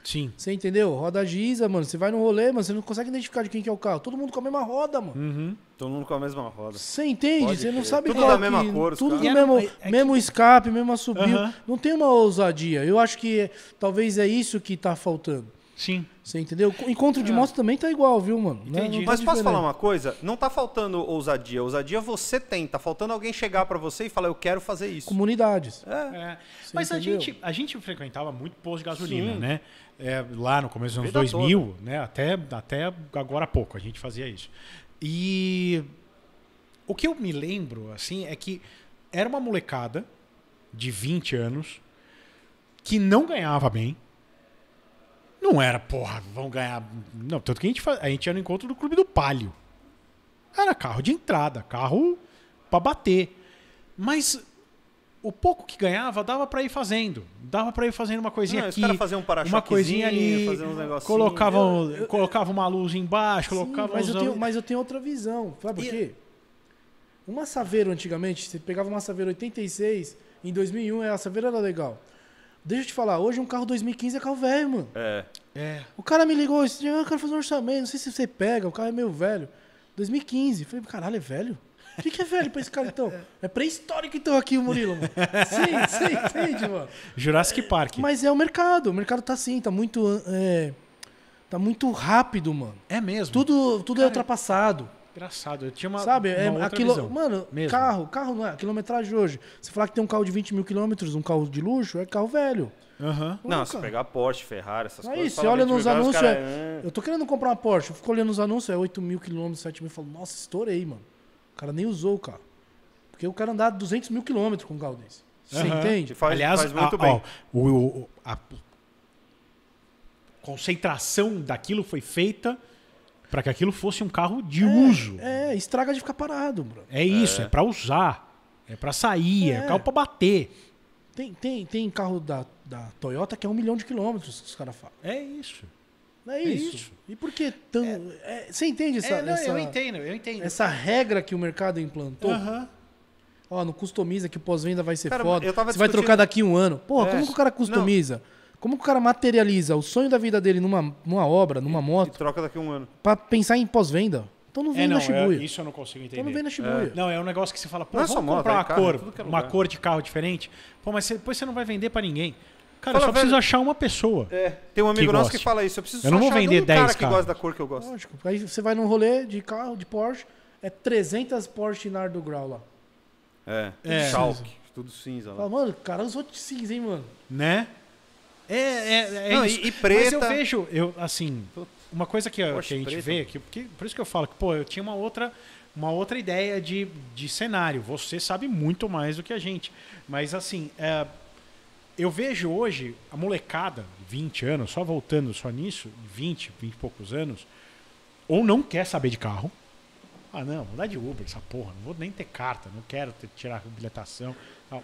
Sim. Você entendeu? Roda giza, mano. Você vai no rolê, mano. Você não consegue identificar de quem que é o carro. Todo mundo com a mesma roda, mano. Uhum. Todo mundo com a mesma roda. Você entende? você não sabe Tudo qual da é mesma que, cor, Tudo do mesmo, é, é, mesmo que... escape, mesmo subiu. Uhum. Não tem uma ousadia. Eu acho que talvez é isso que tá faltando. Sim. Você entendeu? Encontro de é. moto também tá igual, viu, mano? Né? Entendi. Não, não tá Mas posso falar uma coisa? Não tá faltando ousadia. Ousadia você tem. Tá faltando alguém chegar para você e falar, eu quero fazer isso. Comunidades. É. é. Mas a gente, a gente frequentava muito posto de gasolina, Sim. né? é, lá no começo dos anos 2000, né? Até, até agora há pouco a gente fazia isso. E o que eu me lembro, assim, é que era uma molecada de 20 anos que não ganhava bem. Não era, porra, vão ganhar. Não, tanto que a gente, faz, a gente ia no encontro do Clube do Palio. Era carro de entrada, carro para bater. Mas o pouco que ganhava dava para ir fazendo. Dava para ir fazendo uma coisinha não, aqui, um uma coisinha ali, colocavam, eu, eu, colocava uma luz embaixo, sim, colocava mas, eu tenho, mas eu tenho outra visão. Sabe por quê? Uma Saveiro antigamente, você pegava uma Saveiro 86, em 2001 a Saveiro era legal. Deixa eu te falar, hoje um carro 2015 é carro velho, mano. É. é. O cara me ligou, ah, eu quero fazer um orçamento, não sei se você pega, o carro é meio velho. 2015. falei, caralho, é velho? O que, que, é velho pra esse cara, então? É pré-histórico, então, aqui o Murilo, mano. Sim, sim, entende, mano. Jurassic Park. É, mas é o mercado. O mercado tá assim, tá muito. É, tá muito rápido, mano. É mesmo? Tudo, tudo é cara, é ultrapassado. Engraçado, eu tinha uma. Sabe, uma é, outra aquilo, visão. mano, mesmo. carro, carro não é. A quilometragem hoje. Você falar que tem um carro de 20 mil quilômetros, um carro de luxo, é carro velho. Uhum. Não, se pegar Porsche, Ferrari, essas Aí, é coisas. Aí, você olha nos anúncios. Cara... É... Eu tô querendo comprar uma Porsche, eu fico olhando nos anúncios, é 8 mil quilômetros, 7 mil. Eu falo, nossa, estourei, mano. O cara nem usou o carro. Porque o cara andava 200 mil quilômetros com um carro desse. Você uhum. entende? Faz, Aliás, faz muito a, bem. Ó, o, o, a concentração daquilo foi feita para que aquilo fosse um carro de é, uso. É, estraga de ficar parado, bro. É isso, é, é para usar, é para sair, é, é carro para bater. Tem, tem, tem carro da, da Toyota que é um milhão de quilômetros que os caras falam. É isso. Não é, é isso. isso. E por que tão. É, é você entende é, essa, não, essa. Eu entendo, eu entendo. Essa regra que o mercado implantou. Aham. Uhum. Ó, não customiza que pós-venda vai ser cara, foda. Você discutindo... vai trocar daqui um ano. Porra, é. como que o cara customiza? Não. Como que o cara materializa o sonho da vida dele numa, numa obra, numa e, moto? E troca daqui um ano. Pra pensar em pós-venda. Então não vem é, não, na Shibuya. isso eu não consigo entender. Então não vem na Shibuya. É. Não, é um negócio que você fala, pô, não vamos comprar uma carro, cor, uma cor de carro diferente. Pô, mas você, depois você não vai vender para ninguém. Cara, fala, eu só preciso velho, achar uma pessoa. É, tem um amigo que nosso goste. que fala isso. Eu preciso eu não vou vender um 10 cara que gosta da cor que eu gosto. Lógico. Aí você vai num rolê de carro, de Porsche, é 300 Porsche Nardo Grau lá. É, é. Chalk, tudo cinza lá. Fala, mano, cara usou de cinza, hein, mano? Né? É, é, é não, isso. E, e preta. Mas eu vejo, eu, assim, uma coisa que, Porsche que a gente preta. vê aqui, porque, por isso que eu falo que, pô, eu tinha uma outra uma outra ideia de, de cenário. Você sabe muito mais do que a gente. Mas, assim, é, eu vejo hoje a molecada, 20 anos, só voltando só nisso, 20, 20 e poucos anos, ou não quer saber de carro. Ah, não, vou dar de Uber essa porra, não vou nem ter carta, não quero ter, tirar habilitação. Tal.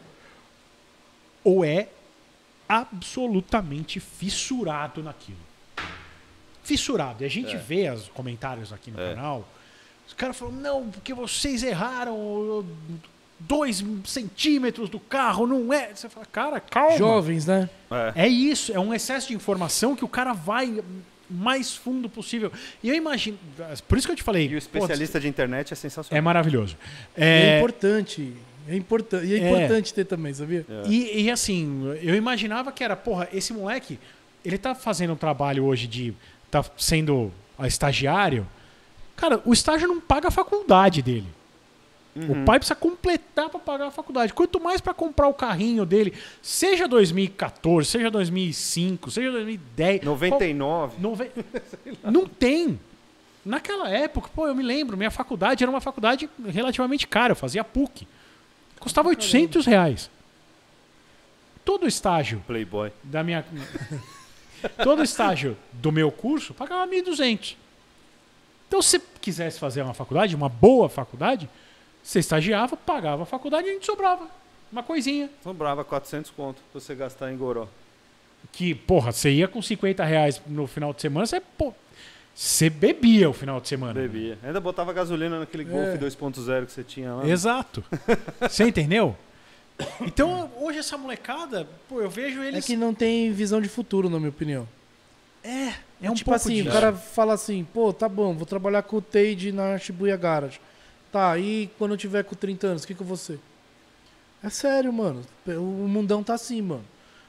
Ou é absolutamente fissurado naquilo. Fissurado. E a gente é. vê os comentários aqui no é. canal. Os caras falam, não, porque vocês erraram. Eu dois centímetros do carro, não é. Você fala, cara, calma. Jovens, né? É. é isso, é um excesso de informação que o cara vai mais fundo possível. E eu imagino. Por isso que eu te falei. E o especialista de internet é sensacional. É maravilhoso. É, é importante. É importante. E é, é. importante é. ter também, sabia? É. E, e, assim, eu imaginava que era, porra, esse moleque, ele tá fazendo um trabalho hoje de. tá sendo estagiário. Cara, o estágio não paga a faculdade dele. Uhum. O pai precisa completar para pagar a faculdade. Quanto mais para comprar o carrinho dele, seja 2014, seja 2005, seja 2010. 99. Qual, nove... não tem. Naquela época, pô, eu me lembro, minha faculdade era uma faculdade relativamente cara, eu fazia PUC. Custava 800 reais. Todo estágio. Playboy. Da minha. *laughs* todo estágio do meu curso pagava 1.200. Então, se quisesse fazer uma faculdade, uma boa faculdade, você estagiava, pagava a faculdade e a gente sobrava. Uma coisinha. Sobrava 400 conto pra você gastar em goró. Que, porra, você ia com 50 reais no final de semana, você, pô, você bebia o final de semana. Né? Bebia. Ainda botava gasolina naquele é. Golf é. 2.0 que você tinha lá. Exato. você entendeu? Então, hoje essa molecada, pô, eu vejo é eles. É que não tem visão de futuro, na minha opinião. É, é, é um tipo pouco assim, disso. o cara fala assim, pô, tá bom, vou trabalhar com o Teide na Shibuya Garage. Tá, e quando eu tiver com 30 anos, o que, que eu vou ser? É sério, mano. O mundão tá assim, mano.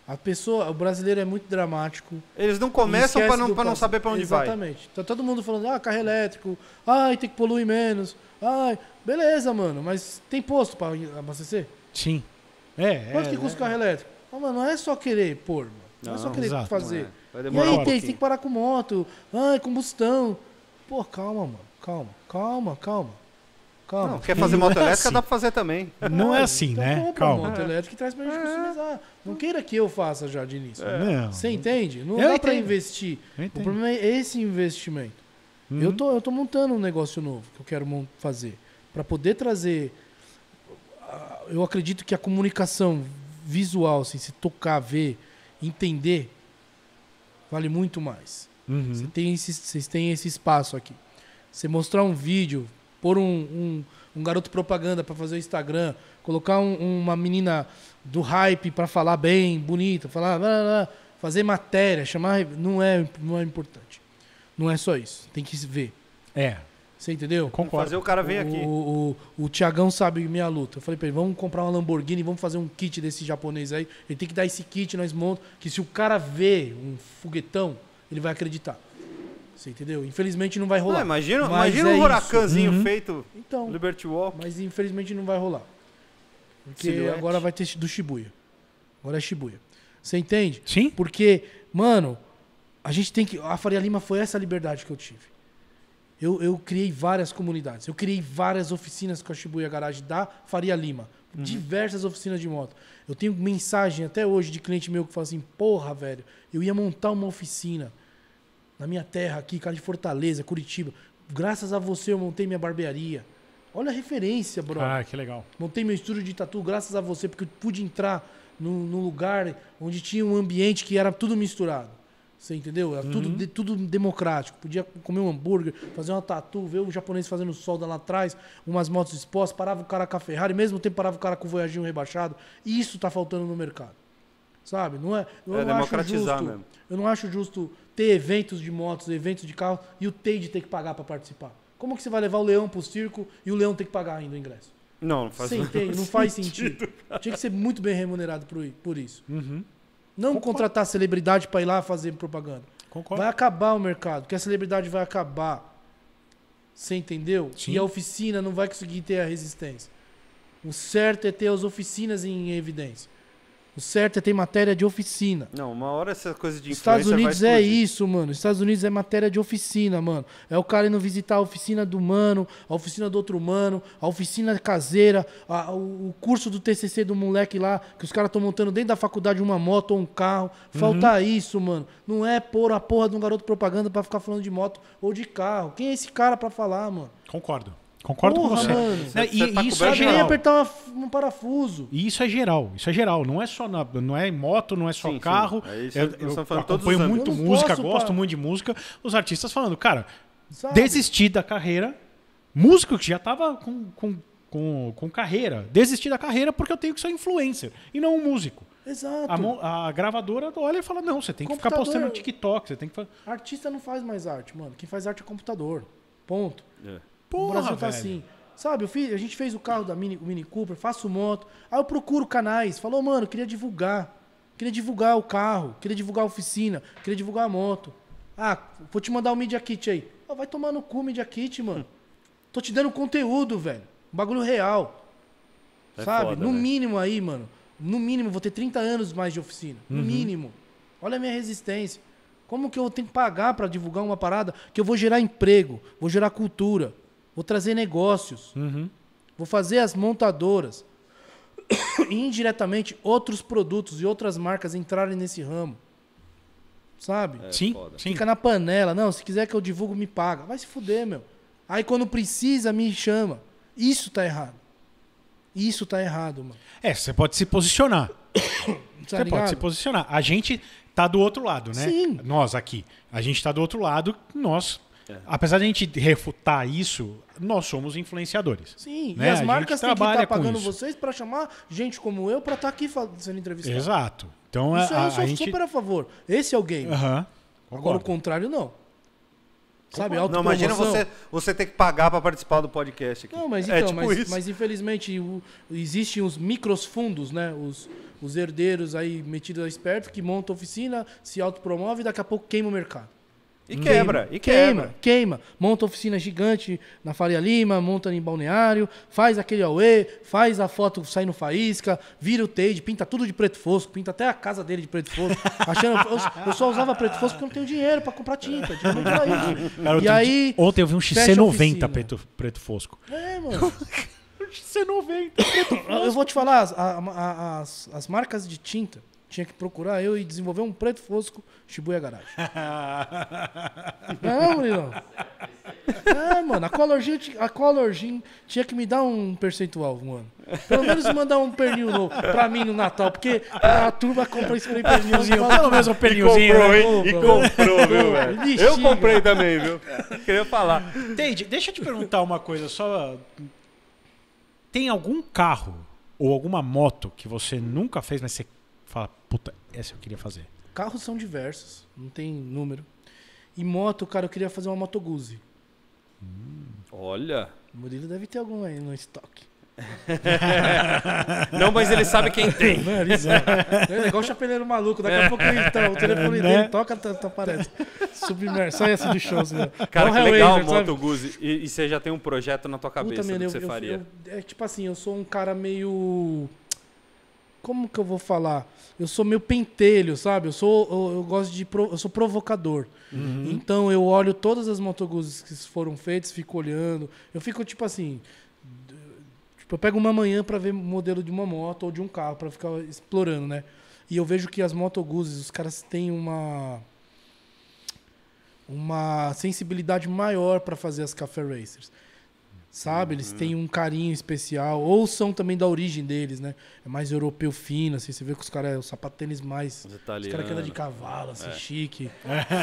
A pessoa, o brasileiro é muito dramático. Eles não começam para não, pra não saber para onde Exatamente. vai. Exatamente. Tá todo mundo falando, ah, carro elétrico, ai, tem que poluir menos. Ai, beleza, mano, mas tem posto para abastecer? Sim. É. é Quanto é, que custa o carro elétrico? Ah, mano, não é só querer pôr, mano. Não, não é só querer exato, fazer. É. E aí um tem, tem que parar com moto, ai, combustão. Pô, calma, mano. Calma, calma, calma. Calma. Não, quer fazer não é moto elétrica, assim. dá pra fazer também. Não é assim, então, né? Compra Calma. moto elétrica e traz pra gente é. customizar. Não queira que eu faça jardim de né? é. Você entende? Não eu dá entendo. pra investir. O problema é esse investimento. Eu, uhum. tô, eu tô montando um negócio novo que eu quero fazer. para poder trazer. Eu acredito que a comunicação visual, assim, se tocar, ver, entender, vale muito mais. Uhum. Você tem esse, vocês têm esse espaço aqui. Você mostrar um vídeo, pôr um, um, um garoto propaganda para fazer o Instagram, colocar um, uma menina do hype para falar bem, bonita, falar, blá, blá, fazer matéria, chamar, não é, não é importante. Não é só isso, tem que ver. É. Você entendeu? Concordo. Fazer o cara ver aqui. O, o, o Tiagão sabe minha luta. Eu falei pra ele, vamos comprar uma Lamborghini, vamos fazer um kit desse japonês aí. Ele tem que dar esse kit, nós montamos. Que se o cara vê um foguetão, ele vai acreditar. Você entendeu? Infelizmente não vai rolar. Não, imagina imagina é um huracanzinho uhum. feito então, Liberty Walk. Mas infelizmente não vai rolar. Porque Silhouette. agora vai ter do Shibuya. Agora é Shibuya. Você entende? Sim. Porque, mano, a gente tem que. A Faria Lima foi essa liberdade que eu tive. Eu, eu criei várias comunidades. Eu criei várias oficinas com a Shibuya Garage da Faria Lima. Uhum. Diversas oficinas de moto. Eu tenho mensagem até hoje de cliente meu que fala assim: porra, velho, eu ia montar uma oficina na minha terra aqui, cara de Fortaleza, Curitiba. Graças a você eu montei minha barbearia. Olha a referência, bro. Ah, que legal. Montei meu estúdio de tatu graças a você, porque eu pude entrar num, num lugar onde tinha um ambiente que era tudo misturado. Você entendeu? Era uhum. tudo, de, tudo democrático. Podia comer um hambúrguer, fazer uma tatu, ver o japonês fazendo solda lá atrás, umas motos expostas, parava o cara com a Ferrari, mesmo tempo parava o cara com o voyaginho rebaixado. Isso tá faltando no mercado sabe? Não é, eu é não democratizar acho justo, mesmo. Eu não acho justo ter eventos de motos, eventos de carro e o Teide ter que pagar para participar. Como que você vai levar o leão para o circo e o leão tem que pagar ainda o ingresso? Não, não faz, Sem, tem, não faz sentido. sentido. Tinha que ser muito bem remunerado por, por isso. Uhum. Não Concordo. contratar celebridade para ir lá fazer propaganda. Concordo. Vai acabar o mercado, que a celebridade vai acabar. Você entendeu? Sim. E a oficina não vai conseguir ter a resistência. O certo é ter as oficinas em evidência. O certo é ter matéria de oficina. Não, uma hora essa coisa de Estados Unidos é isso, mano. Estados Unidos é matéria de oficina, mano. É o cara indo visitar a oficina do mano, a oficina do outro mano, a oficina caseira, a, o curso do TCC do moleque lá, que os caras estão montando dentro da faculdade uma moto ou um carro. Falta uhum. isso, mano. Não é pôr a porra de um garoto propaganda para ficar falando de moto ou de carro. Quem é esse cara para falar, mano? Concordo. Concordo Porra, com você. Mano, e, tá isso é geral. apertar uma, um parafuso. E isso é geral. Isso é geral. Não é só na, não é moto, não é só sim, carro. Sim. É, eu, eu acompanho muito eu música, posso, gosto pra... muito de música. Os artistas falando, cara, Sabe? desistir da carreira. Músico que já tava com, com, com, com carreira. Desistir da carreira porque eu tenho que ser influencer e não um músico. Exato. A, a, gravadora olha e fala: não, você tem que ficar postando no TikTok, você tem que Artista não faz mais arte, mano. Quem faz arte é computador. Ponto. É. Porra, o Brasil tá velho. assim. Sabe, eu fiz, a gente fez o carro da Mini, Mini Cooper, faço moto. Aí eu procuro canais. Falou, mano, queria divulgar. Queria divulgar o carro, queria divulgar a oficina, queria divulgar a moto. Ah, vou te mandar o um Media Kit aí. Oh, vai tomar no cu Media Kit, mano. Tô te dando conteúdo, velho. Um bagulho real. É sabe? Foda, no né? mínimo aí, mano. No mínimo, vou ter 30 anos mais de oficina. No uhum. mínimo. Olha a minha resistência. Como que eu tenho que pagar para divulgar uma parada que eu vou gerar emprego, vou gerar cultura, Vou trazer negócios. Uhum. Vou fazer as montadoras. *coughs* e indiretamente, outros produtos e outras marcas entrarem nesse ramo. Sabe? É, sim, sim, Fica na panela. Não, se quiser que eu divulgo, me paga. Vai se fuder, meu. Aí quando precisa, me chama. Isso tá errado. Isso tá errado, mano. É, você pode se posicionar. *coughs* Tá você pode se posicionar. A gente tá do outro lado, né? Sim. Nós aqui. A gente tá do outro lado, nós é. Apesar de a gente refutar isso, nós somos influenciadores. Sim, né? e as marcas têm que estar tá pagando vocês para chamar gente como eu para estar tá aqui sendo entrevistado. Exato. Então, isso a, eu é sou a gente... super a favor. Esse é o game. Agora, o contrário, não. Sabe, não, imagina você, você ter que pagar para participar do podcast aqui. Não, mas é então, é, tipo mas, mas, infelizmente o, existem os micros fundos, né? Os, os herdeiros aí metidos a esperto que montam oficina, se autopromove e daqui a pouco queima o mercado. E quebra, e quebra. Queima, queima. Monta oficina gigante na Faria Lima, monta em Balneário, faz aquele auê, faz a foto saindo faísca, vira o Teide, pinta tudo de preto fosco, pinta até a casa dele de preto fosco. *laughs* achando, eu, eu só usava preto fosco porque eu não tenho dinheiro para comprar tinta. isso. Cara, e aí, ontem eu vi um XC90 preto, preto fosco. É, mano. XC90 preto fosco. Eu vou te falar, as, as, as marcas de tinta tinha que procurar eu e desenvolver um preto fosco Shibuya Garage. *laughs* não, Murilão. É, mano, a Color, Gin, a Color tinha que me dar um percentual, mano. Pelo menos mandar um pernil novo pra mim no Natal, porque a turma compra esse pernilzinho. Pelo menos um pernilzinho. Né? E comprou, hein E comprou, viu, velho? Eu comprei também, viu? Queria falar. Entende, deixa eu te perguntar uma coisa só. Tem algum carro ou alguma moto que você nunca fez, mas você fala, puta, essa eu queria fazer? Carros são diversos, não tem número. E moto, cara, eu queria fazer uma Moto Guzzi. Hum. Olha. O Murilo deve ter algum aí no estoque. *laughs* não, mas ele sabe quem tem. Não, ele É igual chapeleiro maluco. Daqui a é. pouco ele o telefone é, né? dele toca, tá, tá aparece. Submerso. Sai assim de shows, Né? Cara, que Hell legal, Ranger, Moto Guzzi. E, e, você já tem um projeto na tua cabeça Puta, que você eu, faria. Eu, é tipo assim, eu sou um cara meio como que eu vou falar? Eu sou meio pentelho, sabe? Eu sou eu, eu gosto de pro, eu sou provocador. Uhum. Então eu olho todas as motoguzes que foram feitas, fico olhando. Eu fico tipo assim, tipo, eu pego uma manhã para ver modelo de uma moto ou de um carro para ficar explorando, né? E eu vejo que as motoguzes, os caras têm uma uma sensibilidade maior para fazer as café racers sabe? Eles têm um carinho especial, ou são também da origem deles, né? É mais europeu fino, assim, você vê que os caras, o sapatênis mais. Os, os caras que andam de cavalo, assim, é. chique.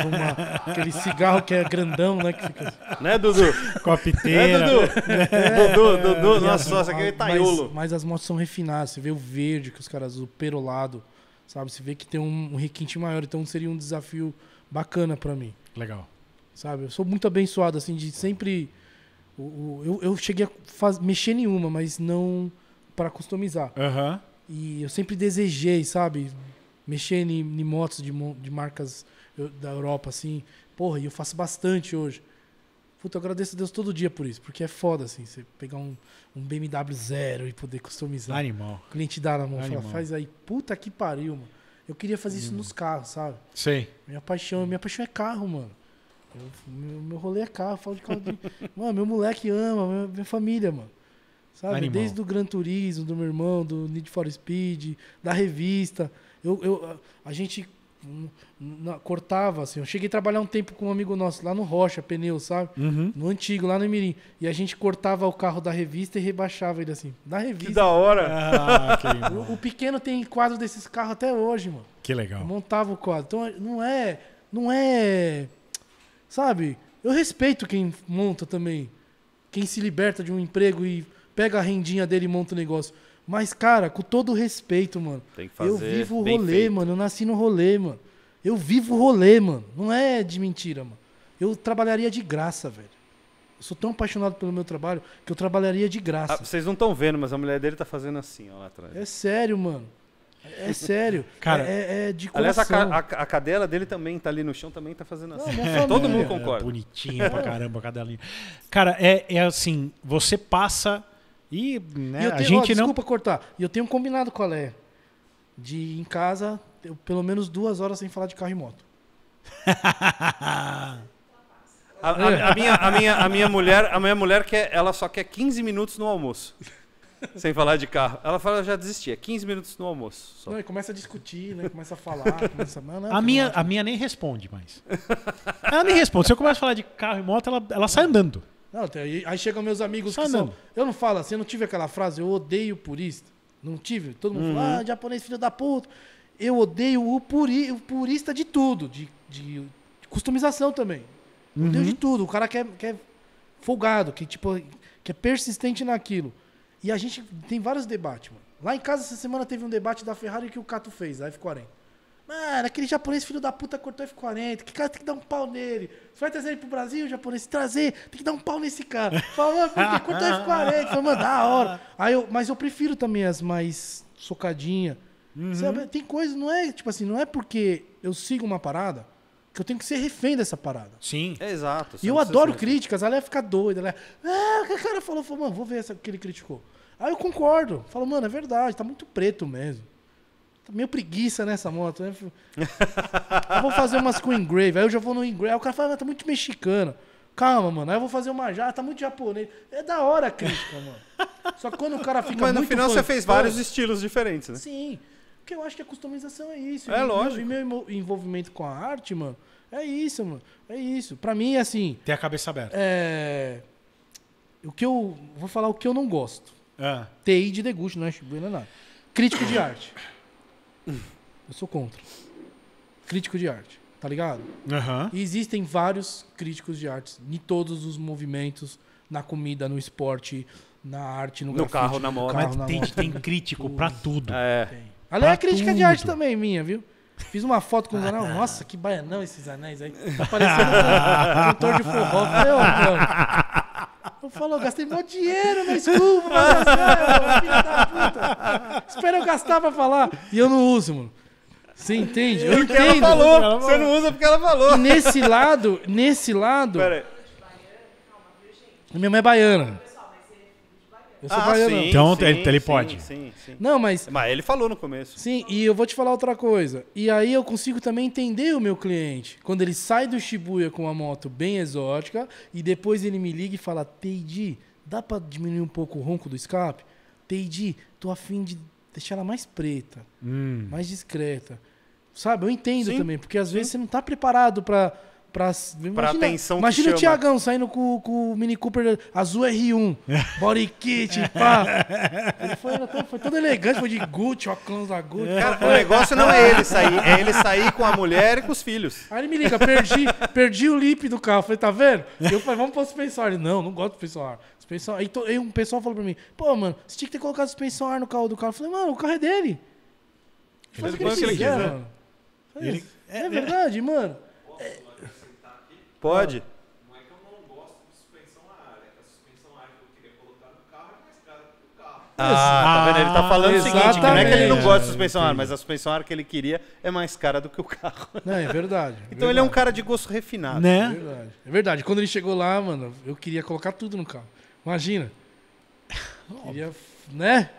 Fuma aquele cigarro que é grandão, né? Que fica... Assim. Né, Dudu? Com a piteira. Né, Dudu? É, Dudu, é, Dudu, é, nossa, nossa, aquele taiolo. Mas, mas, as motos são refinadas, você vê o verde que os caras, o perolado, sabe? Você vê que tem um, um requinte maior, então seria um desafio bacana para mim. Legal. Sabe? Eu sou muito abençoado, assim, de sempre o, o, eu, eu cheguei a faz, mexer nenhuma, mas não para customizar. Uhum. E eu sempre desejei, sabe? Mexer em, motos de, de marcas da Europa, assim. Porra, e eu faço bastante hoje. Puta, eu agradeço a Deus todo dia por isso, porque é foda, assim, você pegar um, um BMW zero e poder customizar. Animal. O cliente dá na mão Animal. fala, faz aí. Puta que pariu, mano. Eu queria fazer isso nos carros, sabe? Sim. Minha paixão, minha paixão é carro, mano. Eu, meu, meu rolê é carro, eu falo de carro. De... *laughs* mano, meu moleque ama, minha, minha família, mano. Sabe? Animal. Desde o Gran Turismo, do meu irmão, do Need for Speed, da revista. Eu, eu, a gente hum, na, cortava, assim. Eu cheguei a trabalhar um tempo com um amigo nosso lá no Rocha, pneu, sabe? Uhum. No antigo, lá no Emirim. E a gente cortava o carro da revista e rebaixava ele assim. Na revista. Que da hora! Ah, *laughs* que o, o, pequeno tem quadro desses carros até hoje, mano. Que legal. Eu montava o quadro. Então não é. Não é Sabe? Eu respeito quem monta também. Quem se liberta de um emprego e pega a rendinha dele e monta o um negócio. Mas, cara, com todo respeito, mano. eu vivo o rolê, feito. mano. Eu nasci no rolê, mano. Eu vivo o rolê, mano. Não é de mentira, mano. Eu trabalharia de graça, velho. Eu sou tão apaixonado pelo meu trabalho que eu trabalharia de ah, graça. Ah, vocês não estão vendo, mas a mulher dele tá fazendo assim, ó, lá atrás. É sério, mano. É, é sério. Cara, é, é, é de coração. Aliás, a, a, a, cadela dele também tá ali no chão, também tá fazendo assim. *laughs* Todo mundo concorda. É, pra caramba a cadelinha. Cara, é, é assim, você passa e, né, e eu tenho, a gente ó, não... Desculpa cortar. E eu tenho combinado com a Lé de ir em casa eu, pelo menos duas horas sem falar de carro e moto. *laughs* a, a, minha, a, minha, a minha mulher, a minha mulher quer, ela só quer 15 minutos no almoço sem falar de carro. Ela fala, já desistia. 15 é minutos no almoço. Só. Não, e começa a discutir, né? Começa a falar, começa... Não, não, é a, minha, é. a minha nem responde mais. Ela nem responde. Se eu começar a falar de carro e moto, ela, ela sai andando. Não, aí, aí chegam meus amigos sai que andando. são... Eu não falo assim, eu não tive aquela frase, eu odeio purista. Não tive. Todo mundo uhum. fala, ah, uhum. japonês filho da puta. Eu odeio o, puri, o purista de tudo, de, de, de customização também. Uhum. Odeio de tudo. O cara quer, quer folgado, que tipo, que é persistente naquilo. E a gente tem vários debates, mano. Lá em casa essa semana teve um debate da Ferrari que o Cato fez, a F40. Mano, aquele japonês filho da puta cortou F40, que cara tem que dar um pau nele. Você vai trazer ele pro Brasil, o japonês? Trazer, tem que dar um pau nesse cara. falou mano, cortou F40. Falou, mano, da hora. Aí eu, mas eu prefiro também as mais socadinha. Uhum. Sabe? Tem coisa, não é, tipo assim, não é porque eu sigo uma parada que eu tenho que ser refém dessa parada. Sim. É exato. E eu adoro críticas, ela ia ficar doida. Ela ia, ah, o que o cara falou? Falou, mano, vou ver o que ele criticou. Aí eu concordo. Falo, mano, é verdade, tá muito preto mesmo. Tá meio preguiça nessa moto, né? *laughs* eu vou fazer umas com engrave, aí eu já vou no engrave. Aí o cara fala, ah, tá muito mexicano. Calma, mano, aí eu vou fazer uma já, tá muito japonês. É da hora a crítica, mano. Só que quando o cara fica Mas no final fã, você fez vários estilos diferentes, né? Sim. Porque eu acho que a customização é isso. É e lógico. Meu, e meu envolvimento com a arte, mano, é isso, mano. É isso. Pra mim, é assim. Ter a cabeça aberta. É. O que eu. Vou falar o que eu não gosto. Ah. É. TI de degusto, não é não é nada. Crítico de arte. Eu sou contra. Crítico de arte, tá ligado? Uhum. existem vários críticos de arte em todos os movimentos, na comida, no esporte, na arte, no, no grafite, carro, na moto. Mas tem, moto, tem crítico para tudo. É. Tem. Ali é crítica de arte também minha, viu? Fiz uma foto com o anel. *laughs* Nossa, que baianão esses anéis aí. Tá parecendo um cantor de forró. Falei, meu. Eu falo, eu gastei meu dinheiro na school, mas é filho da puta. Espera eu gastar pra falar. E eu não uso, mano. Você entende? Eu porque entendo. Ela falou. Você não usa porque ela falou. E nesse lado, nesse lado. Pera aí. Minha mãe é baiana. Eu sou ah, baiano. Sim, então sim, ele pode. Sim, sim, Não, mas. Mas ele falou no começo. Sim, e eu vou te falar outra coisa. E aí eu consigo também entender o meu cliente. Quando ele sai do Shibuya com uma moto bem exótica e depois ele me liga e fala: Teidi, dá pra diminuir um pouco o ronco do escape? Teidi, tô afim de deixar ela mais preta, hum. mais discreta. Sabe? Eu entendo também, porque às vezes você não tá preparado para Pra, pra imagina, Imagina o Tiagão saindo com, com, o Mini Cooper azul R1, *laughs* body kit, pá. Ele foi, foi todo elegante, foi de Gucci, clãs da Gucci. Cara, o negócio não é ele sair, é ele sair com a mulher e com os filhos. Aí ele me liga, perdi, perdi o lip do carro. Falei, tá vendo? Eu falei, vamos pro suspensão. Ele, não, não gosto de suspensão. suspensão. Aí, to, aí um pessoal falou pra mim, pô, mano, você tinha que ter colocado suspensão ar no carro do carro. Eu falei, mano, o carro é dele. Faz ele o que ele, quiser, quiser, né? mano. Ele... É, é, é verdade, mano. Pode? Não é que eu não gosto de suspensão na área, é que a suspensão na área que eu queria colocar no carro é mais cara do que o carro. Ah, tá vendo? Ele tá falando Exatamente. o seguinte, que não é que ele não gosta de suspensão na área, mas a suspensão na área que ele queria é mais cara do que o carro. Não, é verdade. É então verdade. ele é um cara de gosto refinado. Né? É, é verdade. É verdade. Quando ele chegou lá, mano, eu queria colocar tudo no carro. Imagina. *laughs* Queria, né?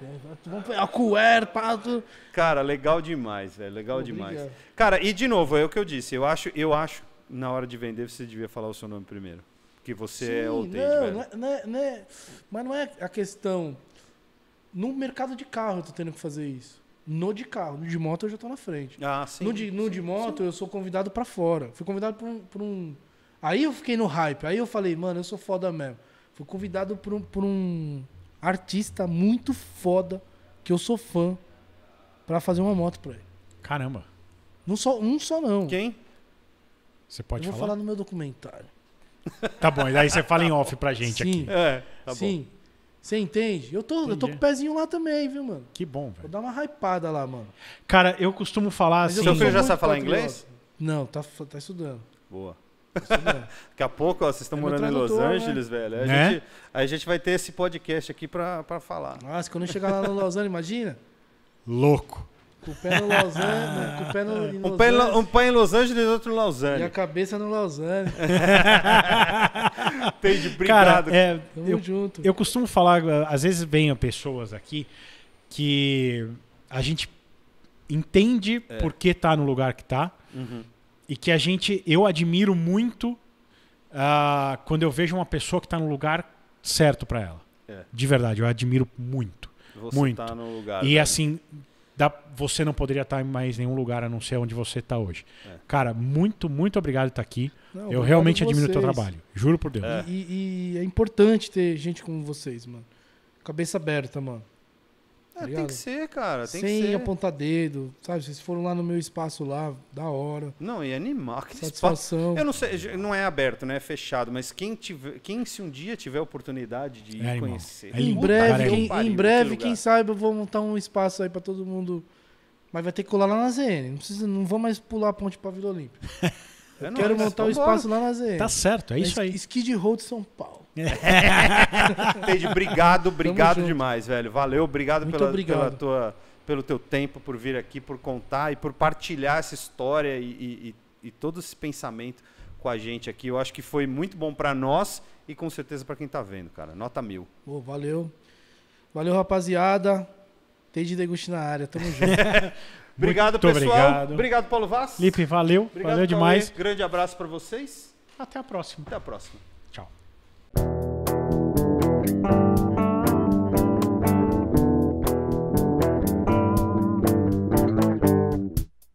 Vamos pegar o QR, pato. Cara, legal demais, velho. Legal Obrigado. demais. Cara, e de novo, é o que eu disse. Eu acho, eu acho na hora de vender você devia falar o seu nome primeiro. porque você é Sim, é o Tate, não, não é, não é, Mas não é a questão. No mercado de carro eu tô tendo que fazer isso. No de carro, no de moto eu já tô na frente. Ah, sim. No de, no sim, de moto sim. eu sou convidado para fora. Fui convidado por um, por um, Aí eu fiquei no hype. Aí eu falei, mano, eu sou foda mesmo. Fui convidado por um, por um artista muito foda, que eu sou fã, para fazer uma moto pra ele. Caramba. Não só, um só não. Quem? Você pode eu falar? vou falar no meu documentário. Tá bom, e aí você fala em off pra gente Sim. aqui. É, tá Sim. bom. Você entende? Eu tô, eu tô com o pezinho lá também, viu, mano? Que bom, velho. Vou dar uma hypada lá, mano. Cara, eu costumo falar Mas assim. Seu filho já sabe falar inglês? Não, tá, tá estudando. Boa. Tá *laughs* Daqui a pouco, ó, vocês estão é morando em Los né? Angeles, né? velho. A, né? gente, a gente vai ter esse podcast aqui pra, pra falar. Nossa, quando eu chegar lá no Los Angeles, imagina. Louco. Com o pé no Los Angeles. Com o pé no, em um, pé Los em, um pé em Los Angeles e outro no Lausanne. E a cabeça no Lausanne. Entendi, obrigado. Cara, é, Tamo eu, junto. Eu costumo falar, às vezes venham pessoas aqui que a gente entende é. por que tá no lugar que tá. Uhum. E que a gente, eu admiro muito uh, quando eu vejo uma pessoa que tá no lugar certo para ela. É. De verdade, eu admiro muito. Você muito. Tá no lugar. E né? assim, você não poderia estar em mais nenhum lugar a não ser onde você está hoje. É. Cara, muito, muito obrigado por tá estar aqui. Não, eu realmente admiro o teu trabalho. Juro por Deus. É. E, e, é importante ter gente como vocês, mano. Cabeça aberta, mano é, tem que ser, cara. Tem Sem que ser. apontar dedo, sabe? Vocês foram lá no meu espaço lá, da hora. Não, e animal. Que Satisfação. Espaço. Eu não sei, não é aberto, né? É fechado, mas quem, tiver, quem se um dia tiver oportunidade de é, conhecer. É em breve, em, em, breve, quem sabe, eu vou montar um espaço aí para todo mundo. Mas vai ter que colar lá na ZN. Não, precisa, não vou mais pular a ponte para Vila Olímpica. *laughs* Eu é quero nóis, montar um espaço lá na ZN. Tá certo, é, é isso aí. Skid Road São Paulo. *laughs* Teide, obrigado, obrigado demais, velho. Valeu, obrigado, pela, obrigado. pela tua pelo teu tempo, por vir aqui, por contar e por partilhar essa história e, e, e todo esse pensamento com a gente aqui. Eu acho que foi muito bom para nós e com certeza para quem está vendo, cara. Nota mil. Oh, valeu. Valeu, rapaziada. Teide Degusti na área. Tamo junto. *laughs* obrigado, muito pessoal. Obrigado. obrigado, Paulo Vaz. Lipe, valeu. Obrigado, valeu demais. Grande abraço para vocês. Até a próxima. Até a próxima. Tchau.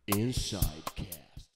Inside.